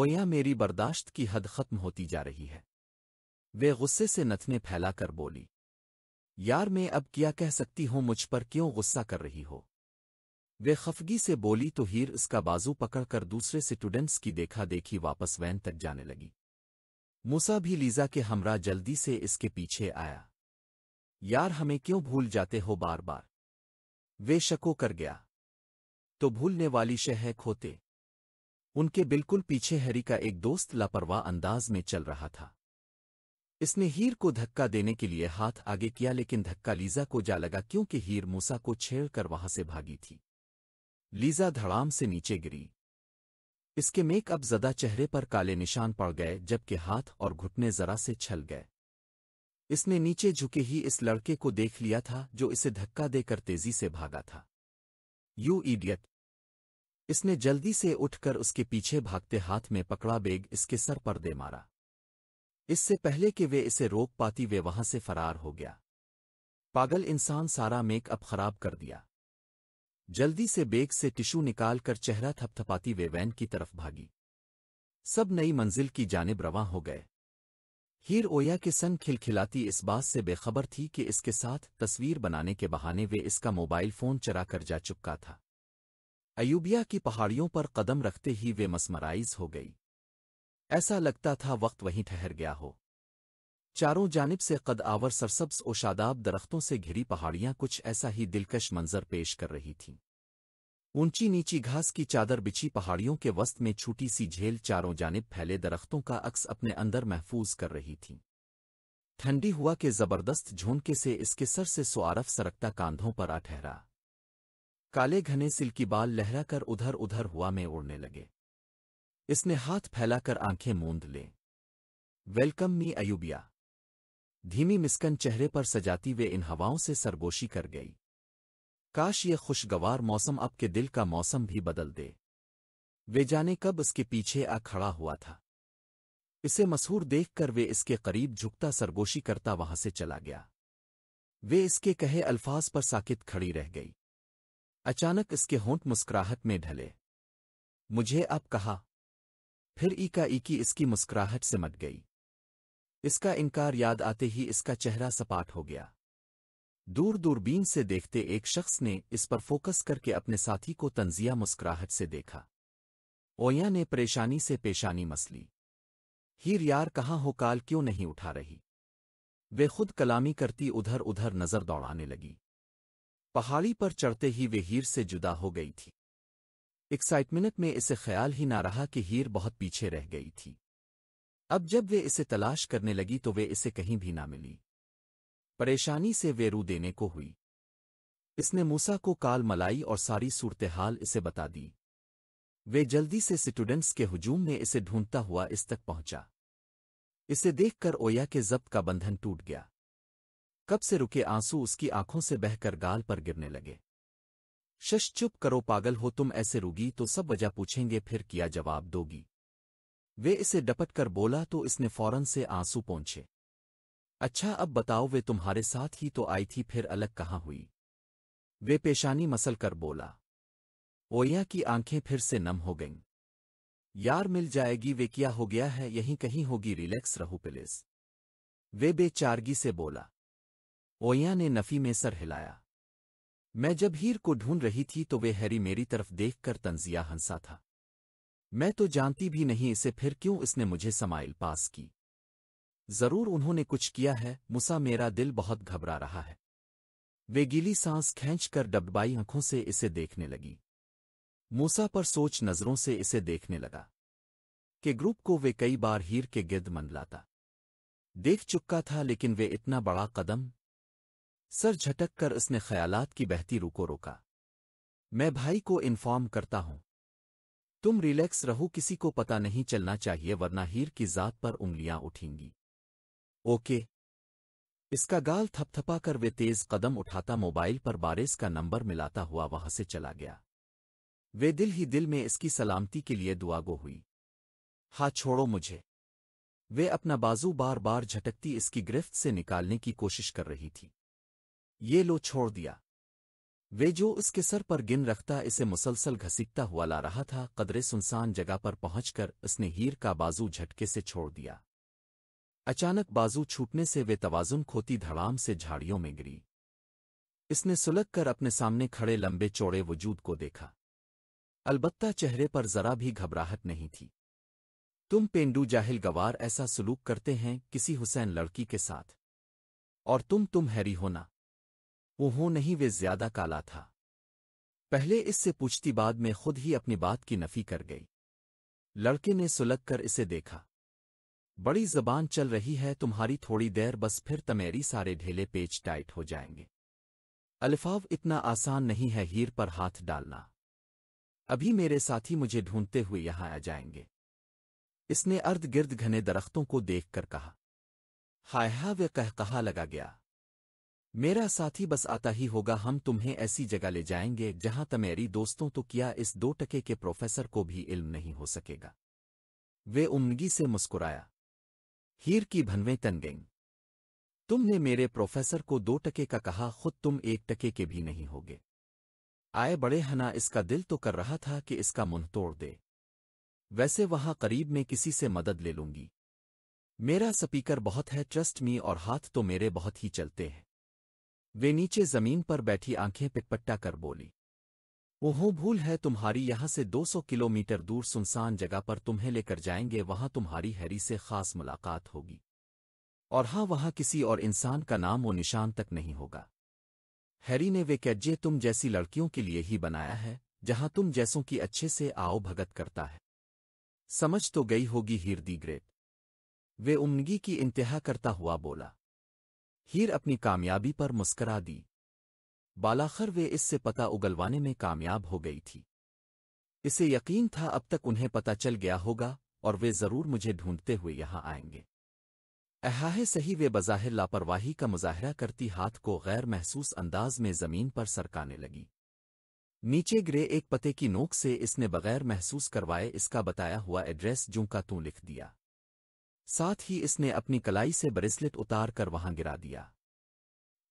ओया मेरी बर्दाश्त की हद खत्म होती जा रही है वे गुस्से से नथने फैलाकर बोली यार मैं अब क्या कह सकती हूं मुझ पर क्यों गुस्सा कर रही हो वे खफगी से बोली तो हीर उसका बाजू पकड़कर दूसरे स्टूडेंट्स की देखा देखी वापस वैन तक जाने लगी मूसा भी लीजा के हमरा जल्दी से इसके पीछे आया यार हमें क्यों भूल जाते हो बार बार वे शको कर गया तो भूलने वाली शह है खोते उनके बिल्कुल पीछे हरी का एक दोस्त लापरवाह अंदाज में चल रहा था इसने हीर को धक्का देने के लिए हाथ आगे किया लेकिन धक्का लीजा को जा लगा क्योंकि हीर मूसा को छेड़कर वहां से भागी थी लीजा धड़ाम से नीचे गिरी इसके मेकअप जदा चेहरे पर काले निशान पड़ गए जबकि हाथ और घुटने जरा से छल गए इसने नीचे झुके ही इस लड़के को देख लिया था जो इसे धक्का देकर तेजी से भागा था यू ईडियत इसने जल्दी से उठकर उसके पीछे भागते हाथ में पकड़ा बेग इसके सर पर दे मारा इससे पहले कि वे इसे रोक पाती वे वहां से फरार हो गया पागल इंसान सारा मेकअप खराब कर दिया जल्दी से बेग से टिश्यू निकालकर चेहरा थपथपाती वे वैन की तरफ भागी सब नई मंजिल की जानेब रवा हो गए हीर ओया के सन खिलखिलाती इस बात से बेखबर थी कि इसके साथ तस्वीर बनाने के बहाने वे इसका मोबाइल फ़ोन चरा कर जा चुका था अयूबिया की पहाड़ियों पर कदम रखते ही वे मसमराइज हो गई ऐसा लगता था वक्त वहीं ठहर गया हो चारों जानब से कद आवर सरसब्स और शादाब दरख्तों से घिरी पहाड़ियाँ कुछ ऐसा ही दिलकश मंजर पेश कर रही थीं ऊंची नीची घास की चादर बिछी पहाड़ियों के वस्त में छोटी सी झेल चारों जानब फैले दरख्तों का अक्स अपने अंदर महफूज कर रही थी ठंडी हुआ के जबरदस्त झोंके से इसके सर से सुआरफ सरकता कांधों पर आ ठहरा काले घने सिल्की बाल लहराकर उधर उधर हुआ में उड़ने लगे इसने हाथ फैलाकर आंखें मूंद ले वेलकम मी अयुबिया धीमी मिस्कन चेहरे पर सजाती वे इन हवाओं से सरगोशी कर गई काश ये खुशगवार मौसम आपके दिल का मौसम भी बदल दे वे जाने कब उसके पीछे आ खड़ा हुआ था इसे मसहूर देखकर वे इसके करीब झुकता सरगोशी करता वहां से चला गया वे इसके कहे अल्फाज पर साकित खड़ी रह गई अचानक इसके होंठ मुस्कुराहट में ढले मुझे अब कहा फिर ईका ईकी इसकी मुस्कुराहट से मट गई इसका इनकार याद आते ही इसका चेहरा सपाट हो गया दूर दूरबीन से देखते एक शख्स ने इस पर फोकस करके अपने साथी को तंजिया मुस्कुराहट से देखा ओया ने परेशानी से पेशानी मसली हीर यार कहाँ हो काल क्यों नहीं उठा रही वे खुद कलामी करती उधर उधर नजर दौड़ाने लगी पहाड़ी पर चढ़ते ही वे हीर से जुदा हो गई थी एक्साइटमेंट में इसे ख्याल ही ना रहा कि हीर बहुत पीछे रह गई थी अब जब वे इसे तलाश करने लगी तो वे इसे कहीं भी ना मिली परेशानी से वेरू देने को हुई इसने मूसा को काल मलाई और सारी सूरतहाल इसे बता दी वे जल्दी से स्टूडेंट्स के हुजूम में इसे ढूंढता हुआ इस तक पहुंचा इसे देखकर ओया के जब्त का बंधन टूट गया कब से रुके आंसू उसकी आंखों से बहकर गाल पर गिरने लगे शश चुप करो पागल हो तुम ऐसे रुगी तो सब वजह पूछेंगे फिर किया जवाब दोगी वे इसे डपट कर बोला तो इसने फौरन से आंसू पहुंचे अच्छा अब बताओ वे तुम्हारे साथ ही तो आई थी फिर अलग कहाँ हुई वे पेशानी मसल कर बोला ओया की आंखें फिर से नम हो गईं यार मिल जाएगी वे क्या हो गया है यहीं कहीं होगी रिलैक्स रहू प्लीज वे बेचारगी से बोला ओया ने नफी में सर हिलाया मैं जब हीर को ढूंढ रही थी तो वे हैरी मेरी तरफ देखकर तंजिया हंसा था मैं तो जानती भी नहीं इसे फिर क्यों इसने मुझे समाइल पास की जरूर उन्होंने कुछ किया है मूसा मेरा दिल बहुत घबरा रहा है वे गीली सांस खींचकर डबबाई आंखों से इसे देखने लगी मूसा पर सोच नजरों से इसे देखने लगा के ग्रुप को वे कई बार हीर के गिर्द मंडलाता देख चुका था लेकिन वे इतना बड़ा कदम सर झटक कर उसने ख्यालात की बहती रुको रोका मैं भाई को इन्फॉर्म करता हूं तुम रिलैक्स रहो किसी को पता नहीं चलना चाहिए वरना हीर की जात पर उंगलियां उठेंगी ओके इसका गाल थपथपा कर वे तेज कदम उठाता मोबाइल पर बारिस का नंबर मिलाता हुआ वहां से चला गया वे दिल ही दिल में इसकी सलामती के लिए दुआगो हुई हाँ छोड़ो मुझे वे अपना बाजू बार बार झटकती इसकी गिरफ्त से निकालने की कोशिश कर रही थी ये लो छोड़ दिया वे जो उसके सर पर गिन रखता इसे मुसलसल घसीटता हुआ ला रहा था कदरे सुनसान जगह पर पहुंचकर उसने हीर का बाजू झटके से छोड़ दिया अचानक बाजू छूटने से वे तवाजुन खोती धड़ाम से झाड़ियों में गिरी इसने सुलग कर अपने सामने खड़े लंबे चौड़े वजूद को देखा अलबत्ता चेहरे पर जरा भी घबराहट नहीं थी तुम पेंडू जाहिल गवार ऐसा सलूक करते हैं किसी हुसैन लड़की के साथ और तुम तुम हैरी होना वो हो नहीं वे ज्यादा काला था पहले इससे पूछती बाद में खुद ही अपनी बात की नफी कर गई लड़के ने सुलग कर इसे देखा बड़ी जबान चल रही है तुम्हारी थोड़ी देर बस फिर तमेरी सारे ढेले पेच टाइट हो जाएंगे अल्फाव इतना आसान नहीं है हीर पर हाथ डालना अभी मेरे साथी मुझे ढूंढते हुए यहां आ जाएंगे इसने अर्ध गिर्द घने दरख्तों को देखकर कहा हाय हा वे कह कहा लगा गया मेरा साथी बस आता ही होगा हम तुम्हें ऐसी जगह ले जाएंगे जहां तमेरी दोस्तों तो किया इस दो टके के प्रोफेसर को भी इल्म नहीं हो सकेगा वे उमगी से मुस्कुराया हीर की भनवें तन गईं तुमने मेरे प्रोफेसर को दो टके का कहा खुद तुम एक टके के भी नहीं होगे आए बड़े हना इसका दिल तो कर रहा था कि इसका मुंह तोड़ दे वैसे वहां करीब में किसी से मदद ले लूंगी मेरा स्पीकर बहुत है ट्रस्ट मी और हाथ तो मेरे बहुत ही चलते हैं वे नीचे जमीन पर बैठी आंखें पिटपट्टा कर बोली ओहो भूल है तुम्हारी यहाँ से 200 किलोमीटर दूर सुनसान जगह पर तुम्हें लेकर जाएंगे वहाँ तुम्हारी हैरी से खास मुलाकात होगी और हाँ वहाँ किसी और इंसान का नाम व निशान तक नहीं होगा हैरी ने वे कैजे तुम जैसी लड़कियों के लिए ही बनाया है जहाँ तुम जैसों की अच्छे से आओ भगत करता है समझ तो गई होगी हीर दी ग्रेट वे उमगी की इंतहा करता हुआ बोला हीर अपनी कामयाबी पर मुस्करा दी बालाखर वे इससे पता उगलवाने में कामयाब हो गई थी इसे यकीन था अब तक उन्हें पता चल गया होगा और वे ज़रूर मुझे ढूंढते हुए यहां आएंगे अहाहे सही वे बज़ाहिर लापरवाही का मुजाहरा करती हाथ को गैर महसूस अंदाज में ज़मीन पर सरकाने लगी नीचे ग्रे एक पते की नोक से इसने बगैर महसूस करवाए इसका बताया हुआ एड्रेस जू का तू लिख दिया साथ ही इसने अपनी कलाई से ब्रेसलेट उतार कर वहां गिरा दिया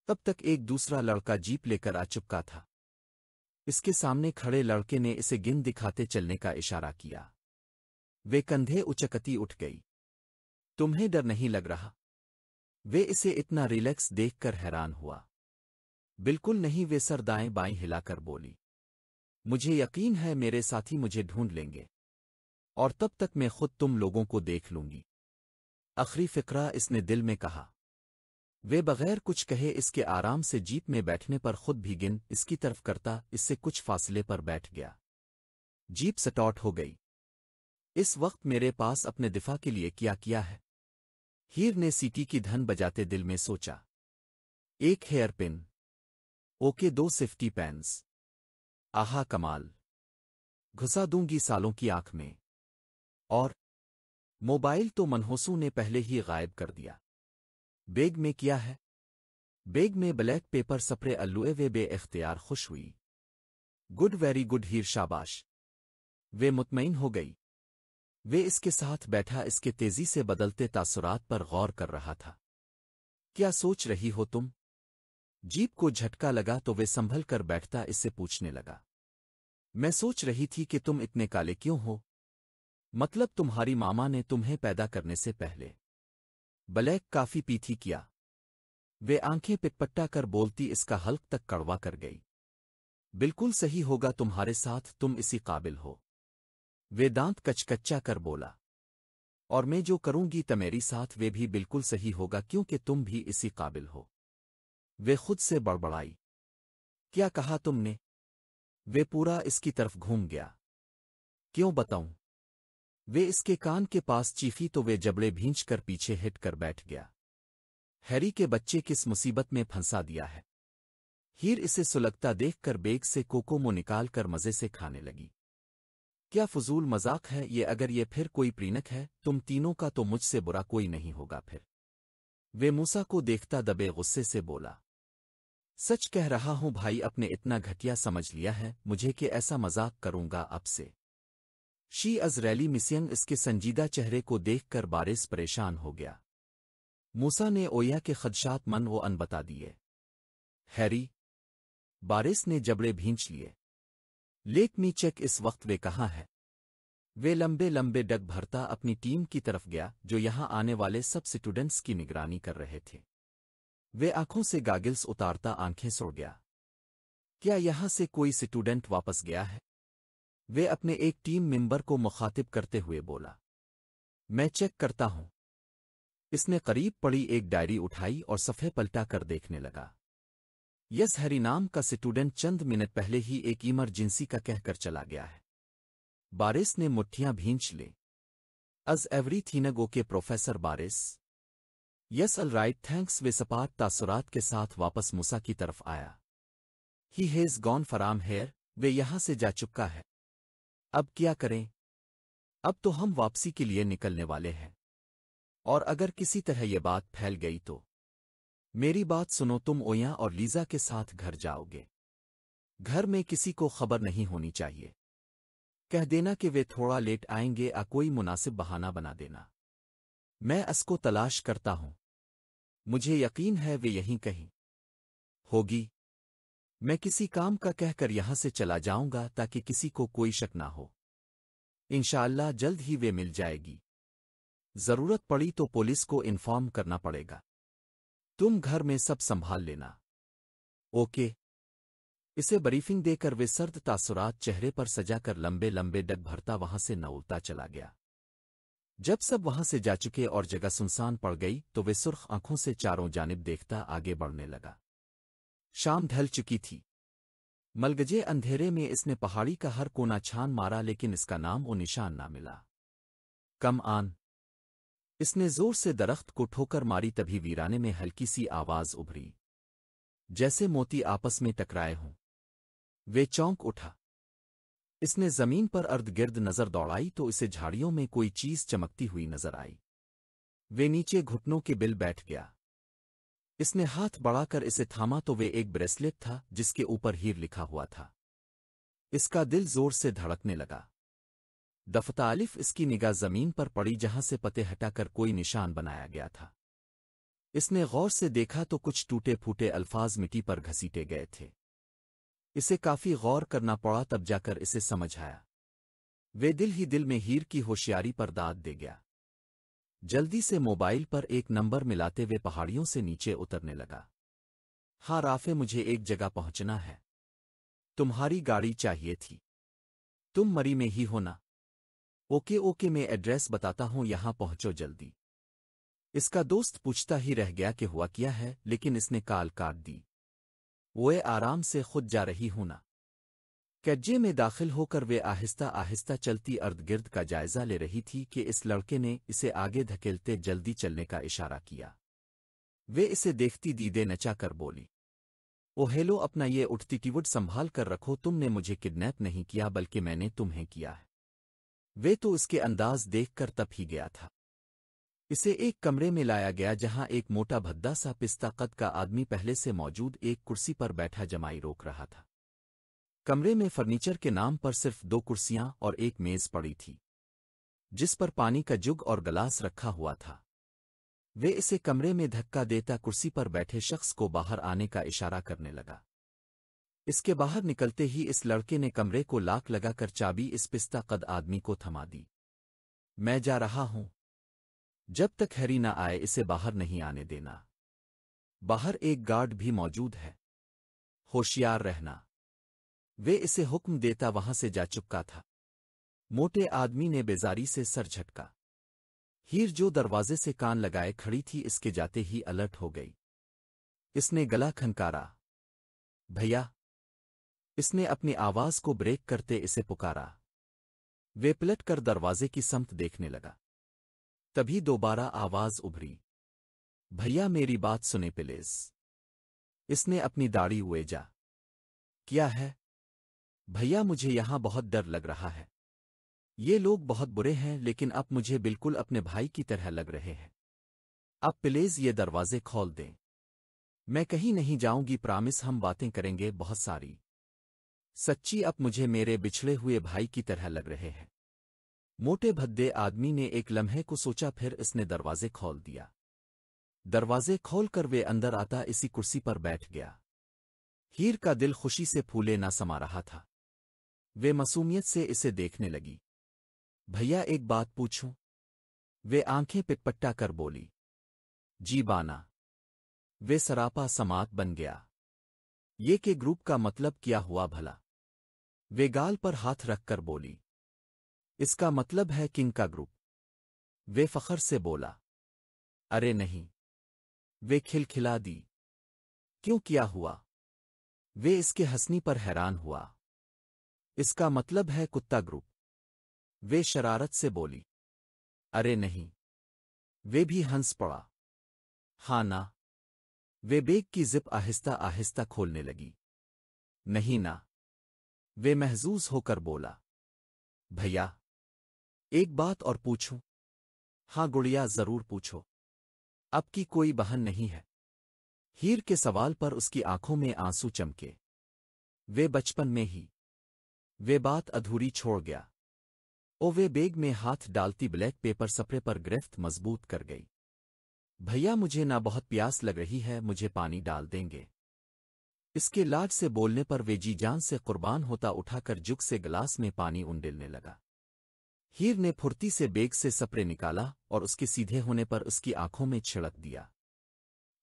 तब तक एक दूसरा लड़का जीप लेकर आ चुका था इसके सामने खड़े लड़के ने इसे गिन दिखाते चलने का इशारा किया वे कंधे उचकती उठ गई तुम्हें डर नहीं लग रहा वे इसे इतना रिलैक्स देखकर हैरान हुआ बिल्कुल नहीं वे सर दाएं बाएं हिलाकर बोली मुझे यकीन है मेरे साथी मुझे ढूंढ लेंगे और तब तक मैं खुद तुम लोगों को देख लूंगी अखरी फिक्रा इसने दिल में कहा वे बगैर कुछ कहे इसके आराम से जीप में बैठने पर खुद भी गिन इसकी तरफ करता इससे कुछ फासले पर बैठ गया जीप सटॉट हो गई इस वक्त मेरे पास अपने दिफा के लिए क्या किया है हीर ने सीटी की धन बजाते दिल में सोचा एक हेयर पिन ओके दो सेफ्टी पैंस आहा कमाल घुसा दूंगी सालों की आंख में और मोबाइल तो मनहोसू ने पहले ही गायब कर दिया बेग में किया है बेग में ब्लैक पेपर सप्रे अल्लुए वे बेख्तियार खुश हुई गुड वेरी गुड हीर शाबाश वे मुतमिन हो गई वे इसके साथ बैठा इसके तेजी से बदलते तासुरात पर गौर कर रहा था क्या सोच रही हो तुम जीप को झटका लगा तो वे संभल कर बैठता इससे पूछने लगा मैं सोच रही थी कि तुम इतने काले क्यों हो मतलब तुम्हारी मामा ने तुम्हें पैदा करने से पहले ब्लैक काफ़ी पीथी किया वे आंखें पिटपट्टा कर बोलती इसका हल्क तक कड़वा कर गई बिल्कुल सही होगा तुम्हारे साथ तुम इसी काबिल हो वे दांत कचकच्चा कर बोला और मैं जो करूंगी तमेरी साथ वे भी बिल्कुल सही होगा क्योंकि तुम भी इसी काबिल हो वे खुद से बड़बड़ाई क्या कहा तुमने वे पूरा इसकी तरफ घूम गया क्यों बताऊं वे इसके कान के पास चीखी तो वे जबड़े भींच कर पीछे हिट कर बैठ गया हैरी के बच्चे किस मुसीबत में फंसा दिया है हीर इसे सुलगता देखकर बेग से कोकोमो निकालकर मज़े से खाने लगी क्या फजूल मजाक है ये अगर ये फिर कोई प्रीनक है तुम तीनों का तो मुझसे बुरा कोई नहीं होगा फिर वे मूसा को देखता दबे गुस्से से बोला सच कह रहा हूं भाई अपने इतना घटिया समझ लिया है मुझे कि ऐसा मजाक करूंगा आपसे शी अजरैली मिसियंग इसके संजीदा चेहरे को देखकर बारिस परेशान हो गया मूसा ने ओया के खदशात मन वो अन बता दिए हैरी बारिस ने जबड़े भींच लिए लेट मी चेक इस वक्त वे कहाँ है वे लंबे लंबे डग भरता अपनी टीम की तरफ गया जो यहां आने वाले सब स्टूडेंट्स की निगरानी कर रहे थे वे आंखों से गागिल्स उतारता आंखें सो गया क्या यहां से कोई स्टूडेंट वापस गया है वे अपने एक टीम मेंबर को मुखातिब करते हुए बोला मैं चेक करता हूं इसने करीब पड़ी एक डायरी उठाई और सफ़े पलटा कर देखने लगा यस नाम का स्टूडेंट चंद मिनट पहले ही एक इमरजेंसी का कहकर चला गया है बारिस ने मुठ्ठियां भींच ली अज एवरी थीनगो के प्रोफेसर बारिस यस अल राइट थैंक्स वे सपाट तासुरात के साथ वापस मूसा की तरफ आया he has gone from here वे यहां से जा चुका है अब क्या करें अब तो हम वापसी के लिए निकलने वाले हैं और अगर किसी तरह ये बात फैल गई तो मेरी बात सुनो तुम ओया और लीजा के साथ घर जाओगे घर में किसी को खबर नहीं होनी चाहिए कह देना कि वे थोड़ा लेट आएंगे या कोई मुनासिब बहाना बना देना मैं इसको तलाश करता हूं मुझे यकीन है वे यहीं कहीं होगी मैं किसी काम का कहकर यहां से चला जाऊंगा ताकि किसी को कोई शक ना हो इनशाला जल्द ही वे मिल जाएगी जरूरत पड़ी तो पुलिस को इन्फॉर्म करना पड़ेगा तुम घर में सब संभाल लेना ओके इसे ब्रीफिंग देकर वे सर्द तासुरात चेहरे पर सजा कर लंबे लंबे डग भरता वहां से न चला गया जब सब वहां से जा चुके और जगह सुनसान पड़ गई तो वे सुर्ख आंखों से चारों जानब देखता आगे बढ़ने लगा शाम ढल चुकी थी मलगजे अंधेरे में इसने पहाड़ी का हर कोना छान मारा लेकिन इसका नाम और निशान ना मिला कम आन इसने जोर से दरख्त को ठोकर मारी तभी वीराने में हल्की सी आवाज उभरी जैसे मोती आपस में टकराए हों वे चौंक उठा इसने जमीन पर अर्द गिर्द नजर दौड़ाई तो इसे झाड़ियों में कोई चीज चमकती हुई नजर आई वे नीचे घुटनों के बिल बैठ गया इसने हाथ बढ़ाकर इसे थामा तो वे एक ब्रेसलेट था जिसके ऊपर हीर लिखा हुआ था इसका दिल जोर से धड़कने लगा अलिफ इसकी निगाह जमीन पर पड़ी जहां से पते हटाकर कोई निशान बनाया गया था इसने गौर से देखा तो कुछ टूटे फूटे अल्फाज मिट्टी पर घसीटे गए थे इसे काफी गौर करना पड़ा तब जाकर इसे समझ आया वे दिल ही दिल में हीर की होशियारी पर दाद दे गया जल्दी से मोबाइल पर एक नंबर मिलाते हुए पहाड़ियों से नीचे उतरने लगा हाँ राफे मुझे एक जगह पहुंचना है तुम्हारी गाड़ी चाहिए थी तुम मरी में ही हो ना ओके ओके मैं एड्रेस बताता हूं यहां पहुंचो जल्दी इसका दोस्त पूछता ही रह गया कि हुआ क्या है लेकिन इसने काल काट दी वो आराम से खुद जा रही हूं ना कज्जे में दाखिल होकर वे आहिस्ता आहिस्ता चलती अर्द गिर्द का जायजा ले रही थी कि इस लड़के ने इसे आगे धकेलते जल्दी चलने का इशारा किया वे इसे देखती दीदे नचा कर बोली ओहेलो अपना ये उठती टिवुड संभाल कर रखो तुमने मुझे किडनैप नहीं किया बल्कि मैंने तुम्हें किया है वे तो उसके अंदाज देखकर तप ही गया था इसे एक कमरे में लाया गया जहां एक मोटा भद्दा सा पिस्ता कद का आदमी पहले से मौजूद एक कुर्सी पर बैठा जमाई रोक रहा था कमरे में फर्नीचर के नाम पर सिर्फ दो कुर्सियां और एक मेज पड़ी थी जिस पर पानी का जुग और गलास रखा हुआ था वे इसे कमरे में धक्का देता कुर्सी पर बैठे शख्स को बाहर आने का इशारा करने लगा इसके बाहर निकलते ही इस लड़के ने कमरे को लाक लगाकर चाबी इस पिस्ता कद आदमी को थमा दी मैं जा रहा हूं जब तक हैरी ना आए इसे बाहर नहीं आने देना बाहर एक गार्ड भी मौजूद है होशियार रहना वे इसे हुक्म देता वहां से जा चुका था मोटे आदमी ने बेजारी से सर झटका हीर जो दरवाजे से कान लगाए खड़ी थी इसके जाते ही अलर्ट हो गई इसने गला खनकारा भैया इसने अपनी आवाज को ब्रेक करते इसे पुकारा वे पलट कर दरवाजे की समत देखने लगा तभी दोबारा आवाज उभरी भैया मेरी बात सुने प्लीज इसने अपनी दाढ़ी जा क्या है भैया मुझे यहाँ बहुत डर लग रहा है ये लोग बहुत बुरे हैं लेकिन अब मुझे बिल्कुल अपने भाई की तरह लग रहे हैं अब प्लीज ये दरवाजे खोल दें मैं कहीं नहीं जाऊंगी प्रामिस हम बातें करेंगे बहुत सारी सच्ची अब मुझे मेरे बिछड़े हुए भाई की तरह लग रहे हैं मोटे भद्दे आदमी ने एक लम्हे को सोचा फिर इसने दरवाजे खोल दिया दरवाजे खोलकर वे अंदर आता इसी कुर्सी पर बैठ गया हीर का दिल खुशी से फूले ना समा रहा था वे मासूमियत से इसे देखने लगी भैया एक बात पूछूं वे आंखें पिटपट्टा कर बोली जी बाना वे सरापा समात बन गया ये के ग्रुप का मतलब क्या हुआ भला वे गाल पर हाथ रखकर बोली इसका मतलब है किंग का ग्रुप वे फखर से बोला अरे नहीं वे खिलखिला दी क्यों किया हुआ वे इसके हंसनी पर हैरान हुआ इसका मतलब है कुत्ता ग्रुप वे शरारत से बोली अरे नहीं वे भी हंस पड़ा हां ना वे बेग की जिप आहिस्ता आहिस्ता खोलने लगी नहीं ना वे महजूज होकर बोला भैया एक बात और पूछूं हां गुड़िया जरूर पूछो अब की कोई बहन नहीं है हीर के सवाल पर उसकी आंखों में आंसू चमके वे बचपन में ही वे बात अधूरी छोड़ गया ओ वे बेग में हाथ डालती ब्लैक पेपर सपरे पर गिरफ्त मजबूत कर गई भैया मुझे ना बहुत प्यास लग रही है मुझे पानी डाल देंगे इसके लाज से बोलने पर वे जी जान से कुर्बान होता उठाकर जुग से गिलास में पानी उंडेलने लगा हीर ने फुर्ती से बेग से सपरे निकाला और उसके सीधे होने पर उसकी आंखों में छिड़क दिया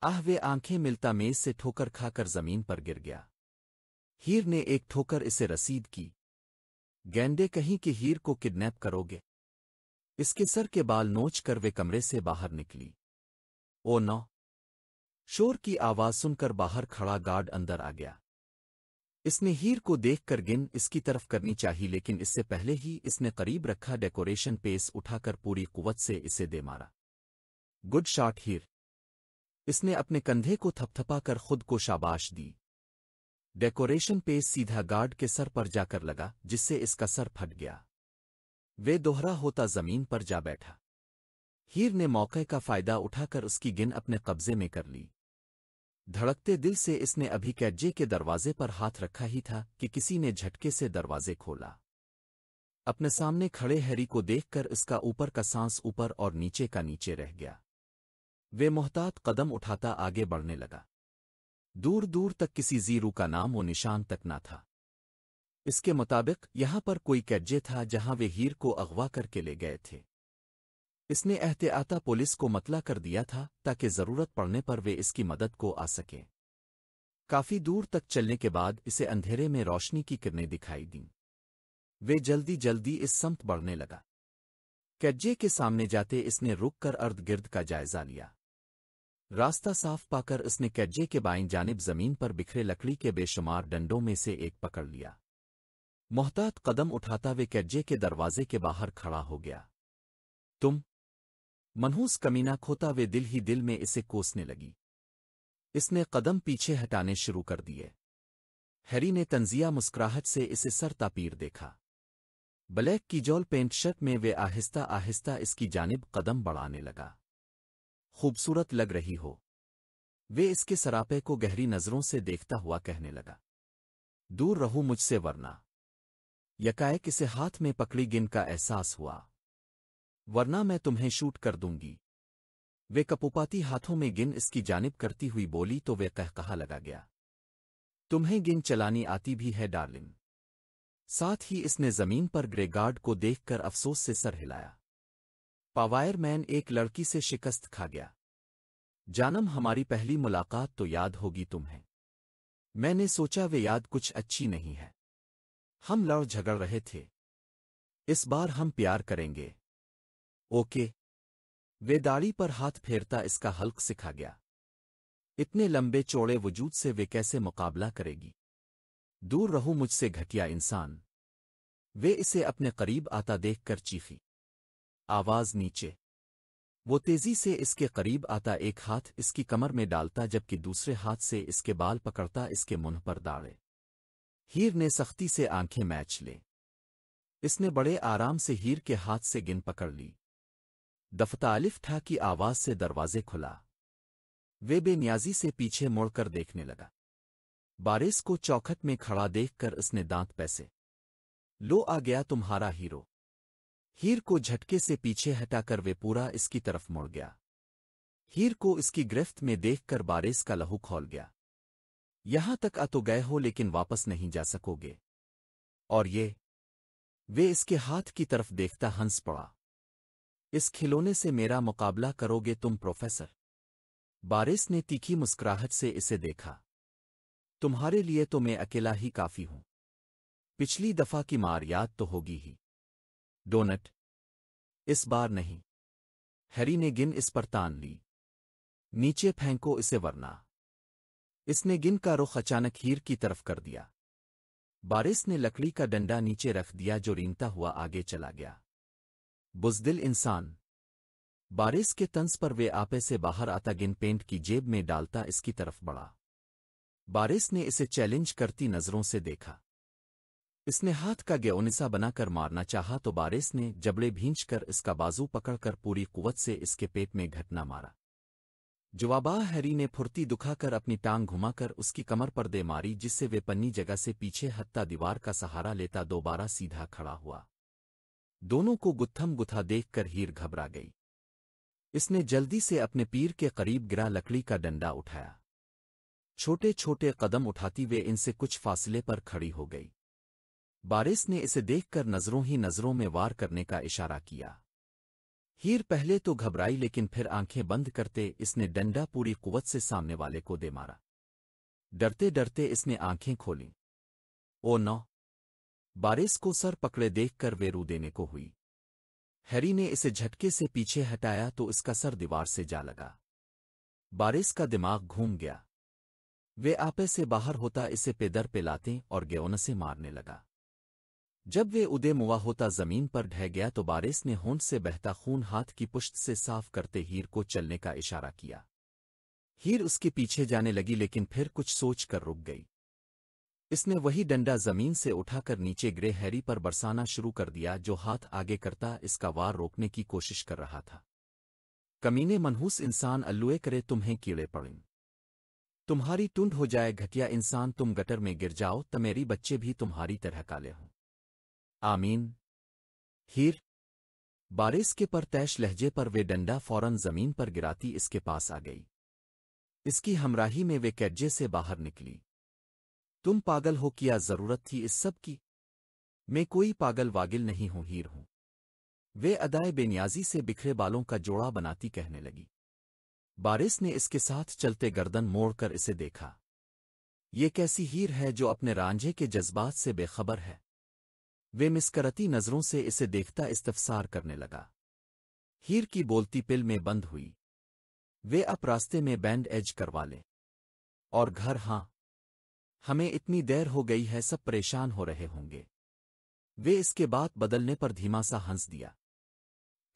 आह वे आंखें मिलता मेज से ठोकर खाकर जमीन पर गिर गया हीर ने एक ठोकर इसे रसीद की गेंडे कहीं कि हीर को किडनैप करोगे इसके सर के बाल नोच कर वे कमरे से बाहर निकली ओ नौ शोर की आवाज सुनकर बाहर खड़ा गार्ड अंदर आ गया इसने हीर को देखकर गिन इसकी तरफ करनी चाहिए लेकिन इससे पहले ही इसने करीब रखा डेकोरेशन पेस उठाकर पूरी कुवत से इसे दे मारा गुड शॉट हीर इसने अपने कंधे को थपथपाकर खुद को शाबाश दी डेकोरेशन पेज सीधा गार्ड के सर पर जाकर लगा जिससे इसका सर फट गया वे दोहरा होता जमीन पर जा बैठा हीर ने मौके का फायदा उठाकर उसकी गिन अपने कब्जे में कर ली धड़कते दिल से इसने अभी कैजे के दरवाजे पर हाथ रखा ही था कि किसी ने झटके से दरवाजे खोला अपने सामने खड़े हैरी को देखकर इसका ऊपर का सांस ऊपर और नीचे का नीचे रह गया वे मोहतात कदम उठाता आगे बढ़ने लगा दूर दूर तक किसी जीरू का नाम वो निशान तक ना था इसके मुताबिक यहां पर कोई कैजे था जहाँ वे हीर को अगवा करके ले गए थे इसने एहतियाता पुलिस को मतला कर दिया था ताकि ज़रूरत पड़ने पर वे इसकी मदद को आ सकें काफ़ी दूर तक चलने के बाद इसे अंधेरे में रोशनी की किरणें दिखाई दीं वे जल्दी जल्दी इस समत बढ़ने लगा कैजे के सामने जाते इसने रुक कर अर्द गिर्द का जायजा लिया रास्ता साफ पाकर उसने कैजे के बाई जानब जमीन पर बिखरे लकड़ी के बेशुमार डंडों में से एक पकड़ लिया मोहतात कदम उठाता वे कैजे के दरवाजे के बाहर खड़ा हो गया तुम मनहूस कमीना खोता वे दिल ही दिल में इसे कोसने लगी इसने कदम पीछे हटाने शुरू कर दिए हैरी ने तंजिया मुस्कुराहट से इसे सरता पीर देखा ब्लैक की जॉल पेंट शर्ट में वे आहिस्ता आहिस्ता इसकी जानब कदम बढ़ाने लगा खूबसूरत लग रही हो वे इसके सरापे को गहरी नज़रों से देखता हुआ कहने लगा दूर रहो मुझसे वरना यकाए किसे हाथ में पकड़ी गिन का एहसास हुआ वरना मैं तुम्हें शूट कर दूंगी वे कपोपाती हाथों में गिन इसकी जानब करती हुई बोली तो वे कहकहा लगा गया तुम्हें गिन चलानी आती भी है डार्लिंग साथ ही इसने जमीन पर ग्रेगार्ड को देखकर अफसोस से सर हिलाया पावायर मैन एक लड़की से शिकस्त खा गया जानम हमारी पहली मुलाकात तो याद होगी तुम्हें मैंने सोचा वे याद कुछ अच्छी नहीं है हम लड़ झगड़ रहे थे इस बार हम प्यार करेंगे ओके वे दाढ़ी पर हाथ फेरता इसका हल्क सिखा गया इतने लंबे चौड़े वजूद से वे कैसे मुकाबला करेगी दूर रहो मुझसे घटिया इंसान वे इसे अपने करीब आता देखकर चीखी आवाज नीचे वो तेजी से इसके करीब आता एक हाथ इसकी कमर में डालता जबकि दूसरे हाथ से इसके बाल पकड़ता इसके मुंह पर दाड़े हीर ने सख्ती से आंखें मैच ले इसने बड़े आराम से हीर के हाथ से गिन पकड़ ली दफतालिफ था कि आवाज से दरवाजे खुला वे बेनियाजी से पीछे मुड़कर देखने लगा बारिस को चौखट में खड़ा देखकर उसने दांत पैसे लो आ गया तुम्हारा हीरो हीर को झटके से पीछे हटाकर वे पूरा इसकी तरफ मुड़ गया हीर को इसकी गिरफ्त में देखकर बारिश का लहू खोल गया यहां तक आ तो गए हो लेकिन वापस नहीं जा सकोगे और ये वे इसके हाथ की तरफ देखता हंस पड़ा इस खिलौने से मेरा मुकाबला करोगे तुम प्रोफेसर बारिश ने तीखी मुस्कुराहट से इसे देखा तुम्हारे लिए तो मैं अकेला ही काफी हूं पिछली दफा की मार याद तो होगी ही डोनट इस बार नहीं हैरी ने गिन इस पर तान ली नीचे फेंको इसे वरना इसने गिन का रुख अचानक हीर की तरफ कर दिया बारिस ने लकड़ी का डंडा नीचे रख दिया जो रीनता हुआ आगे चला गया बुजदिल इंसान बारिस के तंस पर वे आपे से बाहर आता गिन पेंट की जेब में डालता इसकी तरफ बढ़ा बारिस ने इसे चैलेंज करती नजरों से देखा इसने हाथ का गेउनिसा बनाकर मारना चाहा तो बारिस ने जबड़े भींच कर इसका बाजू पकड़कर पूरी कुवत से इसके पेट में घटना मारा जवाबा हैरी ने फुर्ती दुखाकर अपनी टांग घुमाकर उसकी कमर पर दे मारी जिससे वे पन्नी जगह से पीछे हत्ता दीवार का सहारा लेता दोबारा सीधा खड़ा हुआ दोनों को गुत्थम गुथा देखकर हीर घबरा गई इसने जल्दी से अपने पीर के करीब गिरा लकड़ी का डंडा उठाया छोटे छोटे कदम उठाती वे इनसे कुछ फासले पर खड़ी हो गई बारिस ने इसे देखकर नजरों ही नजरों में वार करने का इशारा किया हीर पहले तो घबराई लेकिन फिर आंखें बंद करते इसने डंडा पूरी कुवत से सामने वाले को दे मारा डरते डरते इसने आंखें खोली ओ नौ बारिस को सर पकड़े देखकर वेरू देने को हुई हैरी ने इसे झटके से पीछे हटाया तो इसका सर दीवार से जा लगा बारिस का दिमाग घूम गया वे आपे से बाहर होता इसे पेदर पे लाते और गेओन से मारने लगा जब वे उदय मुआ होता जमीन पर ढह गया तो बारिस ने होंठ से बहता खून हाथ की पुष्ट से साफ करते हीर को चलने का इशारा किया हीर उसके पीछे जाने लगी लेकिन फिर कुछ सोच कर रुक गई इसने वही डंडा जमीन से उठाकर नीचे ग्रे हैरी पर बरसाना शुरू कर दिया जो हाथ आगे करता इसका वार रोकने की कोशिश कर रहा था कमीने मनहूस इंसान अल्लुए करे तुम्हें कीड़े पड़ें तुम्हारी टुंड हो जाए घटिया इंसान तुम गटर में गिर जाओ तमेरी बच्चे भी तुम्हारी तरह काले हों आमीन हीर बारिस के परतैश लहजे पर वे डंडा फौरन जमीन पर गिराती इसके पास आ गई इसकी हमराही में वे कैजे से बाहर निकली तुम पागल हो क्या जरूरत थी इस सब की मैं कोई पागल वागिल नहीं हूं हीर हूं वे अदाय बेनियाजी से बिखरे बालों का जोड़ा बनाती कहने लगी बारिस ने इसके साथ चलते गर्दन मोड़कर इसे देखा ये कैसी हीर है जो अपने रांझे के जज्बात से बेखबर है वे मिसकरती नज़रों से इसे देखता इस्तफसार करने लगा हीर की बोलती पिल में बंद हुई वे अब रास्ते में बैंड एज करवा लें और घर हां हमें इतनी देर हो गई है सब परेशान हो रहे होंगे वे इसके बाद बदलने पर धीमा सा हंस दिया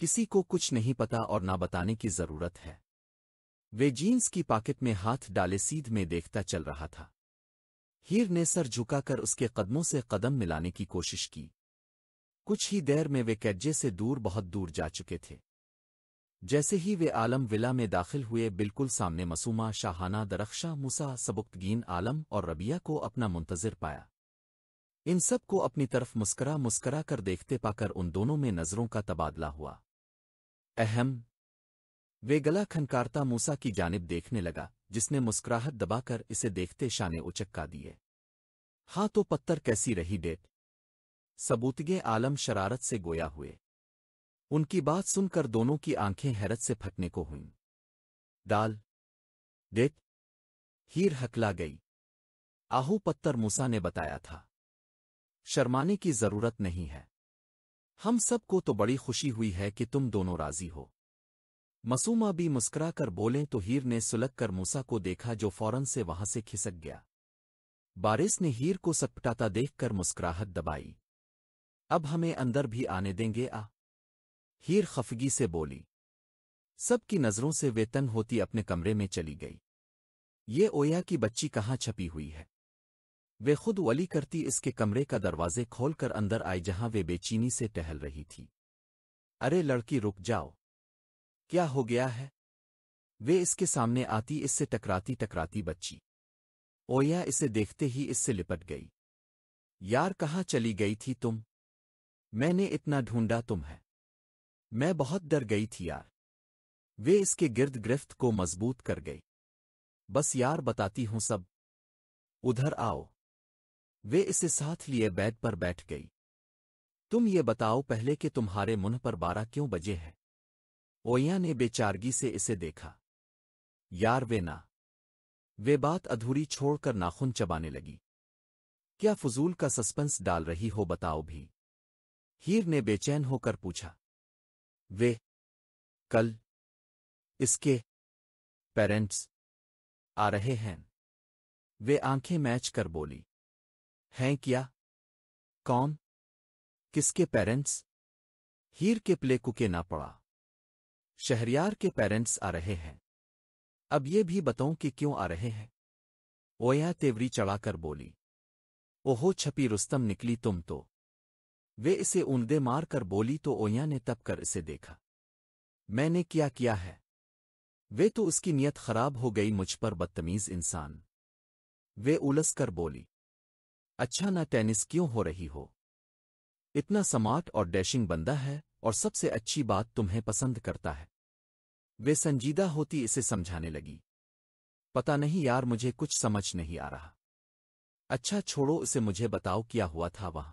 किसी को कुछ नहीं पता और ना बताने की जरूरत है वे जीन्स की पॉकेट में हाथ डाले सीध में देखता चल रहा था हीर ने सर झुकाकर उसके कदमों से कदम मिलाने की कोशिश की कुछ ही देर में वे कैज्जे से दूर बहुत दूर जा चुके थे जैसे ही वे आलम विला में दाखिल हुए बिल्कुल सामने मसूमा शाहाना दरख्शा मुसा सबुक्तगीन आलम और रबिया को अपना मुंतजर पाया इन सब को अपनी तरफ मुस्करा मुस्करा कर देखते पाकर उन दोनों में नज़रों का तबादला हुआ अहम वे गला खनकारता मूसा की जानब देखने लगा जिसने मुस्कुराहट दबाकर इसे देखते शाने उचक्का दिए हाँ तो पत्थर कैसी रही डेट सबूतगे आलम शरारत से गोया हुए उनकी बात सुनकर दोनों की आंखें हैरत से फटने को हुईं दाल डेट हीर हकला गई आहू पत्थर मूसा ने बताया था शर्माने की जरूरत नहीं है हम सबको तो बड़ी खुशी हुई है कि तुम दोनों राजी हो मसूमा भी मुस्करा कर बोले तो हीर ने सुलग कर मूसा को देखा जो फौरन से वहां से खिसक गया बारिस ने हीर को सपटाता देखकर मुस्कुराहट दबाई अब हमें अंदर भी आने देंगे आ हीर खफगी से बोली सबकी नज़रों से वेतन होती अपने कमरे में चली गई ये ओया की बच्ची कहाँ छपी हुई है वे खुद वली करती इसके कमरे का दरवाजे खोलकर अंदर आई जहां वे बेचीनी से टहल रही थी अरे लड़की रुक जाओ क्या हो गया है वे इसके सामने आती इससे टकराती टकराती बच्ची ओया इसे देखते ही इससे लिपट गई यार कहाँ चली गई थी तुम मैंने इतना ढूंढा तुम है मैं बहुत डर गई थी यार वे इसके गिर्द गिरफ्त को मजबूत कर गई बस यार बताती हूं सब उधर आओ वे इसे साथ लिए बेड पर बैठ गई तुम ये बताओ पहले कि तुम्हारे मुन पर बारह क्यों बजे हैं ओया ने बेचारगी से इसे देखा यार वे ना वे बात अधूरी छोड़कर नाखून चबाने लगी क्या फजूल का सस्पेंस डाल रही हो बताओ भी हीर ने बेचैन होकर पूछा वे कल इसके पेरेंट्स आ रहे हैं वे आंखें मैच कर बोली हैं क्या कौन किसके पेरेंट्स हीर के प्ले कुके ना पड़ा शहरियार के पेरेंट्स आ रहे हैं अब ये भी बताऊं कि क्यों आ रहे हैं ओया तेवरी चढ़ाकर बोली ओहो छपी रुस्तम निकली तुम तो वे इसे ऊंदे मार कर बोली तो ओया ने तप कर इसे देखा मैंने क्या किया है वे तो उसकी नीयत खराब हो गई मुझ पर बदतमीज इंसान वे उलस कर बोली अच्छा ना टेनिस क्यों हो रही हो इतना समार्ट और डैशिंग बंदा है और सबसे अच्छी बात तुम्हें पसंद करता है वे संजीदा होती इसे समझाने लगी पता नहीं यार मुझे कुछ समझ नहीं आ रहा अच्छा छोड़ो इसे मुझे बताओ क्या हुआ था वहां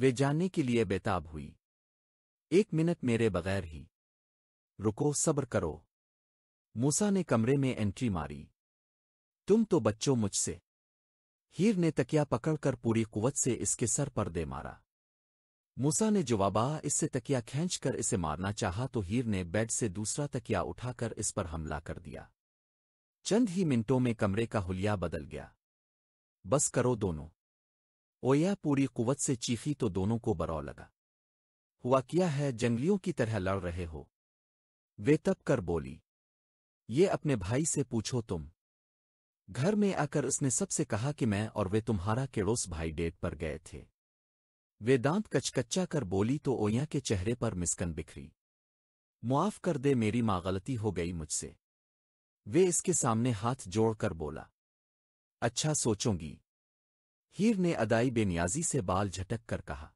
वे जानने के लिए बेताब हुई एक मिनट मेरे बगैर ही रुको सब्र करो मूसा ने कमरे में एंट्री मारी तुम तो बच्चों मुझसे हीर ने तकिया पकड़कर पूरी कुवत से इसके सर पर दे मारा मूसा ने जवाबा इससे तकिया खींचकर इसे मारना चाहा तो हीर ने बेड से दूसरा तकिया उठाकर इस पर हमला कर दिया चंद ही मिनटों में कमरे का हुलिया बदल गया बस करो दोनों ओया पूरी कुवत से चीखी तो दोनों को बरौ लगा हुआ किया है जंगलियों की तरह लड़ रहे हो वे तप कर बोली ये अपने भाई से पूछो तुम घर में आकर उसने सबसे कहा कि मैं और वे तुम्हारा केड़ोस भाई डेट पर गए थे वेदांत कचकच्चा कर बोली तो ओया के चेहरे पर मिसकन बिखरी मुआफ कर दे मेरी माँ गलती हो गई मुझसे वे इसके सामने हाथ जोड़कर बोला अच्छा सोचूंगी हीर ने अदाई बेनियाजी से बाल झटक कर कहा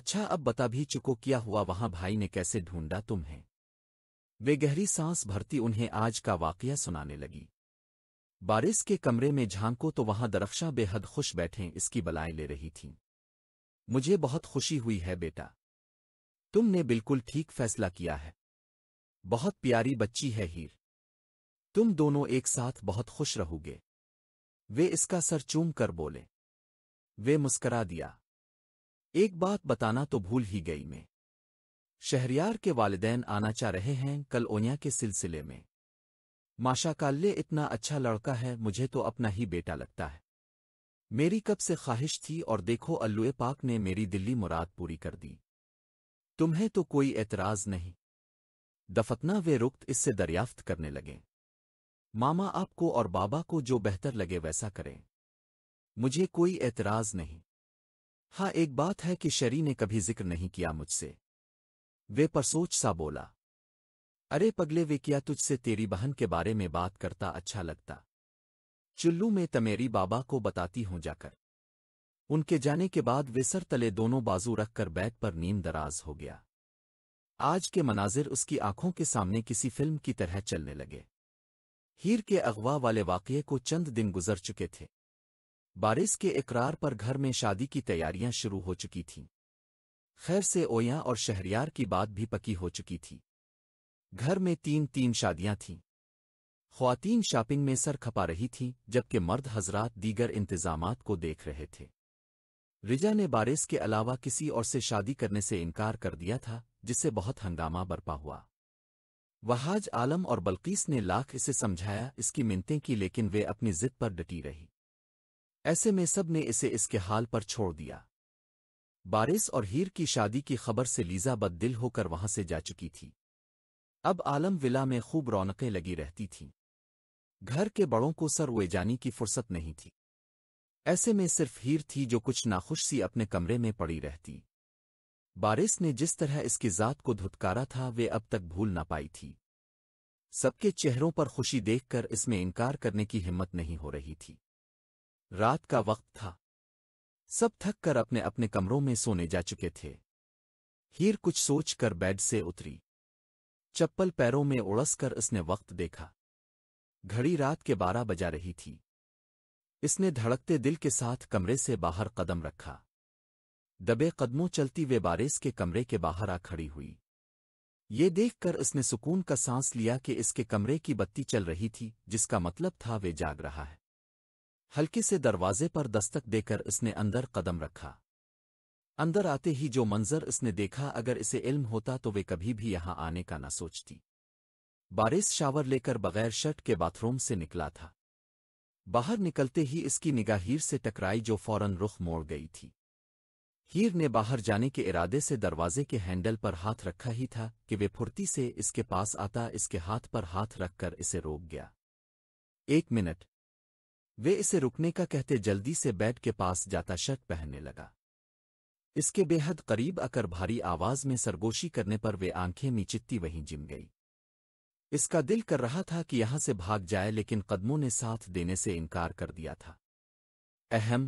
अच्छा अब बता भी चुको किया हुआ वहां भाई ने कैसे ढूंढा तुम्हें वे गहरी सांस भरती उन्हें आज का वाकया सुनाने लगी बारिश के कमरे में झांको तो वहां दरख्शा बेहद खुश बैठे इसकी बलाएं ले रही थीं मुझे बहुत खुशी हुई है बेटा तुमने बिल्कुल ठीक फैसला किया है बहुत प्यारी बच्ची है हीर तुम दोनों एक साथ बहुत खुश रहोगे वे इसका सर चूम कर बोले वे मुस्करा दिया एक बात बताना तो भूल ही गई मैं शहरियार के वालदेन आना चाह रहे हैं कल ओनिया के सिलसिले में माशा इतना अच्छा लड़का है मुझे तो अपना ही बेटा लगता है मेरी कब से ख्वाहिश थी और देखो अल्लुए पाक ने मेरी दिल्ली मुराद पूरी कर दी तुम्हें तो कोई एतराज़ नहीं दफतना वे रुक्त इससे दरियाफ्त करने लगे मामा आपको और बाबा को जो बेहतर लगे वैसा करें मुझे कोई एतराज़ नहीं हाँ एक बात है कि शरी ने कभी जिक्र नहीं किया मुझसे वे परसोच सा बोला अरे पगले वे किया तुझसे तेरी बहन के बारे में बात करता अच्छा लगता चुल्लू में तमेरी बाबा को बताती हूं जाकर उनके जाने के बाद विसर तले दोनों बाजू रखकर बैग पर नींद दराज हो गया आज के मनाजिर उसकी आंखों के सामने किसी फिल्म की तरह चलने लगे हीर के अगवा वाले वाकये को चंद दिन गुजर चुके थे बारिश के इकरार पर घर में शादी की तैयारियां शुरू हो चुकी थीं खैर से ओया और शहरियार की बात भी पकी हो चुकी थी घर में तीन तीन शादियां थीं खुवान शॉपिंग में सर खपा रही थीं जबकि मर्द हजरात दीगर इंतजाम को देख रहे थे रिजा ने बारिस के अलावा किसी और से शादी करने से इनकार कर दिया था जिससे बहुत हंगामा बरपा हुआ वहाज आलम और बल्कीस ने लाख इसे समझाया इसकी मिनतें की लेकिन वे अपनी जिद पर डटी रही ऐसे में सब ने इसे इसके हाल पर छोड़ दिया बारिस और हीर की शादी की खबर से लीजा दिल होकर वहां से जा चुकी थी अब आलम विला में खूब रौनकें लगी रहती थीं घर के बड़ों को सर उए जाने की फुर्सत नहीं थी ऐसे में सिर्फ हीर थी जो कुछ नाखुश सी अपने कमरे में पड़ी रहती बारिस ने जिस तरह इसकी जात को धुतकारा था वे अब तक भूल ना पाई थी सबके चेहरों पर खुशी देखकर इसमें इनकार करने की हिम्मत नहीं हो रही थी रात का वक्त था सब थक कर अपने अपने कमरों में सोने जा चुके थे हीर कुछ सोचकर बेड से उतरी चप्पल पैरों में उड़स कर इसने वक्त देखा घड़ी रात के बारह बजा रही थी इसने धड़कते दिल के साथ कमरे से बाहर कदम रखा दबे कदमों चलती वे बारिश के कमरे के बाहर आ खड़ी हुई ये देखकर उसने सुकून का सांस लिया कि इसके कमरे की बत्ती चल रही थी जिसका मतलब था वे जाग रहा है हल्के से दरवाजे पर दस्तक देकर इसने अंदर कदम रखा अंदर आते ही जो मंजर इसने देखा अगर इसे इल्म होता तो वे कभी भी यहां आने का न सोचती बारिश शावर लेकर बगैर शर्ट के बाथरूम से निकला था बाहर निकलते ही इसकी निगाह हीर से टकराई जो फौरन रुख मोड़ गई थी हीर ने बाहर जाने के इरादे से दरवाजे के हैंडल पर हाथ रखा ही था कि वे फुर्ती से इसके पास आता इसके हाथ पर हाथ रखकर इसे रोक गया एक मिनट वे इसे रुकने का कहते जल्दी से बेड के पास जाता शर्ट पहनने लगा इसके बेहद करीब आकर भारी आवाज में सरगोशी करने पर वे आंखें मीचित्ती वहीं जिम गई इसका दिल कर रहा था कि यहां से भाग जाए लेकिन कदमों ने साथ देने से इनकार कर दिया था अहम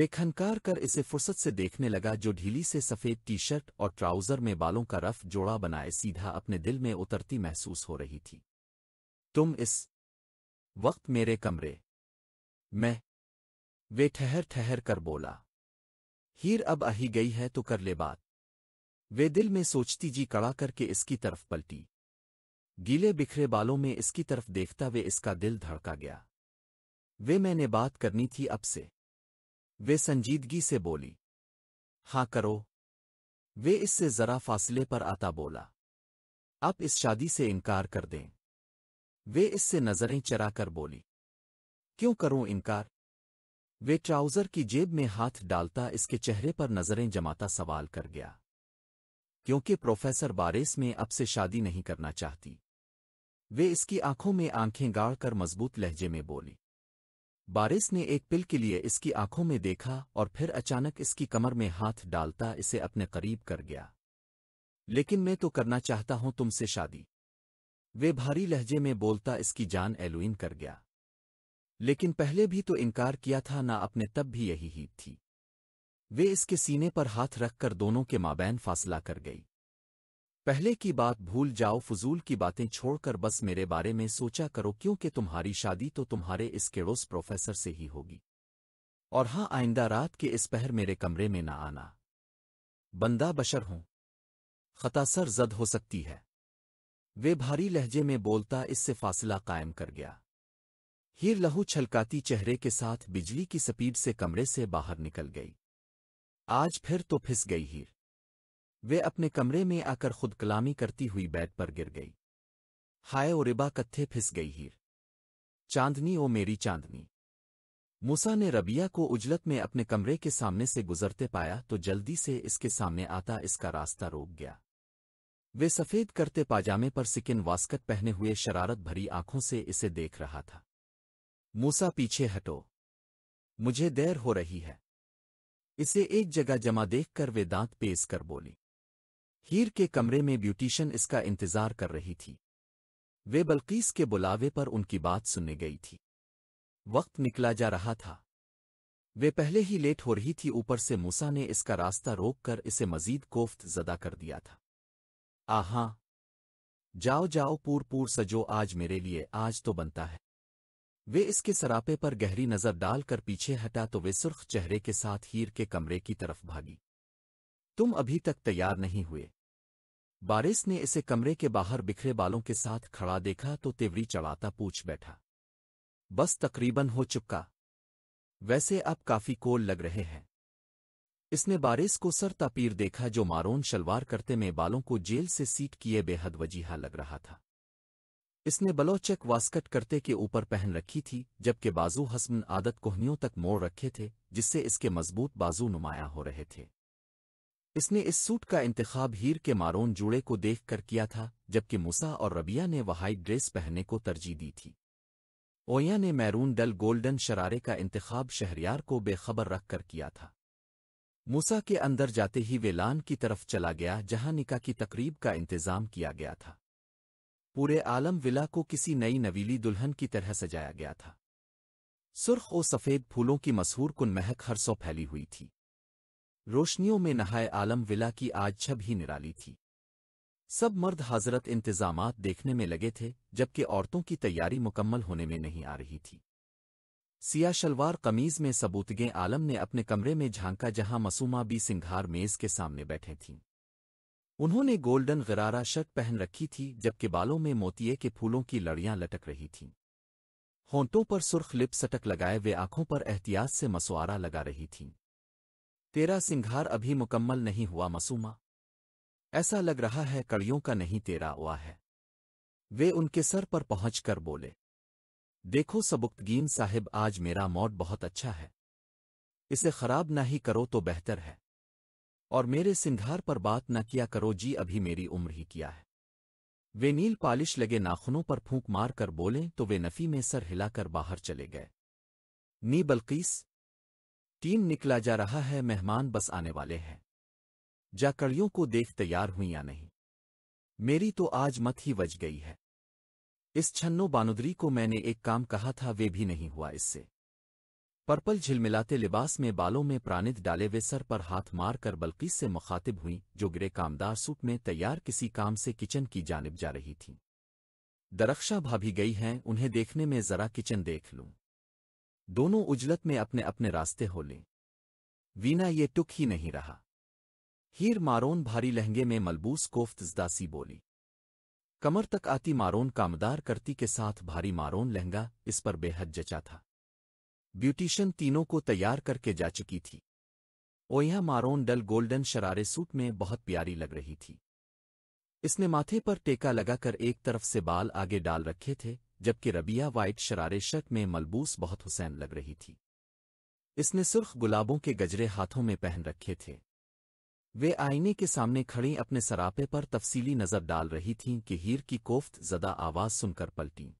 वे खनकार कर इसे फुर्सत से देखने लगा जो ढीली से सफ़ेद टी शर्ट और ट्राउज़र में बालों का रफ जोड़ा बनाए सीधा अपने दिल में उतरती महसूस हो रही थी तुम इस वक्त मेरे कमरे मैं वे ठहर ठहर कर बोला हीर अब आही गई है तो कर ले बात वे दिल में सोचती जी कड़ा करके इसकी तरफ पलटी गीले बिखरे बालों में इसकी तरफ देखता वे इसका दिल धड़का गया वे मैंने बात करनी थी अब से वे संजीदगी से बोली हाँ करो वे इससे जरा फासले पर आता बोला आप इस शादी से इनकार कर दें वे इससे नजरें चरा कर बोली क्यों करूं इनकार वे ट्राउजर की जेब में हाथ डालता इसके चेहरे पर नजरें जमाता सवाल कर गया क्योंकि प्रोफेसर बारेस में अब से शादी नहीं करना चाहती वे इसकी आंखों में आंखें गाड़ कर मजबूत लहजे में बोली बारिस ने एक पिल के लिए इसकी आंखों में देखा और फिर अचानक इसकी कमर में हाथ डालता इसे अपने करीब कर गया लेकिन मैं तो करना चाहता हूं तुमसे शादी वे भारी लहजे में बोलता इसकी जान एलुइन कर गया लेकिन पहले भी तो इनकार किया था ना अपने तब भी यही ही थी वे इसके सीने पर हाथ रखकर दोनों के माबैन फासला कर गई पहले की बात भूल जाओ फजूल की बातें छोड़कर बस मेरे बारे में सोचा करो क्योंकि तुम्हारी शादी तो तुम्हारे इस केड़ोस प्रोफेसर से ही होगी और हां आइंदा रात के इस पहर मेरे कमरे में न आना बंदा बशर हूं खतासर जद हो सकती है वे भारी लहजे में बोलता इससे फासला कायम कर गया हीर लहू छलकाती चेहरे के साथ बिजली की सपीड से कमरे से बाहर निकल गई आज फिर तो फिस गई हीर वे अपने कमरे में आकर खुद कलामी करती हुई बेड पर गिर गई हाय ओ रिबा कत्थे फिस गई हीर चांदनी ओ मेरी चांदनी मूसा ने रबिया को उजलत में अपने कमरे के सामने से गुजरते पाया तो जल्दी से इसके सामने आता इसका रास्ता रोक गया वे सफ़ेद करते पाजामे पर सिकिन वास्कट पहने हुए शरारत भरी आंखों से इसे देख रहा था मूसा पीछे हटो मुझे देर हो रही है इसे एक जगह जमा देखकर वे दांत पेस कर बोली हीर के कमरे में ब्यूटिशन इसका इंतजार कर रही थी वे बल्कीस के बुलावे पर उनकी बात सुनने गई थी वक्त निकला जा रहा था वे पहले ही लेट हो रही थी ऊपर से मूसा ने इसका रास्ता रोककर इसे मजीद कोफ्त जदा कर दिया था आहा जाओ जाओ पूर पूर सजो आज मेरे लिए आज तो बनता है वे इसके सरापे पर गहरी नजर डालकर पीछे हटा तो वे सुर्ख चेहरे के साथ हीर के कमरे की तरफ भागी तुम अभी तक तैयार नहीं हुए बारिश ने इसे कमरे के बाहर बिखरे बालों के साथ खड़ा देखा तो तिवरी चढ़ाता पूछ बैठा बस तकरीबन हो चुका वैसे अब काफी कोल लग रहे हैं इसने बारिश को सरता पीर देखा जो मारोन शलवार करते में बालों को जेल से सीट किए बेहद वजीहा लग रहा था इसने बलोचक वास्कट करते के ऊपर पहन रखी थी जबकि बाजू हसमन आदत कोहनियों तक मोड़ रखे थे जिससे इसके मजबूत बाजू नुमाया हो रहे थे इसने इस सूट का इंतखब हीर के मारोन जुड़े को देखकर किया था जबकि मूसा और रबिया ने वहाइट ड्रेस पहनने को तरजीह दी थी ओया ने मैरून डल गोल्डन शरारे का इंतखब शहरियार को बेखबर रखकर किया था मूसा के अंदर जाते ही वे लान की तरफ चला गया जहां निका की तकरीब का इंतजाम किया गया था पूरे आलम विला को किसी नई नवीली दुल्हन की तरह सजाया गया था सुर्ख और सफ़ेद फूलों की मशहूर कुन महक हर सौ फैली हुई थी रोशनियों में नहाए आलम विला की आज छब ही निराली थी सब मर्द हजरत इंतज़ाम देखने में लगे थे जबकि औरतों की तैयारी मुकम्मल होने में नहीं आ रही थी सिया शलवार कमीज में सबूतगे आलम ने अपने कमरे में झांका जहां मसूमा बी सिंघार मेज के सामने बैठे थीं उन्होंने गोल्डन गरारा शर्ट पहन रखी थी जबकि बालों में मोतिये के फूलों की लड़ियां लटक रही थीं होंटों पर सुर्ख लिप सटक लगाए वे आंखों पर एहतियात से मसुआरा लगा रही थीं तेरा सिंघार अभी मुकम्मल नहीं हुआ मसूमा ऐसा लग रहा है कड़ियों का नहीं तेरा हुआ है वे उनके सर पर पहुंच कर बोले देखो सबुक्तगीन साहिब आज मेरा मौत बहुत अच्छा है इसे खराब ना ही करो तो बेहतर है और मेरे सिंघार पर बात न किया करो जी अभी मेरी उम्र ही किया है वे नील पालिश लगे नाखूनों पर फूंक मारकर बोले तो वे नफी में सर हिलाकर बाहर चले गए नी बल्कीस टीम निकला जा रहा है मेहमान बस आने वाले हैं जाकड़ियों को देख तैयार हुई या नहीं मेरी तो आज मत ही बज गई है इस छन्नो बानुदरी को मैंने एक काम कहा था वे भी नहीं हुआ इससे पर्पल झिलमिलाते लिबास में बालों में प्राणित डाले हुए सर पर हाथ मार कर से मुखातिब हुई जो गिरे कामदार सूट में तैयार किसी काम से किचन की जानब जा रही थी दरख्शा भाभी गई हैं उन्हें देखने में जरा किचन देख लूं दोनों उजलत में अपने अपने रास्ते हो लें वीना ये टुक ही नहीं रहा हीर मारोन भारी लहंगे में मलबूस कोफ्त जदासी बोली कमर तक आती मारोन कामदार करती के साथ भारी मारोन लहंगा इस पर बेहद जचा था ब्यूटिशन तीनों को तैयार करके जा चुकी थी ओया मारोन डल गोल्डन शरारे सूट में बहुत प्यारी लग रही थी इसने माथे पर टेका लगाकर एक तरफ से बाल आगे डाल रखे थे जबकि रबिया वाइट शरारे शक में मलबूस बहुत हुसैन लग रही थी इसने सुर्ख गुलाबों के गजरे हाथों में पहन रखे थे वे आईने के सामने खड़ी अपने सरापे पर तफसीली नज़र डाल रही थीं कि हीर की कोफ्त जदा आवाज़ सुनकर पलटीं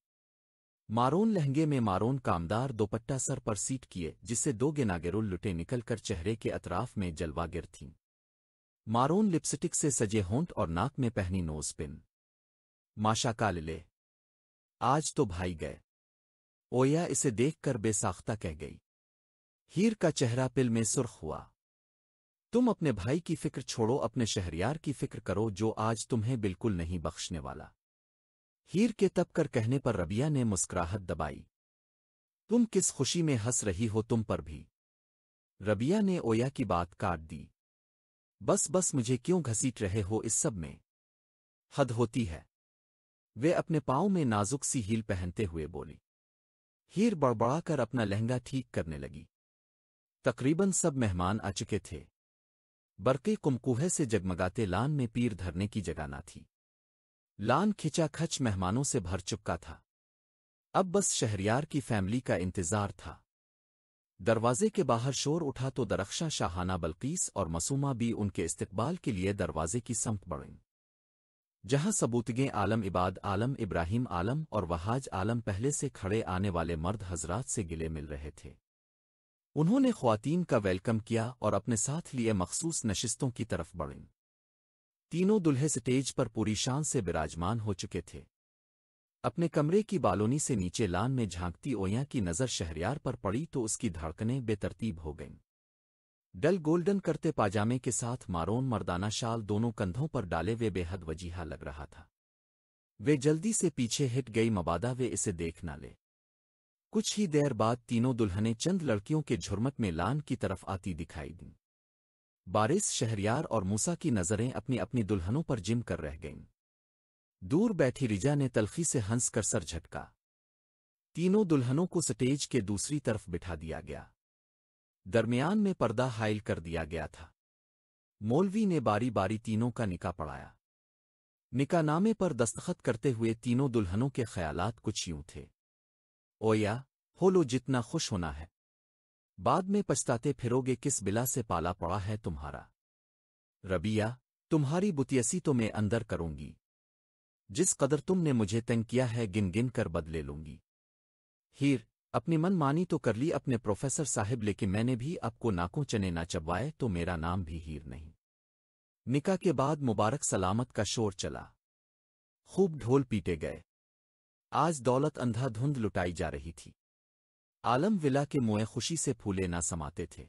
मारोन लहंगे में मारोन कामदार दोपट्टा सर पर सीट किए जिससे दो गेनागेरुल लुटे निकलकर चेहरे के अतराफ में जलवागिर थीं मारोन लिपस्टिक से सजे होंठ और नाक में पहनी नोज पिन माशा का लिले आज तो भाई गए ओया इसे देखकर बेसाख्ता कह गई हीर का चेहरा पिल में सुर्ख हुआ तुम अपने भाई की फिक्र छोड़ो अपने शहरियार की फिक्र करो जो आज तुम्हें बिल्कुल नहीं बख्शने वाला हीर के तप कर कहने पर रबिया ने मुस्कुराहट दबाई तुम किस खुशी में हंस रही हो तुम पर भी रबिया ने ओया की बात काट दी बस बस मुझे क्यों घसीट रहे हो इस सब में हद होती है वे अपने पाँव में नाजुक सी हील पहनते हुए बोली हीर बड़बड़ाकर अपना लहंगा ठीक करने लगी तकरीबन सब मेहमान आ चुके थे बरके कुमकुहे से जगमगाते लान में पीर धरने की जगह ना थी लान खिंचा खच मेहमानों से भर चुका था अब बस शहरियार की फैमिली का इंतजार था दरवाजे के बाहर शोर उठा तो दरख्शा शाहाना बल्कीस और मसूमा भी उनके इस्तकबाल के लिए दरवाजे की संप बढ़ीं जहां सबूतगे आलम इबाद आलम इब्राहिम आलम और वहाज आलम पहले से खड़े आने वाले मर्द हजरात से गिले मिल रहे थे उन्होंने खुवान का वेलकम किया और अपने साथ लिए मखसूस नशिस्तों की तरफ बढ़ीं तीनों दुल्हे स्टेज पर पूरी शान से विराजमान हो चुके थे अपने कमरे की बालोनी से नीचे लान में झांकती ओया की नज़र शहरियार पर पड़ी तो उसकी धड़कनें बेतरतीब हो गईं डल गोल्डन करते पाजामे के साथ मारोन मर्दाना शाल दोनों कंधों पर डाले वे बेहद वजीहा लग रहा था वे जल्दी से पीछे हिट गई मबादा वे इसे देख ना ले कुछ ही देर बाद तीनों दुल्हने चंद लड़कियों के झुरमट में लान की तरफ आती दिखाई दीं बारिस शहरियार और मूसा की नज़रें अपनी अपनी दुल्हनों पर जिम कर रह गईं दूर बैठी रिजा ने तलखी से हंस कर सर झटका तीनों दुल्हनों को स्टेज के दूसरी तरफ बिठा दिया गया दरमियान में पर्दा हाइल कर दिया गया था मौलवी ने बारी बारी तीनों का निका पढ़ाया निकानामे पर दस्तखत करते हुए तीनों दुल्हनों के ख्यालात कुछ यूं थे ओया हो लो जितना खुश होना है बाद में पछताते फिरोगे किस बिला से पाला पड़ा है तुम्हारा रबिया तुम्हारी बुतियसी तो मैं अंदर करूंगी जिस कदर तुमने मुझे तंग किया है गिन गिन कर बदले लूंगी हीर अपनी मन मानी तो कर ली अपने प्रोफेसर साहब लेकिन मैंने भी आपको नाकों चने ना चबवाए तो मेरा नाम भी हीर नहीं निका के बाद मुबारक सलामत का शोर चला खूब ढोल पीटे गए आज दौलत अंधाधुंध लुटाई जा रही थी आलम विला के मुए खुशी से फूले ना समाते थे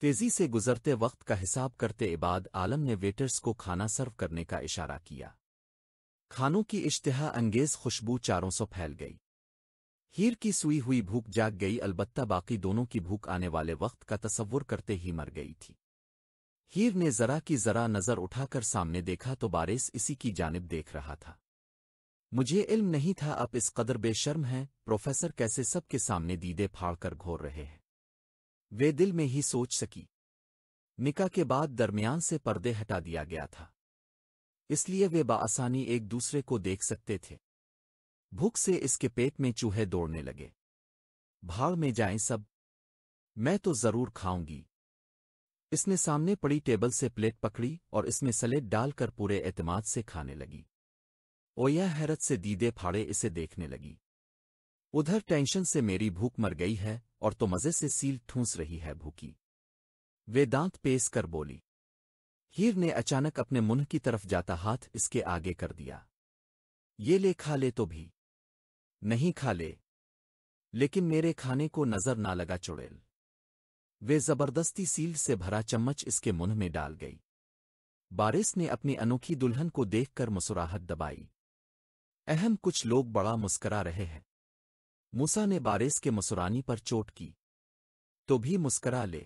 तेजी से गुजरते वक्त का हिसाब करते इबाद आलम ने वेटर्स को खाना सर्व करने का इशारा किया खानों की इश्तहा अंगेज खुशबू चारों सौ फैल गई हीर की सुई हुई भूख जाग गई अलबत्ता बाकी दोनों की भूख आने वाले वक्त का तस्वुर करते ही मर गई थी हीर ने जरा की जरा नज़र उठाकर सामने देखा तो बारिस इसी की जानब देख रहा था मुझे इल्म नहीं था आप इस कदर बेशर्म हैं प्रोफेसर कैसे सबके सामने दीदे फाड़कर घोर रहे हैं वे दिल में ही सोच सकी निका के बाद दरमियान से पर्दे हटा दिया गया था इसलिए वे बासानी एक दूसरे को देख सकते थे भूख से इसके पेट में चूहे दौड़ने लगे भाड़ में जाएं सब मैं तो जरूर खाऊंगी इसने सामने पड़ी टेबल से प्लेट पकड़ी और इसमें सलेड डालकर पूरे एतमाद से खाने लगी ओया हैरत से दीदे फाड़े इसे देखने लगी उधर टेंशन से मेरी भूख मर गई है और तो मज़े से सील ठूंस रही है भूखी वे दांत पेस कर बोली हीर ने अचानक अपने मुंह की तरफ जाता हाथ इसके आगे कर दिया ये ले खा ले तो भी नहीं खा ले लेकिन मेरे खाने को नजर ना लगा चुड़ैल वे जबरदस्ती सील से भरा चम्मच इसके मुंह में डाल गई बारिस ने अपनी अनोखी दुल्हन को देखकर मुस्कुराहट दबाई अहम कुछ लोग बड़ा मुस्करा रहे हैं मूसा ने बारिश के मुस्कुरानी पर चोट की तो भी मुस्करा ले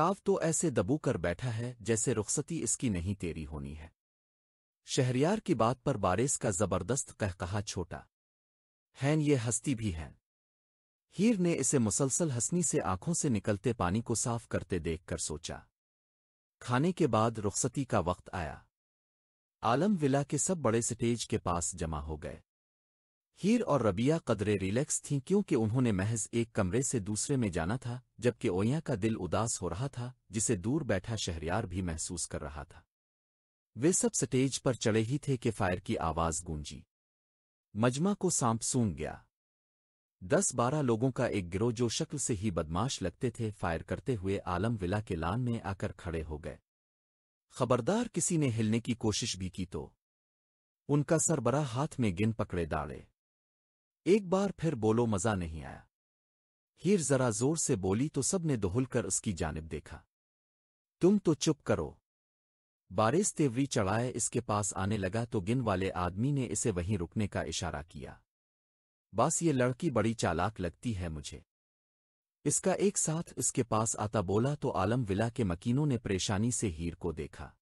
ताव तो ऐसे दबू कर बैठा है जैसे रुखसती इसकी नहीं तेरी होनी है शहरियार की बात पर बारिश का जबरदस्त कह कहा छोटा हैं ये हस्ती भी हैं हीर ने इसे मुसलसल हंसनी से आंखों से निकलते पानी को साफ करते देखकर सोचा खाने के बाद रुखसती का वक्त आया आलम विला के सब बड़े स्टेज के पास जमा हो गए हीर और रबिया कदरे रिलैक्स थीं क्योंकि उन्होंने महज एक कमरे से दूसरे में जाना था जबकि ओया का दिल उदास हो रहा था जिसे दूर बैठा शहरियार भी महसूस कर रहा था वे सब स्टेज पर चढ़े ही थे कि फायर की आवाज़ गूंजी मजमा को सांप सूंघ गया दस बारह लोगों का एक गिरोह जो शक्ल से ही बदमाश लगते थे फायर करते हुए आलम विला के लान में आकर खड़े हो गए खबरदार किसी ने हिलने की कोशिश भी की तो उनका सरबरा हाथ में गिन पकड़े दाड़े एक बार फिर बोलो मजा नहीं आया हीर जरा जोर से बोली तो सबने दोहुलकर कर उसकी जानब देखा तुम तो चुप करो बारिश तेवरी चढ़ाए इसके पास आने लगा तो गिन वाले आदमी ने इसे वहीं रुकने का इशारा किया बस ये लड़की बड़ी चालाक लगती है मुझे इसका एक साथ इसके पास आता बोला तो आलम विला के मकीनों ने परेशानी से हीर को देखा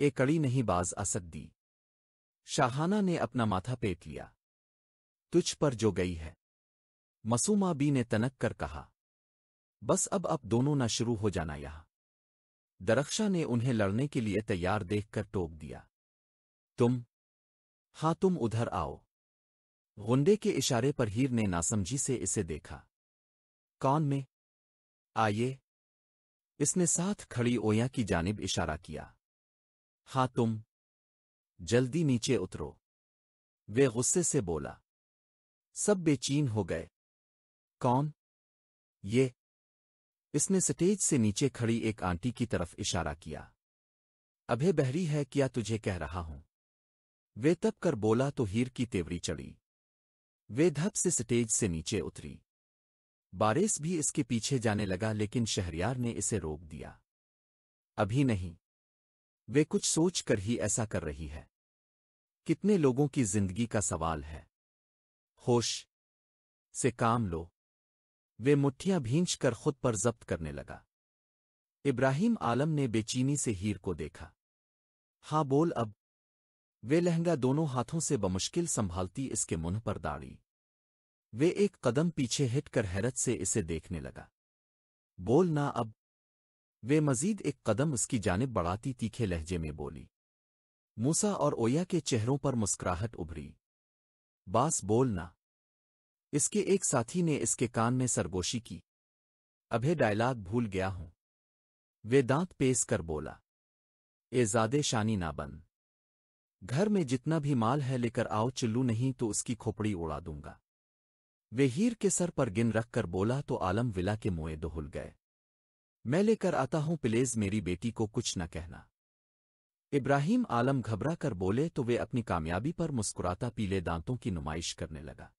ए कड़ी नहीं बाज असक दी शाहाना ने अपना माथा पेट लिया तुझ पर जो गई है मसूमा बी ने तनक कर कहा बस अब अब दोनों ना शुरू हो जाना यहां दरक्षा ने उन्हें लड़ने के लिए तैयार देखकर टोक दिया तुम हाँ तुम उधर आओ गुंडे के इशारे पर हीर ने नासमझी से इसे देखा कौन में आइए इसने साथ खड़ी ओया की जानिब इशारा किया हाँ तुम जल्दी नीचे उतरो वे गुस्से से बोला सब बेचीन हो गए कौन ये इसने स्टेज से नीचे खड़ी एक आंटी की तरफ इशारा किया अभे बहरी है क्या तुझे कह रहा हूं वे तप कर बोला तो हीर की तेवरी चढ़ी वे धप से स्टेज से नीचे उतरी बारिश भी इसके पीछे जाने लगा लेकिन शहरियार ने इसे रोक दिया अभी नहीं वे कुछ सोच कर ही ऐसा कर रही है कितने लोगों की जिंदगी का सवाल है होश से काम लो वे मुठ्ठियां भींच कर खुद पर जब्त करने लगा इब्राहिम आलम ने बेचीनी से हीर को देखा हाँ बोल अब वे लहंगा दोनों हाथों से बमुश्किल संभालती इसके मुंह पर दाड़ी वे एक कदम पीछे हिट कर हैरत से इसे देखने लगा बोल ना अब वे मजीद एक कदम उसकी जानब बढ़ाती तीखे लहजे में बोली मूसा और ओया के चेहरों पर मुस्कुराहट उभरी बास बोल ना इसके एक साथी ने इसके कान में सरगोशी की अभे डायलाग भूल गया हूं वे दांत पेस कर बोला ए ज्यादे शानी ना बन घर में जितना भी माल है लेकर आओ चिल्लू नहीं तो उसकी खोपड़ी उड़ा दूंगा वे हीर के सर पर गिन रख कर बोला तो आलम विला के मुए दोहुल गए मैं लेकर आता हूं प्लेज मेरी बेटी को कुछ न कहना इब्राहिम आलम घबरा कर बोले तो वे अपनी कामयाबी पर मुस्कुराता पीले दांतों की नुमाइश करने लगा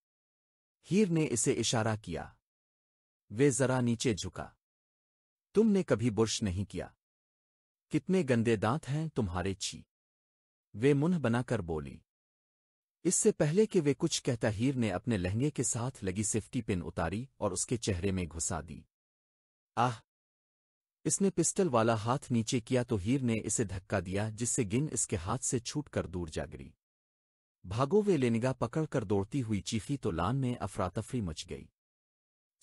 हीर ने इसे इशारा किया वे जरा नीचे झुका तुमने कभी बुर्श नहीं किया कितने गंदे दांत हैं तुम्हारे छी वे मुंह बनाकर बोली इससे पहले कि वे कुछ कहता हीर ने अपने लहंगे के साथ लगी सेफ्टी पिन उतारी और उसके चेहरे में घुसा दी आह इसने पिस्टल वाला हाथ नीचे किया तो हीर ने इसे धक्का दिया जिससे गिन इसके हाथ से छूट कर दूर जागरी भागो वे लेनिगा पकड़कर दौड़ती हुई चीखी तो लान में अफरातफरी मच गई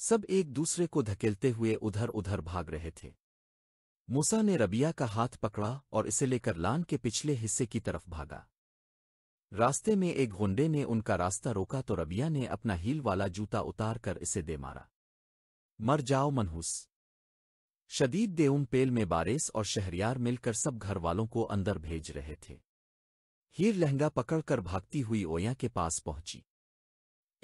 सब एक दूसरे को धकेलते हुए उधर उधर भाग रहे थे मूसा ने रबिया का हाथ पकड़ा और इसे लेकर लान के पिछले हिस्से की तरफ भागा रास्ते में एक गुंडे ने उनका रास्ता रोका तो रबिया ने अपना हील वाला जूता उतार कर इसे दे मारा मर जाओ मनहूस शदीद देउम पेल में बारिस और शहरियार मिलकर सब घर वालों को अंदर भेज रहे थे हीर लहंगा पकड़कर भागती हुई ओया के पास पहुंची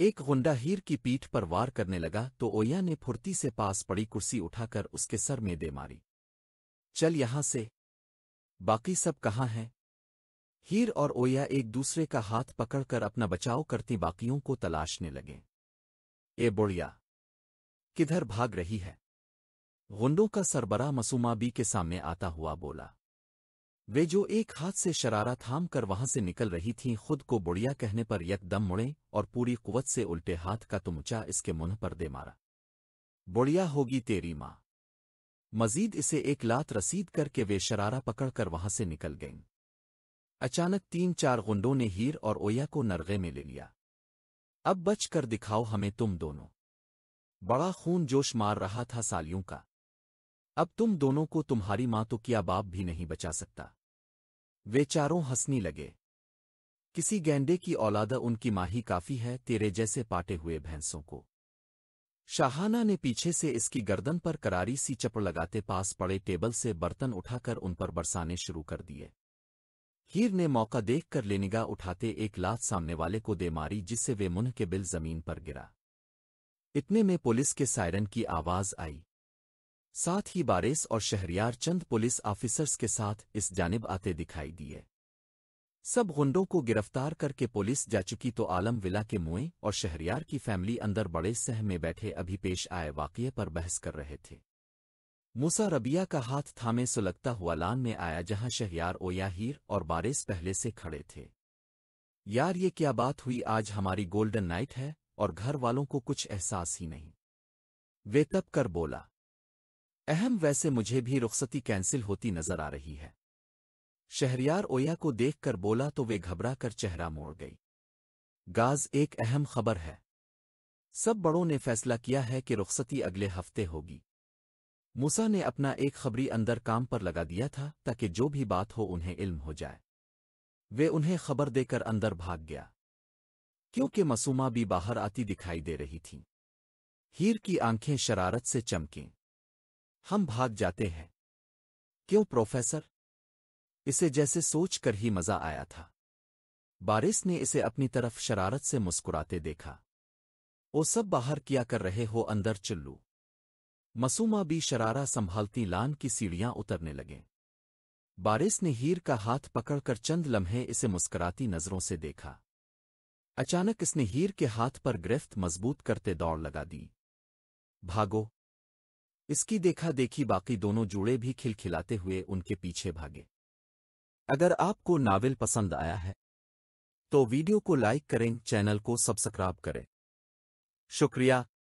एक गुंडा हीर की पीठ पर वार करने लगा तो ओया ने फुर्ती से पास पड़ी कुर्सी उठाकर उसके सर में दे मारी चल यहां से बाकी सब कहाँ हैं हीर और ओया एक दूसरे का हाथ पकड़कर अपना बचाव करती बाकियों को तलाशने लगे ए बुढ़िया किधर भाग रही है गुंडों का सरबरा मसूमा बी के सामने आता हुआ बोला वे जो एक हाथ से शरारा थाम कर वहां से निकल रही थीं खुद को बुढ़िया कहने पर यकदम मुड़े और पूरी कुवत से उल्टे हाथ का तुमचा इसके मुंह पर दे मारा बुढ़िया होगी तेरी माँ मजीद इसे एक लात रसीद करके वे शरारा पकड़कर वहां से निकल गईं अचानक तीन चार गुंडों ने हीर और ओया को नरगे में ले लिया अब बच कर दिखाओ हमें तुम दोनों बड़ा खून जोश मार रहा था सालियों का अब तुम दोनों को तुम्हारी मां तो किया बाप भी नहीं बचा सकता वे चारों हंसनी लगे किसी गेंडे की औलादा उनकी माही काफ़ी है तेरे जैसे पाटे हुए भैंसों को शाहाना ने पीछे से इसकी गर्दन पर करारी सी चपड़ लगाते पास पड़े टेबल से बर्तन उठाकर उन पर बरसाने शुरू कर दिए हीर ने मौका देख कर लेनिगा उठाते एक लात सामने वाले को दे मारी जिससे वे मुन्ह के बिल जमीन पर गिरा इतने में पुलिस के सायरन की आवाज आई साथ ही बारेस और शहरियार चंद पुलिस ऑफिसर्स के साथ इस जानब आते दिखाई दिए सब गुंडों को गिरफ्तार करके पुलिस जा चुकी तो आलम विला के मुए और शहरियार की फैमिली अंदर बड़े सह में बैठे अभी पेश आए वाकये पर बहस कर रहे थे मूसा रबिया का हाथ थामे सुलगता हुआ लान में आया जहां शहरियार ओयाहीर और बारेस पहले से खड़े थे यार ये क्या बात हुई आज हमारी गोल्डन नाइट है और घर वालों को कुछ एहसास ही नहीं वे तब कर बोला अहम वैसे मुझे भी रुखसती कैंसिल होती नजर आ रही है शहरियार ओया को देखकर बोला तो वे घबरा कर चेहरा मोड़ गई गाज एक अहम खबर है सब बड़ों ने फैसला किया है कि रुखसती अगले हफ्ते होगी मूसा ने अपना एक खबरी अंदर काम पर लगा दिया था ताकि जो भी बात हो उन्हें इल्म हो जाए वे उन्हें खबर देकर अंदर भाग गया क्योंकि मसूमा भी बाहर आती दिखाई दे रही थीं। हीर की आंखें शरारत से चमकीं हम भाग जाते हैं क्यों प्रोफेसर इसे जैसे सोच कर ही मजा आया था बारिस ने इसे अपनी तरफ शरारत से मुस्कुराते देखा वो सब बाहर किया कर रहे हो अंदर चिल्लू मसूमा भी शरारा संभालती लान की सीढ़ियां उतरने लगे बारिस ने हीर का हाथ पकड़कर चंद लम्हे इसे मुस्कुराती नजरों से देखा अचानक इसने हीर के हाथ पर गिरफ्त मजबूत करते दौड़ लगा दी भागो इसकी देखा देखी बाकी दोनों जुड़े भी खिलखिलाते हुए उनके पीछे भागे अगर आपको नावल पसंद आया है तो वीडियो को लाइक करें चैनल को सब्सक्राइब करें शुक्रिया